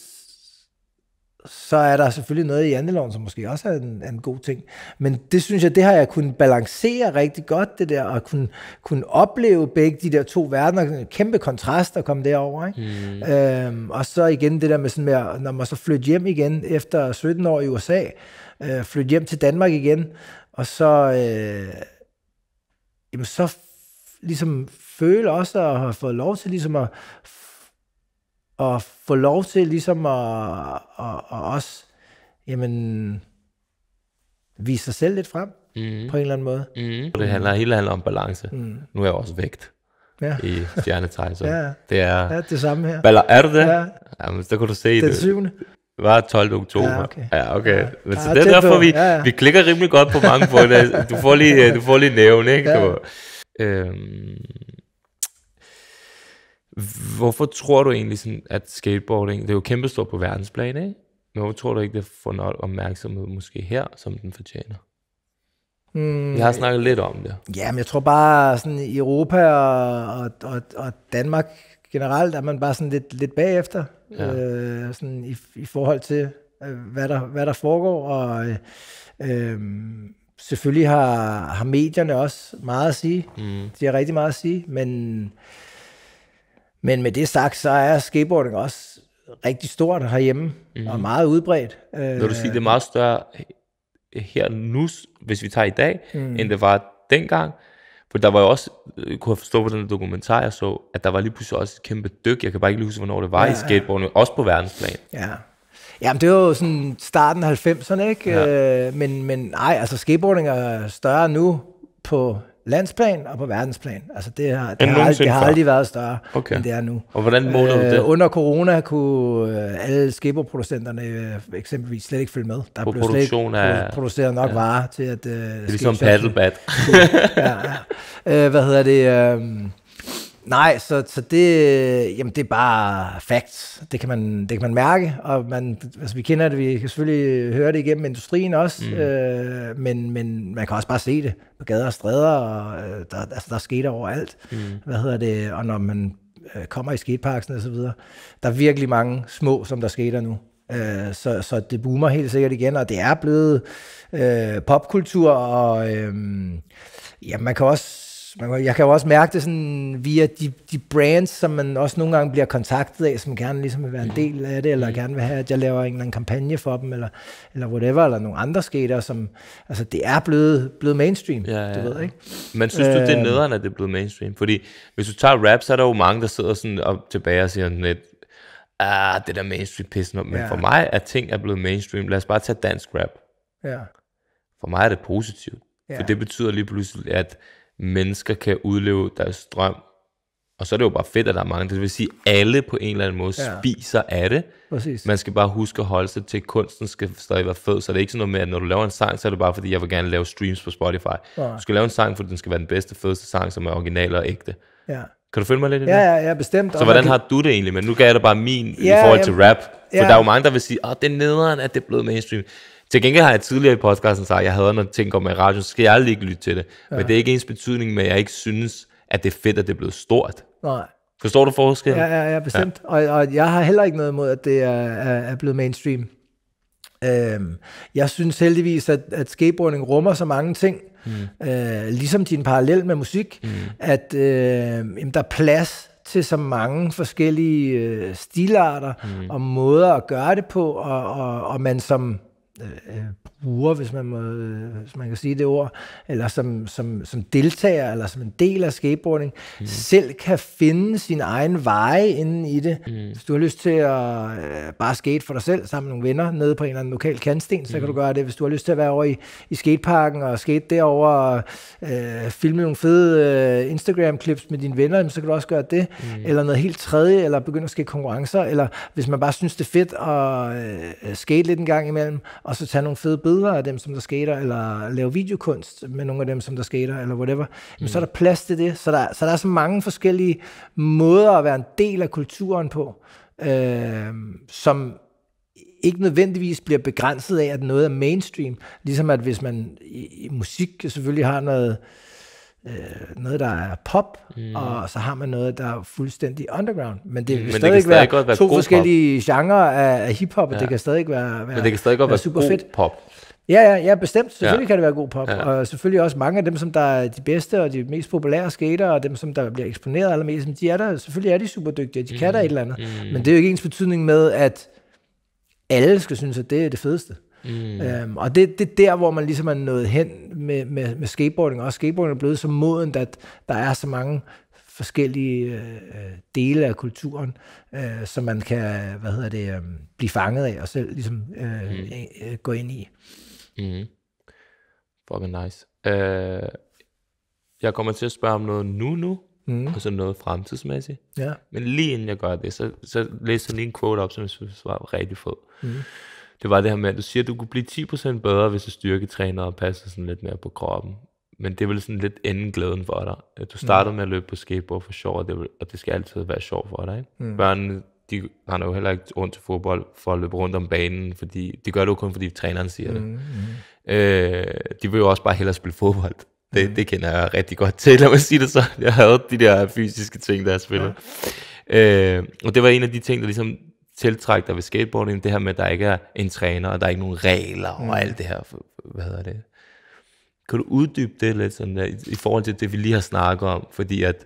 så er der selvfølgelig noget i andeloven, som måske også er en, er en god ting. Men det synes jeg, det har jeg kunnet balancere rigtig godt, det der, og kunne, kunne opleve begge de der to verdener, kæmpe kontrast at komme derover. Ikke? Mm. Øhm, og så igen det der med, sådan med, når man så flytter hjem igen efter 17 år i USA, øh, flytte hjem til Danmark igen, og så, øh, jamen så ligesom føle også at have fået lov til ligesom at og få lov til ligesom at, at, at også, jamen, vise sig selv lidt frem, mm. på en eller anden måde. Mm. Det handler hele handler om balance. Mm. Nu er jeg også vægt ja. i stjernetegn, så ja. det er... Ja, det samme her. Baller, er du det? Ja. Jamen, så kan du se det. Den 7. Det var 12. oktober. Ja, okay. Ja, okay. Ja. Men så ja, det er derfor, vi, ja, ja. vi klikker rimelig godt på mange punkter. Du får lige, øh, du får lige nævn, ikke? Ja. Du, øhm, Hvorfor tror du egentlig, sådan, at skateboarding, det er jo kæmpestort på verdensplan, ikke? Men hvorfor tror du ikke, det får noget opmærksomhed måske her, som den fortjener? Mm, jeg har snakket lidt om det. Ja, men jeg tror bare, sådan i Europa og, og, og, og Danmark generelt, er man bare sådan lidt, lidt bagefter ja. øh, sådan i, i forhold til, øh, hvad der, hvad der foregår. Og øh, selvfølgelig har, har medierne også meget at sige. Mm. De har rigtig meget at sige, men men med det sagt, så er skateboarding også rigtig stort herhjemme, mm. og mhm. meget udbredt. Vil du sige, det er meget større her nu, hvis vi tager i dag, mm. end det var dengang? For der var jo også, øh, kunne forstå på den dokumentar, jeg så, at der var lige pludselig også et kæmpe dyk. Jeg kan bare ikke huske, hvornår det var ja, i ja. også på verdensplan. Ja. Jamen, det var jo sådan starten af 90'erne, ikke? Ja. Øh, men, men nej, altså skateboarding er større nu på landsplan og på verdensplan. Altså det har, det har, det har aldrig været større, okay. end det er nu. Og hvordan måler du øh, det? under corona kunne øh, alle skibberproducenterne øh, eksempelvis slet ikke følge med. Der på blev slet ikke af... produceret nok ja. varer til, at... Uh, det er ligesom paddlebat. ja, ja. Øh, hvad hedder det? Øh, Nej, så, så det, jamen det er bare facts. Det kan man, det kan man mærke, og man, altså vi kender det, vi kan selvfølgelig høre det igennem industrien også, mm. øh, men, men man kan også bare se det på gader og stræder, og øh, der, altså, der sker det overalt. Mm. Hvad hedder det? Og når man øh, kommer i skateparksen og så videre, der er virkelig mange små, som der skater nu. Øh, så, så det boomer helt sikkert igen, og det er blevet øh, popkultur, og øh, ja, man kan også man, jeg kan jo også mærke det sådan via de, de brands, som man også nogle gange bliver kontaktet af, som gerne ligesom vil være en del af det, eller mm. gerne vil have, at jeg laver en eller anden kampagne for dem, eller, eller whatever, eller nogle andre skater, som, altså det er blevet, blevet mainstream, ja, ja. du ved, ikke? Men synes du, det er øhm. nederen, at det er blevet mainstream? Fordi hvis du tager rap, så er der jo mange, der sidder sådan op tilbage og siger net, ah, det der mainstream pissen op. Men ja. for mig er ting er blevet mainstream. Lad os bare tage dansk rap. Ja. For mig er det positivt. Ja. For det betyder lige pludselig, at mennesker kan udleve deres drøm. Og så er det jo bare fedt, at der er mange. Det vil sige, at alle på en eller anden måde ja. spiser af det. Præcis. Man skal bare huske at holde sig til, at kunsten skal stadig være fed. Så det er ikke sådan noget med, at når du laver en sang, så er det bare fordi, jeg vil gerne lave streams på Spotify. Ja. Du skal lave en sang, fordi den skal være den bedste, fedeste sang, som er original og ægte. Ja. Kan du følge mig lidt i det? Ja, ja, ja, bestemt. Så hvordan kan... har du det egentlig? Men nu gav jeg dig bare min ja, i forhold jamen, til rap. For ja. der er jo mange, der vil sige, at det er nederen, at det er blevet mainstream. Til gengæld har jeg tidligere i podcasten sagt, at jeg havde noget ting om i radio, så skal jeg aldrig ikke lytte til det. Ja. Men det er ikke ens betydning med, at jeg ikke synes, at det er fedt, at det er blevet stort. Nej. Forstår du forskellen? Ja, ja, ja bestemt. Ja. Og, og jeg har heller ikke noget imod, at det er, er blevet mainstream. Øhm, jeg synes heldigvis, at, at skateboarding rummer så mange ting, mm. øh, ligesom din parallel med musik, mm. at øh, jamen, der er plads til så mange forskellige øh, stilarter mm. og måder at gøre det på, og, og, og man som é, é. bruger, hvis man, må, hvis man kan sige det ord, eller som, som, som deltager, eller som en del af skateboarding, mm. selv kan finde sin egen veje inden i det. Mm. Hvis du har lyst til at øh, bare skate for dig selv sammen med nogle venner nede på en eller anden lokal kantsten, så mm. kan du gøre det. Hvis du har lyst til at være over i, i skateparken og skate derover og øh, filme nogle fede øh, Instagram-clips med dine venner, så kan du også gøre det. Mm. Eller noget helt tredje, eller begynde at skate konkurrencer, eller hvis man bare synes, det er fedt at øh, skate lidt en gang imellem, og så tage nogle fede billeder af dem, som der skater, eller lave videokunst med nogle af dem, som der skater, eller whatever, mm. så er der plads til det. Så der, så der er så mange forskellige måder at være en del af kulturen på, øh, som ikke nødvendigvis bliver begrænset af, at noget er mainstream. Ligesom at hvis man i, i musik selvfølgelig har noget, øh, noget, der er pop, mm. og så har man noget, der er fuldstændig underground. Men det, mm. men stadig det kan stadig være, godt være to forskellige pop. genrer af, hiphop, ja. og det kan stadig være, være, men det kan stadig godt være, være super god fedt. pop. Ja, ja, ja, bestemt. Selvfølgelig ja. kan det være god pop. Ja. Og selvfølgelig også mange af dem, som der er de bedste og de mest populære skater, og dem, som der bliver eksponeret allermest, de er der, selvfølgelig er de super dygtige, de mm. kan der mm-hmm. et eller andet. Mm. Men det er jo ikke ens betydning med, at alle skal synes, at det er det fedeste. Mm. Øhm, og det, det er der, hvor man ligesom er nået hen med, med, med skateboarding, og skateboarding er blevet så modent, at der er så mange forskellige øh, dele af kulturen, øh, som man kan, hvad hedder det, øh, blive fanget af, og selv ligesom øh, mm. øh, gå ind i. Mm. Fucking nice. Øh, jeg kommer til at spørge om noget nu nu, mm. og så noget fremtidsmæssigt. Ja. Men lige inden jeg gør det, så, så læser jeg lige en quote op, som jeg synes var rigtig fed. Mm. Det var det her med, at du siger, at du kunne blive 10% bedre, hvis du styrketræner og passer sådan lidt mere på kroppen. Men det er vel sådan lidt enden glæden for dig. du startede mm. med at løbe på skateboard for sjov, og det, vil, og det skal altid være sjov for dig. Ikke? Mm. Børnene de har jo heller ikke ondt til fodbold for at løbe rundt om banen, fordi det gør det jo kun, fordi træneren siger det. Mm, hmm Øh, de vil jo også bare hellere spille fodbold. Det, mm. det kender jeg rigtig godt til, lad mig sige det så. Jeg havde de der fysiske ting, der jeg spiller. Ja. Øh, og det var en af de ting, der ligesom tiltræk dig ved skateboarding, det her med, at der ikke er en træner, og der er ikke nogen regler mm. og alt det her. Hvad hedder det? Kan du uddybe det lidt sådan der, i, i forhold til det, vi lige har snakket om? Fordi at,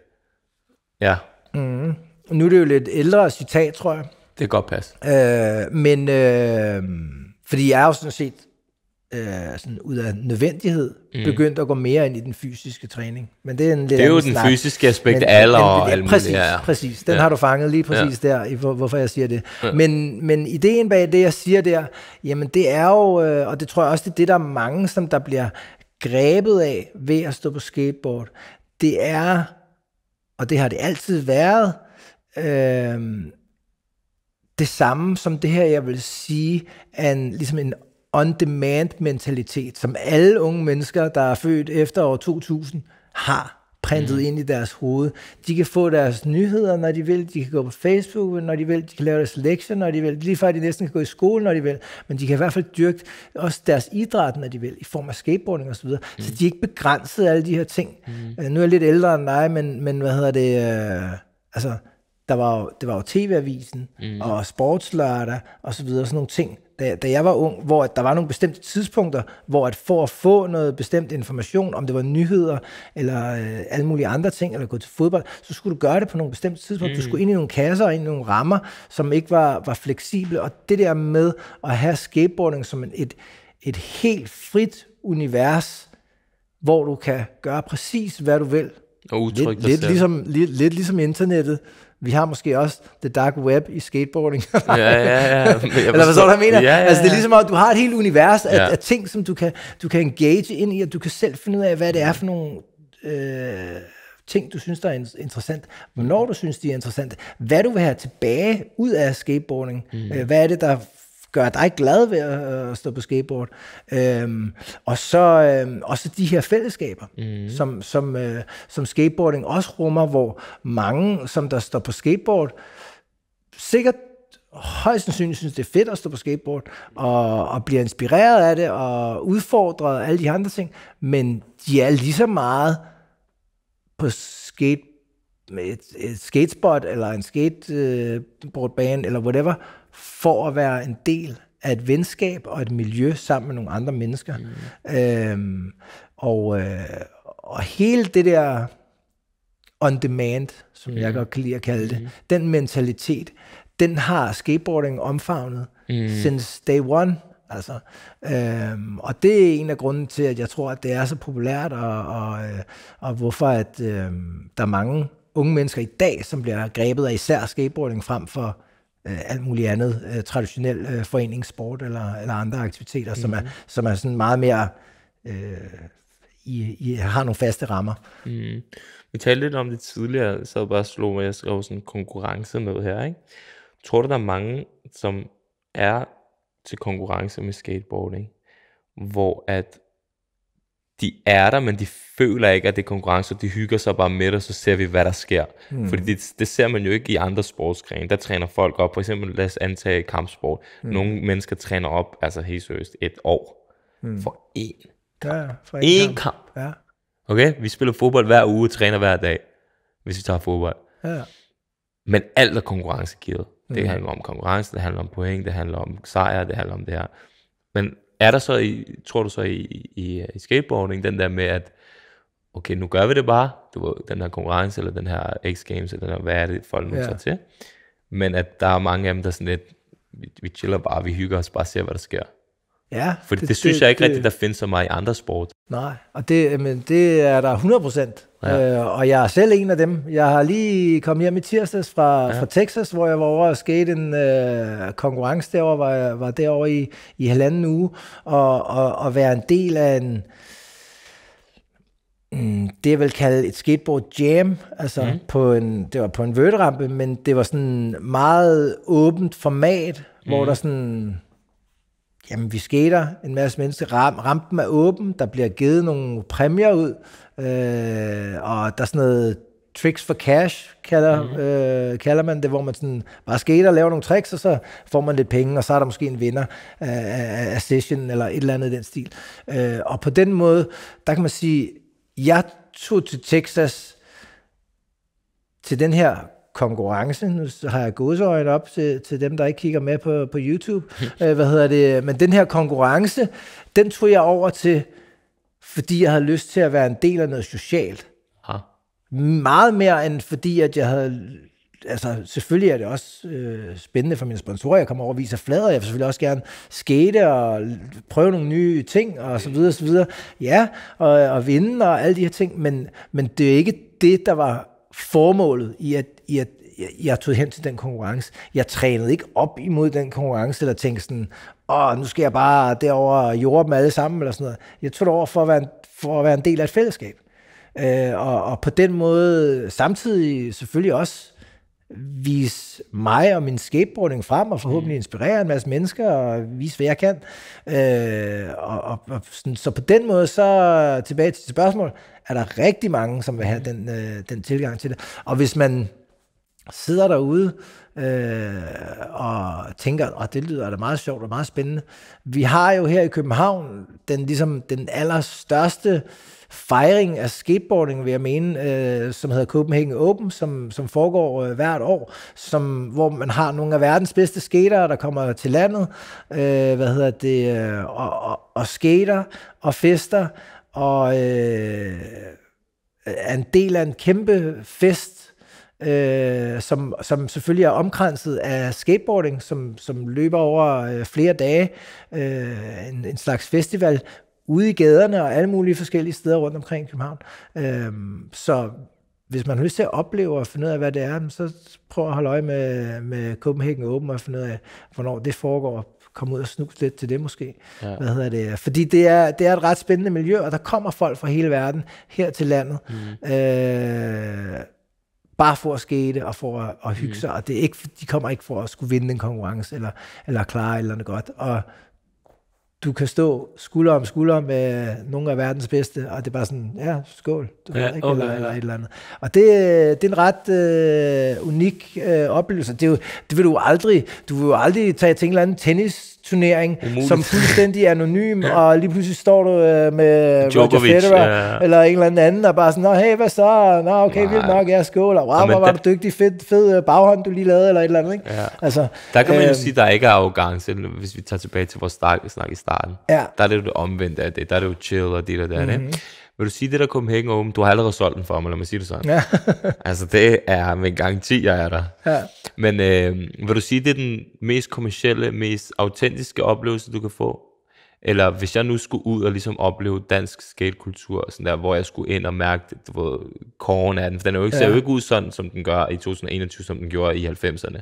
ja. Mm. Nu er det jo lidt ældre citat, tror jeg. Det kan godt passe. Øh, men, øh, fordi jeg er jo sådan set øh, sådan ud af nødvendighed mm. begyndt at gå mere ind i den fysiske træning. Men det er, en lidt det er jo den snak. fysiske aspekt af alder og alt Præcis, ja. præcis. Den ja. har du fanget lige præcis ja. der, hvor, hvorfor jeg siger det. Ja. Men, men ideen bag det, jeg siger der, jamen det er jo, øh, og det tror jeg også, det er det, der er mange, som der bliver grebet af ved at stå på skateboard. Det er, og det har det altid været, øh, det samme som det her, jeg vil sige, er en, ligesom en on-demand mentalitet, som alle unge mennesker, der er født efter år 2000, har printet mm. ind i deres hoved. De kan få deres nyheder, når de vil. De kan gå på Facebook, når de vil. De kan lave deres lektier, når de vil. Lige før de næsten kan gå i skole, når de vil. Men de kan i hvert fald dyrke også deres idræt, når de vil, i form af skateboarding osv. Så, videre. mm. så de er ikke begrænset af alle de her ting. Mm. Uh, nu er jeg lidt ældre end dig, men, men hvad hedder det... Uh, altså, der var jo, det var jo TV-avisen mm. og sportslørdag og så videre, sådan nogle ting. Da, da jeg var ung, hvor at der var nogle bestemte tidspunkter, hvor at for at få noget bestemt information, om det var nyheder eller øh, alle mulige andre ting, eller gå til fodbold, så skulle du gøre det på nogle bestemte tidspunkter. Mm. Du skulle ind i nogle kasser og ind i nogle rammer, som ikke var, var fleksible. Og det der med at have skateboarding som et, et helt frit univers, hvor du kan gøre præcis, hvad du vil. Og udtrykke lidt, lidt, ligesom, lidt, lidt ligesom internettet vi har måske også the dark web i skateboarding. ja, ja, ja. Eller hvad så du, mener? Ja, ja, ja. Altså, det er ligesom, at du har et helt univers af, ja. af ting, som du kan, du kan engage ind i, og du kan selv finde ud af, hvad det er for nogle... Øh, ting, du synes, der er interessant, hvornår du synes, de er interessante, hvad du vil have tilbage ud af skateboarding, mm. Øh, hvad er det, der gøre dig glad ved øh, at, stå på skateboard. Øhm, og så øhm, også de her fællesskaber, mm. som, som, øh, som skateboarding også rummer, hvor mange, som der står på skateboard, sikkert højst sandsynligt synes, det er fedt at stå på skateboard, og, og bliver inspireret af det, og udfordret og alle de andre ting, men de er lige så meget på skate, et, et skatespot, eller en skateboardbane, eller whatever, for at være en del af et venskab og et miljø sammen med nogle andre mennesker. Mm. Øhm, og, øh, og hele det der on demand, som mm. jeg godt kan lide at kalde det, mm. den mentalitet, den har skateboarding omfavnet mm. since day one. Altså, øhm, og det er en af grunden til, at jeg tror, at det er så populært, og, og, øh, og hvorfor at øhm, der er mange unge mennesker i dag, som bliver grebet af især skateboarding frem for øh, alt muligt andet øh, traditionel øh, foreningssport eller, eller andre aktiviteter, mm-hmm. som, er, mhm. som er sådan meget mere... Øh, i, I har nogle faste rammer. Mm. Vi talte lidt om det tidligere, så jeg bare slog mig, jeg skrev sådan konkurrence ned her. Ikke? Tror du, der er mange, som er til konkurrence med skateboarding, hvor at de er der, men de føler ikke, at det er konkurrence, de hygger sig bare med og så ser vi, hvad der sker. Mm. Fordi det, det ser man jo ikke i andre sportsgrene. Der træner folk op, for eksempel lad os antage kampsport. Mm. Nogle mennesker træner op, altså helt seriøst, et år mm. for én kamp. Ja, for én, én kamp. kamp. Ja. Okay, vi spiller fodbold hver uge, træner hver dag, hvis vi tager fodbold. Ja. Men alt er konkurrencegivet. Det mm. handler om konkurrence, det handler om point, det handler om sejr, det handler om det her. Men er der så, i, tror du så i, i, i skateboarding, den der med, at okay, nu gør vi det bare, du ved, den her konkurrence, eller den her X Games, eller den her, hvad er det, folk nu ja. tager til. Men at der er mange af dem, der sådan lidt, vi, vi chiller bare, vi hygger os, bare ser, hvad der sker. Ja. Fordi det, det synes det, jeg ikke det, rigtigt, der findes så meget i andre sport. Nej, og det, men det er der 100 procent. Ja. Øh, og jeg er selv en af dem. Jeg har lige kommet hjem i tirsdags fra, ja. fra Texas, hvor jeg var over og skate en øh, konkurrence derovre, var, jeg, var derovre i, i halvanden uge, og, og, og være en del af en, mm, det jeg vil kalde et skateboard jam, altså mm. på en, det var på en vøderampe, men det var sådan meget åbent format, mm. hvor mhm. der sådan Jamen, vi skater en masse mennesker. Ram, rampen er åben, der bliver givet nogle præmier ud, øh, og der er sådan noget tricks for cash, kalder, mm øh, kalder man det, hvor man sådan bare skater og laver nogle tricks, og så får man lidt penge, og så er der måske en vinder af, af session eller et eller andet i den stil. Øh, og på den måde, der kan man sige, jeg tog til Texas til den her konkurrence. Nu har jeg godsøjne op til, til dem, der ikke kigger med på, på YouTube. Øh, hvad hedder det? Men den her konkurrence, den tog jeg over til, fordi jeg havde lyst til at være en del af noget socialt. Ha. Ah. Meget mere end fordi, at jeg havde altså, selvfølgelig er det også øh, spændende for mine sponsorer. Jeg kommer over og viser flader. Jeg vil selvfølgelig også gerne skate og prøve nogle nye ting og så videre, så videre. Ja, og, og vinde og alle de her ting. Men, men det er ikke det, der var formålet i, at jeg, jeg, jeg tog hen til den konkurrence. Jeg trænede ikke op imod den konkurrence, eller tænkte sådan, åh, nu skal jeg bare derover og jorde dem alle sammen, eller sådan noget. Jeg tog det over for at være en, for at være en del af et fællesskab. Øh, og, og på den måde samtidig selvfølgelig også vise mig og min skateboarding frem, og forhåbentlig mm. inspirere en masse mennesker, og vise, hvad jeg kan. Øh, og, og, og sådan, så på den måde, så tilbage til spørgsmål, er der rigtig mange, som vil have mm. den, øh, den tilgang til det. Og hvis man sidder derude øh, og tænker, og det lyder da meget sjovt og meget spændende. Vi har jo her i København den, ligesom, den allerstørste fejring af skateboarding, vil jeg mene, øh, som hedder Copenhagen Open, som, som foregår øh, hvert år, som, hvor man har nogle af verdens bedste skater, der kommer til landet, øh, hvad hedder det, øh, og, og, og skater og fester, og øh, er en del af en kæmpe fest, øh, som, som selvfølgelig er omkranset af skateboarding, som, som løber over øh, flere dage, øh, en, en slags festival ude i gaderne og alle mulige forskellige steder rundt omkring København. Øh, så hvis man har lyst til at opleve og finde ud af, hvad det er, så prøv at holde øje med, med Copenhagen Open og finde ud af, hvornår det foregår. komme ud og snuse lidt til det måske. Ja. Hvad hedder det? Fordi det er, det er et ret spændende miljø, og der kommer folk fra hele verden her til landet. Mm. Øh, bare for at skete og for at, at hygge mm. sig, mm. og det er ikke, de kommer ikke for at skulle vinde en konkurrence, eller, eller klare eller noget godt, og du kan stå skulder om skulder med nogle af verdens bedste, og det er bare sådan, ja, skål, du ja, ved, ikke, okay, eller, eller et eller andet. Og det, øh, det er en ret øh, unik øh, oplevelse. Det, er jo, det vil du aldrig, du vil jo aldrig tage til en eller anden tennis turnering, Umuligt. som fuldstændig er anonym, ja. og lige pludselig står du øh, med Djokovic, Roger Federer, ja. eller en eller anden, og bare sådan, nå hey, hvad så? Nå okay, Nej. vildt nok, jeg skål, eller Wow, hvor var der... du dygtig, fed, fed øh, baghånd, du lige lavede, eller et eller andet. Ikke? Ja. Altså, der kan man jo øh, sige, der ikke er arrogance, hvis vi tager tilbage til vores snak, i starten. Ja. Der er det jo det omvendte af det, der er det jo chill og det og der, mm-hmm. det vil du sige det der Copenhagen Open? Du har allerede solgt den for mig, lad mig sige det sådan. Ja. altså, det er med 10, jeg er der. Ja. Men øh, vil du sige, det er den mest kommercielle, mest autentiske oplevelse, du kan få? Eller hvis jeg nu skulle ud og ligesom opleve dansk skatekultur, sådan der, hvor jeg skulle ind og mærke, du ved, kåren af den, for den er jo ikke, ja. ser jo ikke ud sådan, som den gør i 2021, som den gjorde i 90'erne.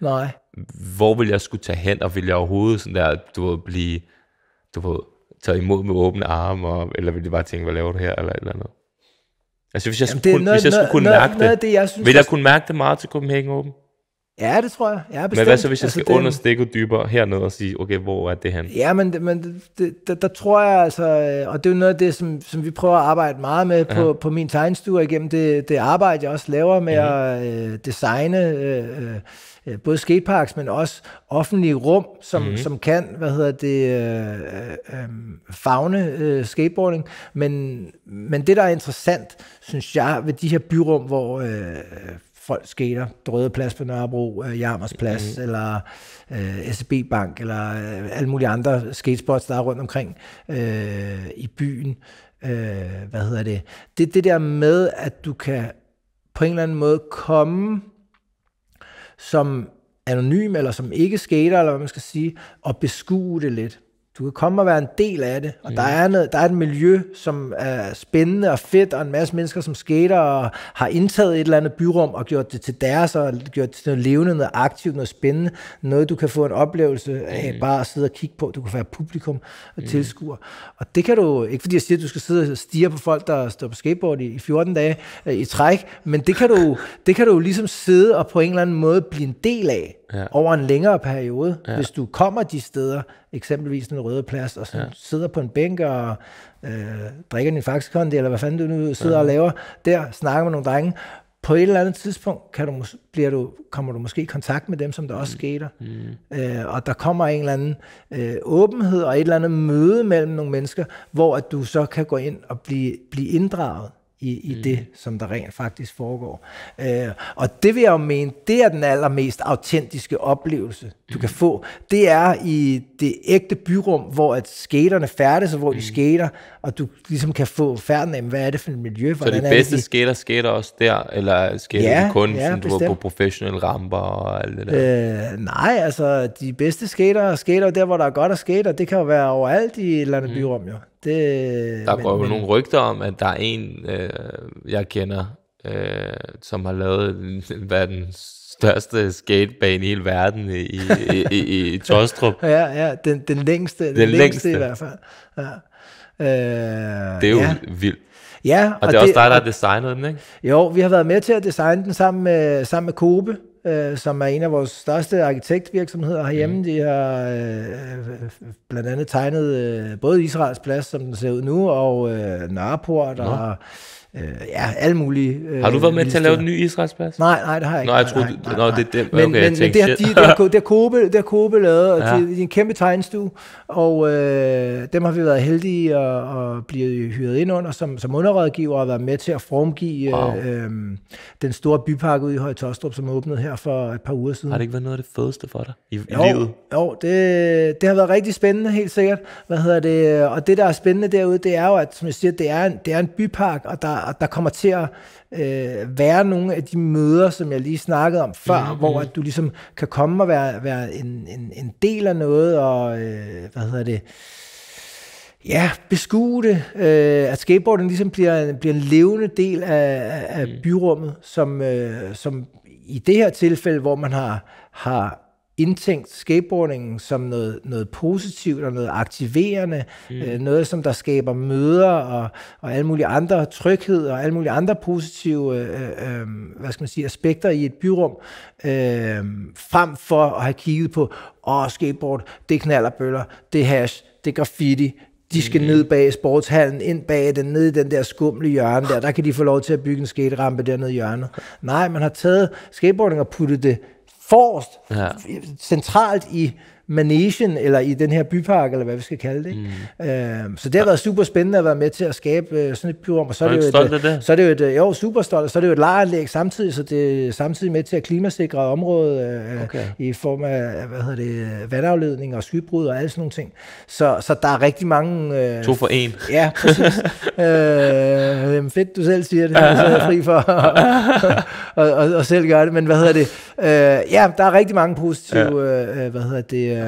Nej. Hvor vil jeg skulle tage hen, og vil jeg overhovedet sådan der, du ved, blive, du ved, taget imod med åbne arme, og, eller ville de bare tænke, hvad laver du her, eller et eller andet? Altså hvis jeg skulle, kunne, hvis jeg skulle mærke det, vil jeg kunne mærke det meget til Copenhagen Open? Ja, det tror jeg. Ja, bestemt. Men hvad så, hvis jeg altså, skal det... understikke dybere hernede og sige, okay, hvor er det han? Ja, men, men det, der, der tror jeg altså, øh, og det er jo noget af det, som, som vi prøver at arbejde meget med på, på min tegnstue igennem det, det arbejde, jeg også laver med mm-hmm. at øh, designe øh, øh, øh, både skateparks, men også offentlige rum, som, mm-hmm. som kan, hvad hedder det, øh, øh, øh, fagne øh, skateboarding. Men, men det, der er interessant, synes jeg, ved de her byrum, hvor... Øh, folk skater, Drøde Plads på Nørrebro, øh, Jarmers Plads, mm. eller øh, SB Bank, eller øh, alle mulige andre skatespots, der er rundt omkring øh, i byen. Øh, hvad hedder det? Det det der med, at du kan på en eller anden måde komme som anonym, eller som ikke skater, eller hvad man skal sige, og beskue det lidt. Du kan komme og være en del af det, og mm. der, er noget, der er et miljø, som er spændende og fedt, og en masse mennesker, som skater og har indtaget et eller andet byrum og gjort det til deres, og gjort det til noget levende, noget aktivt, noget spændende, noget du kan få en oplevelse af, mm. bare at sidde og kigge på. Du kan være publikum og mm. tilskuer. Og det kan du, ikke fordi jeg siger, at du skal sidde og stige på folk, der står på skateboard i, 14 dage øh, i træk, men det kan, du, det kan du ligesom sidde og på en eller anden måde blive en del af ja. over en længere periode, ja. hvis du kommer de steder, eksempelvis den røde plads, og sådan ja. sidder på en bænk og øh, drikker din faxekondi, eller hvad fanden du nu sidder ja. og laver, der snakker med nogle drenge. På et eller andet tidspunkt kan du, bliver du, kommer du måske i kontakt med dem, som der også mm. skater. Mm. Øh, og der kommer en eller anden øh, åbenhed og et eller andet møde mellem nogle mennesker, hvor at du så kan gå ind og blive, blive inddraget i, i mm. det, som der rent faktisk foregår. Øh, og det vil jeg jo mene, det er den allermest autentiske oplevelse, du mm. kan få. Det er i det ægte byrum, hvor at skaterne færdes, og hvor mm. de skater, og du ligesom kan få færden af, hvad er det for et miljø? Så de bedste er det, skater skater også der, eller skater ja, de kun ja, sådan, du på professionelle ramper og alt det der? Øh, nej, altså de bedste skater skater der, hvor der er godt at skate, og det kan jo være overalt i et eller andet mm. byrum jo. Det, der men, går jo men, nogle rygter om, at der er en, øh, jeg kender, øh, som har lavet verdens største skatebane i hele verden i, i, i, i, i Tostrup. ja, ja, den, den længste, den, den længste. længste i hvert fald. Ja. Øh, det er jo ja. vildt. Ja, og, og det er også det, dig, der har designet den, ikke? Jo, vi har været med til at designe den sammen med, sammen med Kobe øh, som er en af vores største arkitektvirksomheder herhjemme. Mm. De har øh, blandt andet tegnet øh, både Israels Plads, som den ser ud nu, og øh, Nørreport, har... Ja øh, ja, alle mulige... Øh, har du været med til at lave den nye Israelsplads? Nej, nej, det har jeg ikke. Nå, jeg troede, nej, nej, nej. nej. det er dem. Okay, men, men, men det, har, de, der, har, Kobe, det Kobe lavet, og ja. det, det er en kæmpe tegnestue, og øh, dem har vi været heldige at, at blive hyret ind under som, som underrådgiver og været med til at formgive øh, wow. øh, den store bypark ude i Høje Tostrup, som åbnede her for et par uger siden. Har det ikke været noget af det fedeste for dig i, i livet? Jo, det, det har været rigtig spændende, helt sikkert. Hvad hedder det? Og det, der er spændende derude, det er jo, at som jeg siger, det er en, det er en bypark, og der og der kommer til at øh, være nogle af de møder, som jeg lige snakkede om før, mm-hmm. hvor at du ligesom kan komme og være, være en, en, en del af noget, og øh, hvad hedder det, ja, beskue det, øh, at skateboarden ligesom bliver, bliver en levende del af, af mm. byrummet, som, øh, som i det her tilfælde, hvor man har, har indtænkt skateboardingen som noget, noget positivt og noget aktiverende, mm. Øh, noget som der skaber møder og, og alle mulige andre tryghed og alle mulige andre positive øh, øh, øh hvad skal man sige, aspekter i et byrum, øh, frem for at have kigget på, åh, oh, skateboard, det knaller bøller, det hash, det graffiti, de skal mm. ned bag sportshallen, ind bag den, ned i den der skumle hjørne der, der kan de få lov til at bygge en skaterampe dernede i hjørnet. Nej, man har taget skateboarding og puttet det forrest, ja. centralt i Manesien, eller i den her bypark, eller hvad vi skal kalde det. Mm. Øh, så det har ja. været super spændende at være med til at skabe øh, sådan et byrum, og så er, det jo et, af det? Øh, så er det jo et, øh, jo, super stolt, og så er det jo et lejeanlæg samtidig, så det er samtidig med til at klimasikre området øh, okay. i form af, hvad hedder det, vandafledning og skybrud og alle sådan nogle ting. Så, så der er rigtig mange... Øh, to for en. Ja, præcis. øh, fedt, du selv siger det, så er jeg fri for at og, og, og selv gøre det, men hvad hedder det? Øh, ja, der er rigtig mange positive, ja. øh, øh hvad hedder det, øh, det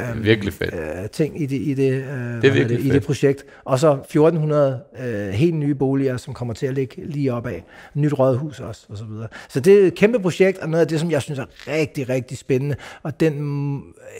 øh, øh, virkelig fedt. Øh, ting i det, i det, øh, det, det, i det projekt. Og så 1400 øh, helt nye boliger, som kommer til at ligge lige op af. Nyt rådhus også, og så videre. Så det er et kæmpe projekt, og noget af det, som jeg synes er rigtig, rigtig spændende. Og den,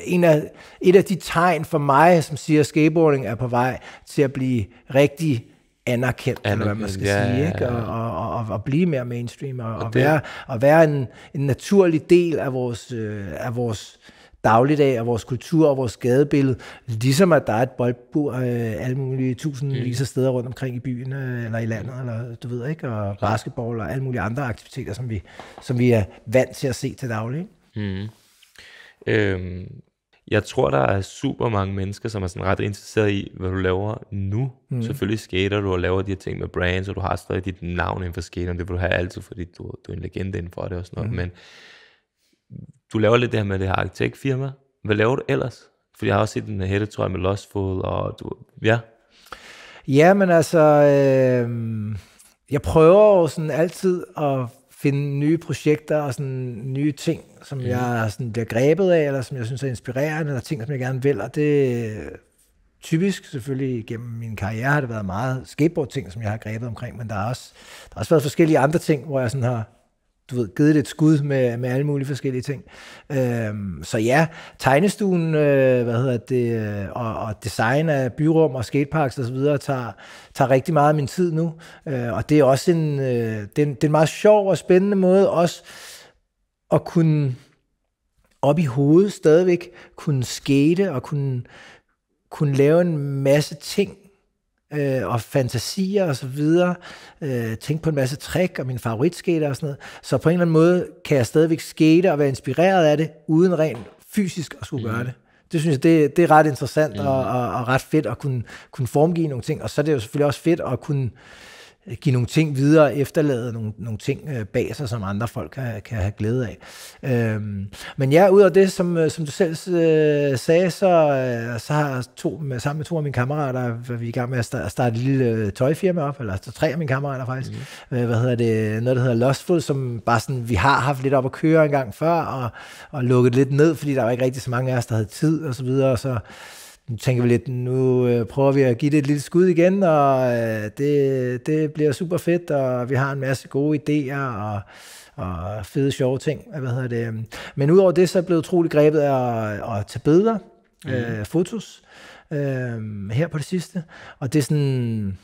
en af, et af de tegn for mig, som siger, at skateboarding er på vej til at blive rigtig anerkendt, anerkendt eller hvad man skal ja, sige, ikke? Og, og, og, og blive mere mainstream, og, og, og, være, og være en, en naturlig del af vores, øh, af vores dagligdag, af vores kultur og vores gadebillede, ligesom at der er et boldbur øh, alle mulige tusindvis af mm. steder rundt omkring i byen, øh, eller i landet, eller du ved ikke, og basketball og alle mulige andre aktiviteter, som vi, som vi er vant til at se til daglig. Ikke? Mm. Øhm, jeg tror, der er super mange mennesker, som er sådan ret interesseret i, hvad du laver nu. Mm. Selvfølgelig skater du og laver de her ting med brands, og du har stadig dit navn inden for skateren. Det vil du have altid, fordi du, du er en legende inden for det og sådan noget. Mm. Men du laver lidt det her med det her arkitektfirma. Hvad laver du ellers? Fordi jeg har også set den her tror jeg, med Lostful, og du, ja. Ja, men altså, øh, jeg prøver jo sådan altid at finde nye projekter og sådan nye ting, som mm. jeg sådan bliver grebet af, eller som jeg synes er inspirerende, eller ting, som jeg gerne vil. Og det typisk selvfølgelig gennem min karriere har det været meget skateboard-ting, som jeg har grebet omkring, men der har også, der har også været forskellige andre ting, hvor jeg sådan har du ved, givet det et skud med, med alle mulige forskellige ting. Øhm, så ja, tegnestuen, øh, hvad hedder det, øh, og, og design af byrum og skateparks osv., tager, tager rigtig meget af min tid nu. Øh, og det er også en, øh, det er en, det er en meget sjov og spændende måde også at kunne op i hovedet stadigvæk kunne skate og kunne, kunne lave en masse ting øh, og fantasier og så videre, øh, tænke på en masse trick og min favoritskater og sådan noget. Så på en eller anden måde kan jeg stadigvæk skate og være inspireret af det, uden rent fysisk at skulle mm. gøre det. Det synes jeg, det, det er ret interessant mm. og, og, og ret fedt at kunne, kunne formgive nogle ting. Og så er det jo selvfølgelig også fedt at kunne øh, Øh, give nogle ting videre efterlade nogle, nogle ting øh, bag sig, som andre folk kan, kan have glæde af. Øhm, men ja, ud af det, som, øh, som du selv øh, sagde, så, så har to, med, sammen med to af mine kammerater, vi er i gang med at starte, starte et lille tøjfirma op, eller altså tre af mine kammerater faktisk, mm. hvad hedder det, noget, der hedder Lostful, som bare sådan, vi har haft lidt op at køre en gang før, og, og lukket lidt ned, fordi der var ikke rigtig så mange af os, der havde tid og så videre, og så nu tænker vi lidt, nu øh, prøver vi at give det et lille skud igen, og øh, det, det bliver super fedt, og vi har en masse gode idéer, og og fede, sjove ting. Øh, hvad hedder det? Øhm. Men udover det, så er jeg blevet utroligt grebet af at, at tage billeder, mm. øh, fotos, øh, her på det sidste. Og det er sådan,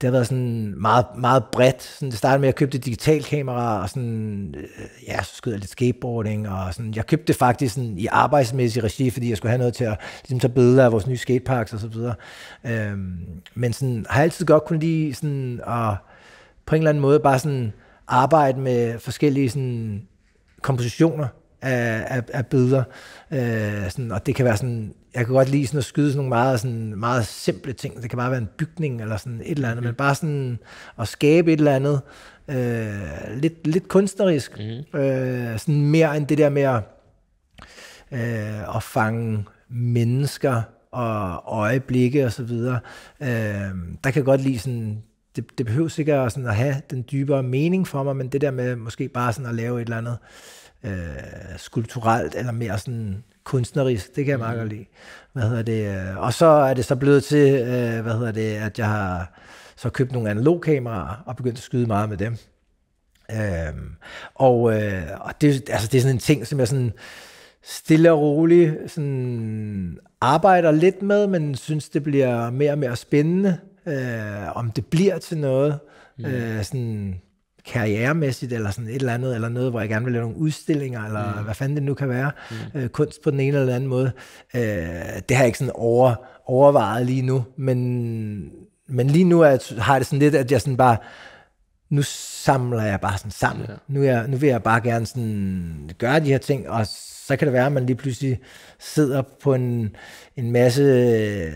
det har været sådan meget, meget bredt. Sådan, det startede med, at jeg købte digital kamera, og sådan, øh, ja, så skød jeg lidt skateboarding, og sådan, jeg købte det faktisk sådan, i arbejdsmæssig regi, fordi jeg skulle have noget til at ligesom, tage billeder af vores nye skateparks og så videre. Øhm, men sådan, har jeg altid godt kunne lide sådan, at på en eller anden måde bare sådan, arbejde med forskellige sådan, kompositioner, af, af, af bøder. Øh, sådan, og det kan være sådan, jeg kan godt lide sådan at skyde sådan nogle meget, sådan, meget simple ting. Det kan bare være en bygning eller sådan et eller andet, mm. men bare sådan at skabe et eller andet øh, lidt, lidt kunstnerisk. Mm. Øh, sådan mere end det der med at, øh, at fange mennesker og øjeblikke og så videre. Øh, der kan jeg godt lide sådan, det, det behøver sikkert sådan at have den dybere mening for mig, men det der med måske bare sådan at lave et eller andet øh, Øh, skulpturelt eller mere sådan kunstnerisk. Det kan jeg meget mm. godt lide. Hvad hedder det? Øh, og så er det så blevet til, øh, hvad hedder det, at jeg har så købt nogle analogkameraer og begyndt at skyde meget med dem. Øhm, og øh, og det, altså, det er sådan en ting, som jeg sådan stille og roligt sådan arbejder lidt med, men synes, det bliver mere og mere spændende, øh, om det bliver til noget. Mm. Øh, sådan, karrieremæssigt, eller sådan et eller andet, eller noget, hvor jeg gerne vil lave nogle udstillinger, eller mm. hvad fanden det nu kan være, mm. øh, kunst på den ene eller anden måde. Øh, det har jeg ikke sådan over, overvejet lige nu, men, men lige nu er, har jeg det sådan lidt, at jeg sådan bare, nu samler jeg bare sådan sammen. Ja. Nu, jeg, nu vil jeg bare gerne sådan gøre de her ting, og så kan det være, at man lige pludselig sidder på en, en masse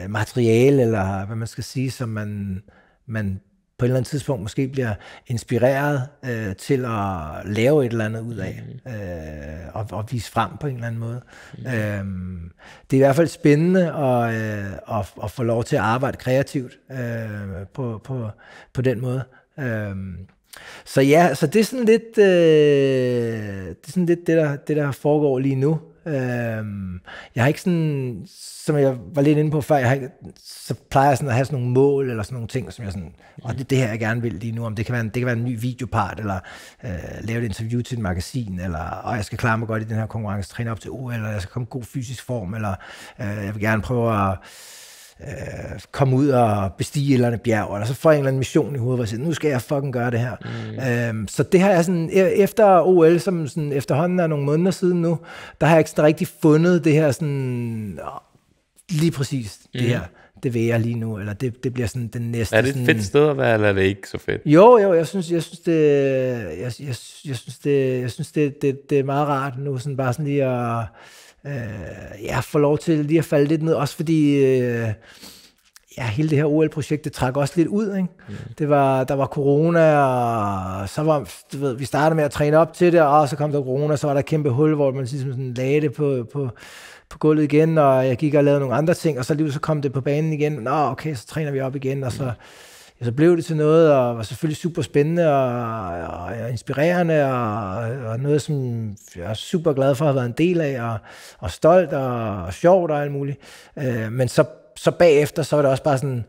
materiale, eller hvad man skal sige, som man, man på et eller andet tidspunkt måske bliver inspireret øh, til at lave et eller andet ud af, mm. øh, og, og vise frem på en eller anden måde. Mm. Øh, det er i hvert fald spændende at, øh, at, at få lov til at arbejde kreativt øh, på, på, på den måde. Øh, så ja, så det er sådan lidt, øh, det, er sådan lidt det, der, det, der foregår lige nu. Øh, jeg har ikke sådan, som jeg var lidt inde på før, jeg har ikke, så plejer jeg sådan at have sådan nogle mål eller sådan nogle ting, som jeg sådan, og det er det her, jeg gerne vil lige nu, om det kan være en, det kan være en ny videopart, eller øh, lave et interview til et magasin, eller og jeg skal klare mig godt i den her konkurrence, træne op til OL, eller jeg skal komme i god fysisk form, eller øh, jeg vil gerne prøve at øh, komme ud og bestige et eller andet bjerg, eller så får jeg en eller anden mission i hovedet, hvor jeg siger, nu skal jeg fucking gøre det her. Mm. Øh, så det har jeg sådan, e- efter OL, som sådan efterhånden er nogle måneder siden nu, der har jeg ikke sådan rigtig fundet det her sådan, lige præcis det mm. her det vil jeg lige nu, eller det, det bliver sådan den næste... Er det et sådan... fedt sted at være, eller er det ikke så fedt? Jo, jo, jeg synes, jeg synes det, jeg, jeg, jeg synes det, jeg synes det, det, det er meget rart nu, sådan bare sådan lige at øh, ja, får lov til lige at falde lidt ned, også fordi... Øh, ja, hele det her OL-projekt, det trak også lidt ud, ikke? Mm. Det var, der var corona, og så var, du ved, vi startede med at træne op til det, og så kom der corona, så var der et kæmpe hul, hvor man ligesom sådan lagde det på, på, på gulvet igen, og jeg gik og lavede nogle andre ting, og så lige så kom det på banen igen, nå, okay, så træner vi op igen, og så... Mm så blev det til noget, og var selvfølgelig super spændende og, og, og inspirerende, og, og noget, som jeg er super glad for at have været en del af, og, og stolt og, og sjovt og alt muligt. Øh, men så, så bagefter, så var det også bare sådan,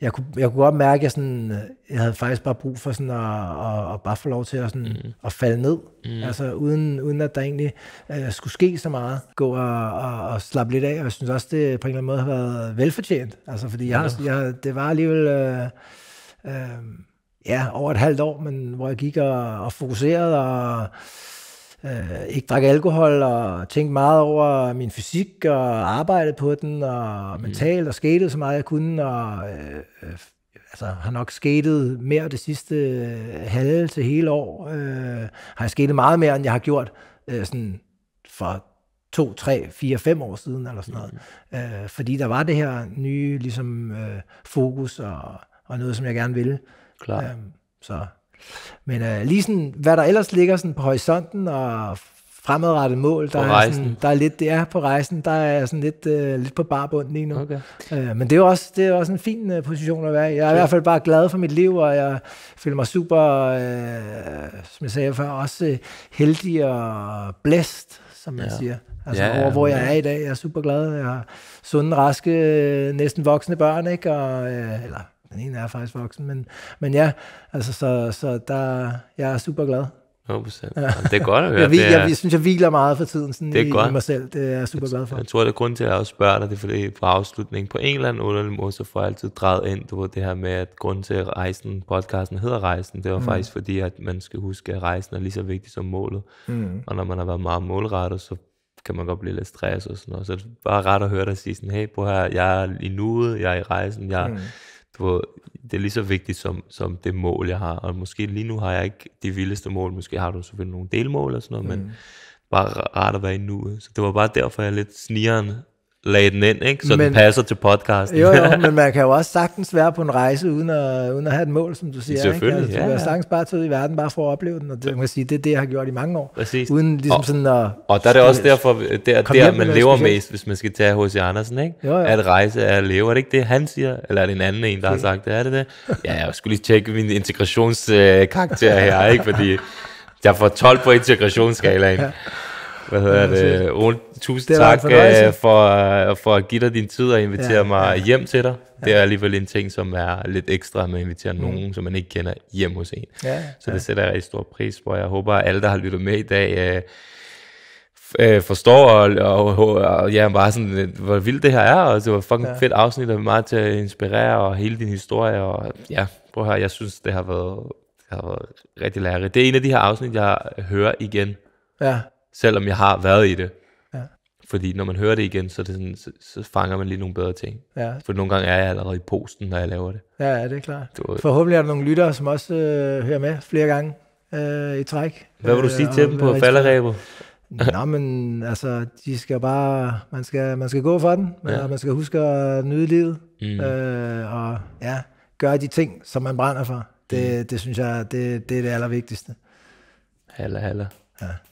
jeg kunne, jeg kunne godt mærke, at jeg, sådan, jeg havde faktisk bare brug for sådan at, at, at bare få lov til at, sådan, mm. at falde ned, mm. altså uden, uden at der egentlig øh, skulle ske så meget. Gå og, og, og slappe lidt af, og jeg synes også, det på en eller anden måde har været velfortjent, altså fordi jeg, ja. jeg, det var alligevel... Øh, øh, ja, over et halvt år, men hvor jeg gik og, og fokuserede og øh, ikke drak alkohol og tænkte meget over min fysik og arbejdede på den og mm. mentalt og skatede så meget jeg kunne og øh, øh, altså, har nok skatet mere det sidste øh, halve til hele år. Øh, har jeg skatet meget mere, end jeg har gjort øh, sådan for to, tre, fire, fem år siden eller sådan noget. Mm. Øh, fordi der var det her nye ligesom, øh, fokus og og noget, som jeg gerne vil. Klar. Øhm, så. Men øh, lige sådan, hvad der ellers ligger sådan på horisonten og fremadrettet mål, der, er, sådan, der er lidt det er på rejsen, der er sådan lidt, øh, lidt på barbunden lige nu. Okay. Øh, men det er jo også, det er også en fin øh, position at være i. Jeg er ja. i hvert fald bare glad for mit liv, og jeg føler mig super, øh, som jeg sagde før, også øh, heldig og blæst, som man ja. siger. Altså ja, over, hvor jeg er i dag. Jeg er super glad. Jeg har sunde, raske, øh, næsten voksne børn, ikke? Og, øh, eller den ene er faktisk voksen, men, men ja, altså, så, så der, jeg er super glad. 100%. Ja. det er godt at høre. jeg, jeg, jeg, synes, jeg hviler meget for tiden sådan det er i, godt. i mig selv. Det er jeg super glad for. Jeg tror, det er grund til, at jeg også spørger dig, det er fordi på afslutningen på en eller anden underlig måde, så får jeg altid drejet ind på det her med, at grund til, at rejsen, podcasten hedder Rejsen, det var mm. faktisk fordi, at man skal huske, at rejsen er lige så vigtig som målet. Mm. Og når man har været meget målrettet, så kan man godt blive lidt stresset og sådan noget. Så det er bare rart at høre dig sige sådan, hey, på her, jeg er i nuet, jeg er i rejsen, jeg mm du ved, det er lige så vigtigt som, som det mål, jeg har. Og måske lige nu har jeg ikke de vildeste mål. Måske har du selvfølgelig nogle delmål og sådan noget, mm. men mhm. bare rart at være i nuet. Så det var bare derfor, jeg er lidt snigeren lagde den ind, ikke? så men, den passer til podcasten. jo, jo, men man kan jo også sagtens være på en rejse, uden at, uden at have et mål, som du siger. Selvfølgelig, ikke? Altså, du ja. kan sagtens bare tage i verden, bare for at opleve den, og det, man kan sige, det er det, jeg har gjort i mange år. Præcis. Uden ligesom og, sådan at... Og der er det også derfor, der, der man lever specielt. mest, hvis man skal tage hos Andersen, ikke? Jo, jo. At rejse er at leve. Er det ikke det, han siger? Eller er det en anden en, der okay. har sagt det? Er det det? Ja, jeg skulle lige tjekke min integrationskarakter øh, her, ikke? Fordi jeg får 12 på integrationsskalaen. ja. Hvad hedder det? Ole, tusind det tak øh, for, øh, for at give dig din tid og invitere ja, mig ja. hjem til dig. Ja. Det er alligevel en ting, som er lidt ekstra med at invitere mm. nogen, som man ikke kender hjem hos en. Ja, ja. Så det sætter jeg rigtig stor pris på. Jeg håber, at alle, der har lyttet med i dag, øh, øh, forstår, og, og, og, og ja, bare sådan, øh, hvor vildt det her er, og det var fucking ja. fedt afsnit, og meget til at inspirere, og hele din historie, og ja, prøv her, jeg synes, det har været, det har været rigtig lærerigt. Det er en af de her afsnit, jeg hører igen. Ja selvom jeg har været i det. Ja. Fordi når man hører det igen, så, det sådan, så, så fanger man lige nogle bedre ting. Ja. For nogle gange er jeg allerede i posten, når jeg laver det. Ja, ja det er klart. Du, Forhåbentlig er der nogle lyttere, som også øh, hører med flere gange øh, i træk. Hvad vil du øh, sige øh, til dem på falderæbet? Nå, men altså, de skal bare, man skal, man skal gå for den, man, ja. man skal huske at nyde livet, mm. øh, og ja, gøre de ting, som man brænder for. Det, mm. det synes jeg, det, det er det allervigtigste. Halla, halla. Ja.